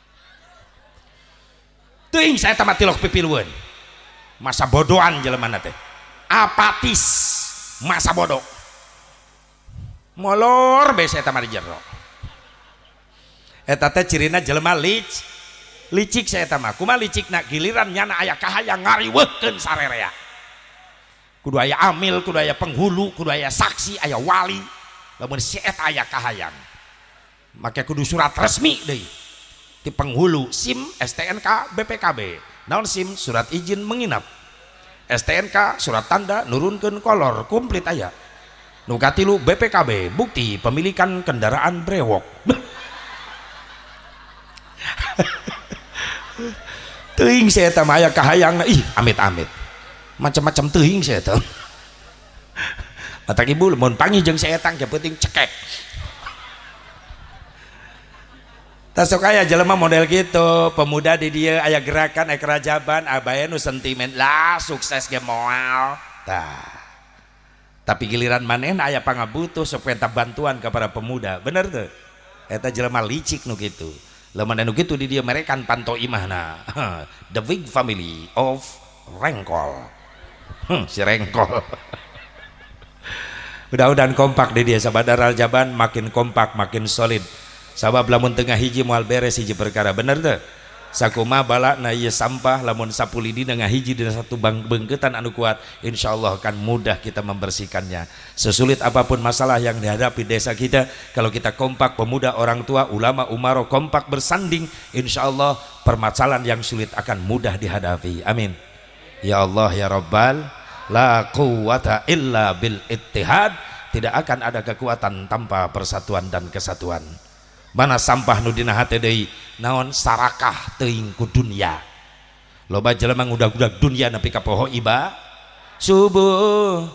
*coughs* ting saya tamat tilok pipiluan masa bodohan mana teh apatis masa bodoh mungkinlicik giliran ayaaha yangri weken kudu aya amil kudaya penghulu kudu aya saksi aya wali aya kaahaang maka kudu surat resmi penghulu SIM STNK BPKB naon SIM surat izin menginap STNK surat tangga nurun keun kolor kompmlit ayah Nukatilu BPKB bukti pemilikan kendaraan brewok. *laughs* Tuing saya tambah ayah kahayang ih amit amit macam-macam tuing saya tuh mata ibu mau panggil jeng saya tang penting cekek tasok ayah jelema model gitu pemuda di dia ayah gerakan ayah kerajaan abaya nu sentimen lah sukses gemoal tah tapi giliran manen ayah butuh sepeta bantuan kepada pemuda bener tuh eta jelema licik nu gitu lemah nu gitu di dia mereka panto imah *laughs* the big family of rengkol hmm, si rengkol *laughs* udah-udahan kompak di dia daral jaban makin kompak makin solid sahabat lamun tengah hiji mual beres hiji perkara bener tuh sakuma balak na ieu iya sampah lamun sapuli dengan hiji dengan satu bang bengketan anu kuat insyaallah akan mudah kita membersihkannya sesulit apapun masalah yang dihadapi desa kita kalau kita kompak pemuda orang tua ulama umaro kompak bersanding insyaallah permasalahan yang sulit akan mudah dihadapi amin ya Allah ya Rabbal la quwata illa bil ittihad tidak akan ada kekuatan tanpa persatuan dan kesatuan Mana sampah nudina hati deui naon sarakah teuing ku dunya loba jelema ngudag-udag dunya nepi ka poho iba subuh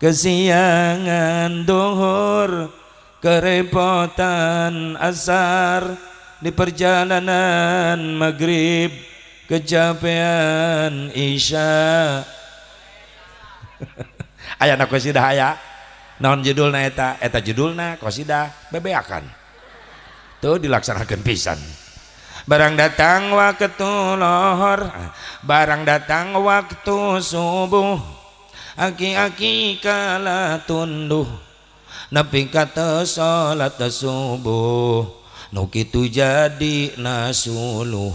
kesiangan duhur kerepotan asar di perjalanan maghrib kecapean isya *laughs* ayana nak kosidah ayah non judulna eta eta judulna kosidah bebeakan tuh dilaksanakan pisan barang datang waktu lohor barang datang waktu subuh aki-aki kala tunduh nepi kata salat subuh Nuki tu jadi nasulu.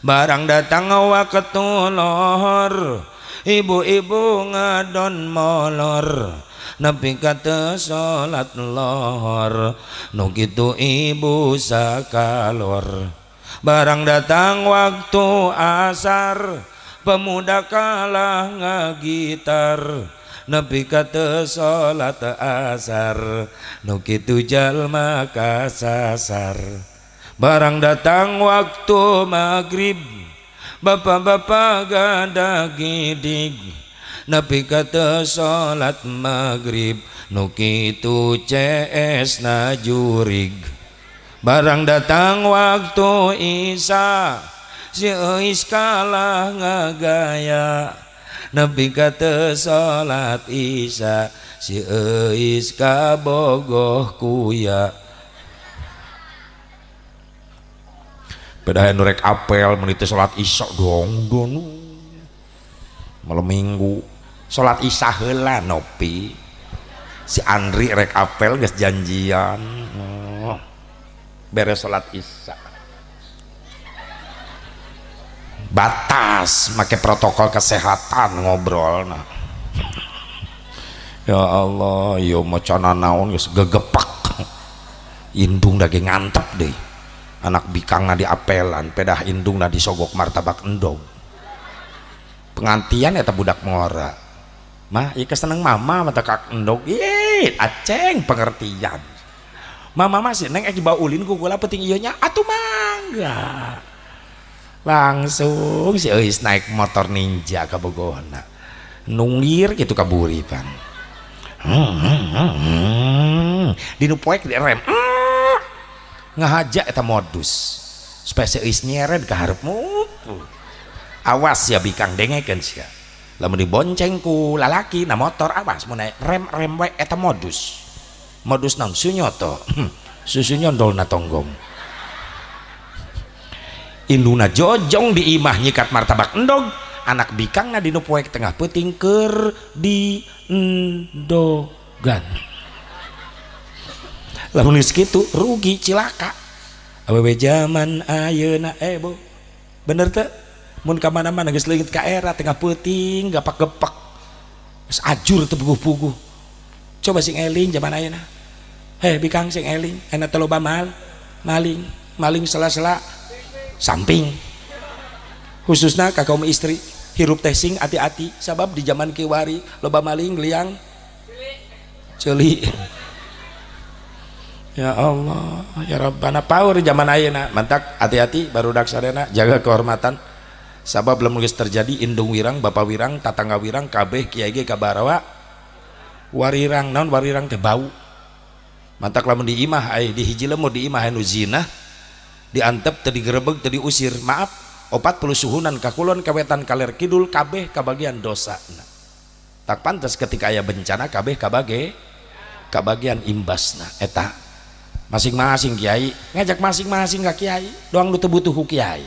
barang datang waktu lohor ibu-ibu ngadon molor Nabi kata salat lor, nukitu ibu sakalor Barang datang waktu asar Pemuda kalah ngegitar Nabi kata salat asar nukitu jalma kasasar Barang datang waktu maghrib Bapak-bapak gada gidig Nabi kata salat maghrib Nukitu CS najurig Barang datang waktu Isa Si Eis kalah ngagaya Nabi kata salat Isa Si Eis kabogoh kuya Padahal nurek apel meniti salat Isa dong dong malam minggu Sholat Isya hela nopi si Andri rek apel guys janjian oh. beres sholat Isya batas make protokol kesehatan ngobrol nah ya Allah yo macana naon guys gegepak indung lagi ngantep deh anak bikang nadi di apelan pedah indung nadi sogok martabak endong, pengantian ya budak mengorak mah iya seneng mama mata kak endok iya aceng pengertian mama masih neng aki ulin ku gula peting iya atuh mangga langsung si Eis naik motor ninja ke Bogona nungir gitu kaburipan hmm, hmm, hmm, hmm, di rem hmm. itu modus supaya si Eis nyeret ke harapmu awas ya bikang dengekan sih lamun diboncengku lalaki na motor awas mau naik rem rem wek eta modus modus non sunyoto hmm, susu nyondol na tonggong induna jojong di imah nyikat martabak endog anak bikang na dinu tengah peting ker di endogan lamun gitu rugi cilaka awewe zaman ayeuna ebo eh, bener tuh mun ka mana-mana geus leungit ka era tengah peuting gapak-gepak geus ajur teu puguh-puguh coba sing eling zaman ayeuna heh bikang sing eling enak teu loba maling maling sela-sela samping khususnya ka kaum istri hirup teh sing hati-hati sabab di zaman kiwari loba maling liang celi *laughs* Ya Allah ya Rabbana power zaman ayeuna mantak hati-hati baru daksadana jaga kehormatan sabab belum geus terjadi indung wirang bapak wirang tatangga wirang kabeh kiai ge kabarawa warirang naon warirang teh bau mantak lamun di imah ai di hiji di imah anu zina diantep teu digerebeg teu diusir maaf opat pelusuhunan, suhunan kakulon kawetan kaler kidul kabeh kabagian dosa tak pantas ketika aya bencana kabeh kabage kabagian imbasna eta masing-masing Kiai ngajak masing-masing ka Kiai doang lu tebutuh Kiai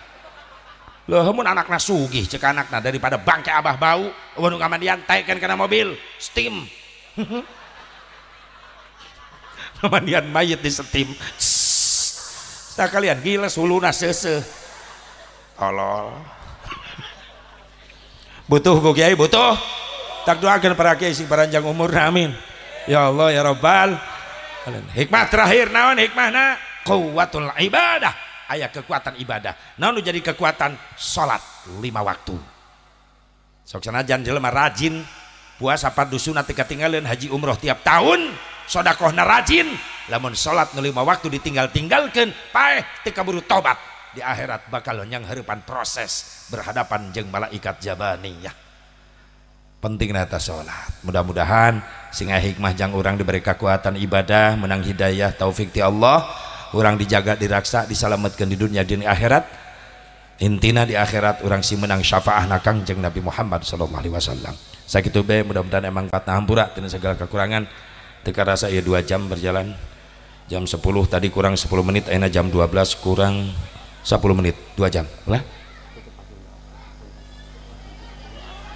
loh, mun anakna sugih cek anakna daripada bangke abah bau wanu kamandian taikeun kena mobil steam kamandian *laughs* mayit di steam nah, kalian gila suluna seuseuh tolol *laughs* butuh ku kiai butuh tak doakan para kiai sing peranjang umur amin ya Allah ya Rabbal hikmah terakhir naon hikmahna kuwatul ibadah ayah kekuatan ibadah nanu jadi kekuatan solat lima waktu sok sanajan jelema rajin puasa padusuna teu katinggaleun haji umroh tiap tahun sodakohna rajin lamun solat nu lima waktu ditinggal-tinggalkeun paeh tika buru tobat di akhirat bakal yang harapan proses berhadapan jeng malaikat jabani ya penting nata sholat mudah-mudahan singa hikmah jang orang diberi kekuatan ibadah menang hidayah taufik ti Allah orang dijaga diraksa diselamatkan di dunia di akhirat intina di akhirat orang si menang syafaah nakang jeng Nabi Muhammad Sallallahu Alaihi Wasallam sakit be mudah-mudahan emang patna hampura dengan segala kekurangan teka rasa ya dua jam berjalan jam 10 tadi kurang 10 menit enak jam 12 kurang 10 menit dua jam lah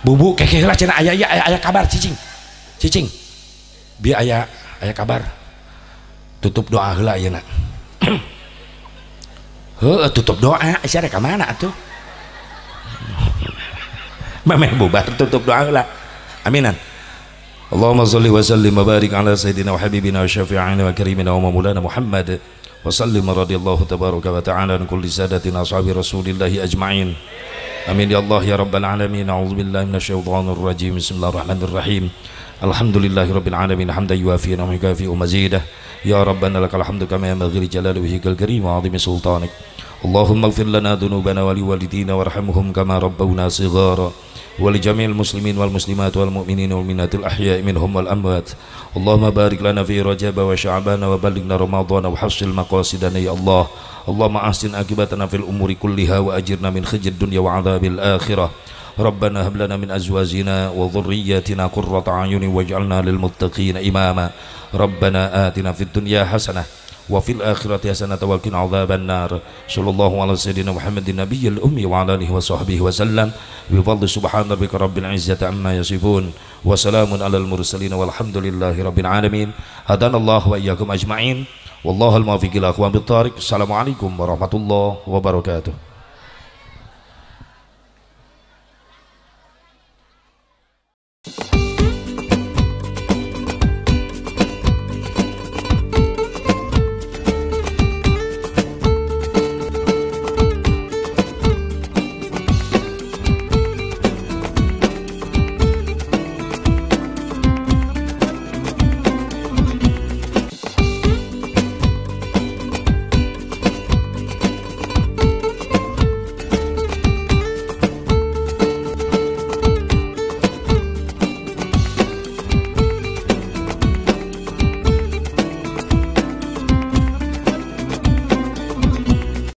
bubu kekeh lah cina ayah ayah ayah kabar cicing cicing Biaya ayah kabar tutup doa lah ya nak Heuh tutup doa sia rek ka mana atuh? Mameh bubar tutup doa lah. Aminan. Allahumma salli wa sallim wa barik ala sayyidina wa habibina wa syafi'ina wa karimina wa maulana Muhammad wa sallim radhiyallahu tabaraka wa ta'ala an kulli sadatina ashabi rasulillahi ajma'in. Amin ya Allah ya rabbal alamin. A'udzu billahi minasyaitonir rajim. Bismillahirrahmanirrahim. الحمد لله رب العالمين حمدا يوافي نعمه يكافئ مزيده يا ربنا لك الحمد كما ينبغي لجلال وجهك الكريم وعظيم سلطانك اللهم اغفر لنا ذنوبنا ولوالدينا وارحمهم كما ربونا صغارا ولجميع المسلمين والمسلمات والمؤمنين والمؤمنات الأحياء منهم والأموات اللهم بارك لنا في رجب وشعبان وبلغنا رمضان وحصل مقاصدنا يا الله اللهم أحسن عاقبتنا في الأمور كلها وأجرنا من خزي الدنيا وعذاب الآخرة ربنا هب لنا من أزواجنا وذرياتنا قرة أعين واجعلنا للمتقين إماما ربنا آتنا في الدنيا حسنة وفي الآخرة حسنة وقنا عذاب النار صلى الله على سيدنا محمد النبي الأمي وعلى آله وصحبه وسلم بفضل سبحان ربك رب العزة عما يصفون وسلام على المرسلين والحمد لله رب العالمين هدانا الله وإياكم أجمعين والله الموفق إلى الأقوام بالطارق السلام عليكم ورحمة الله وبركاته you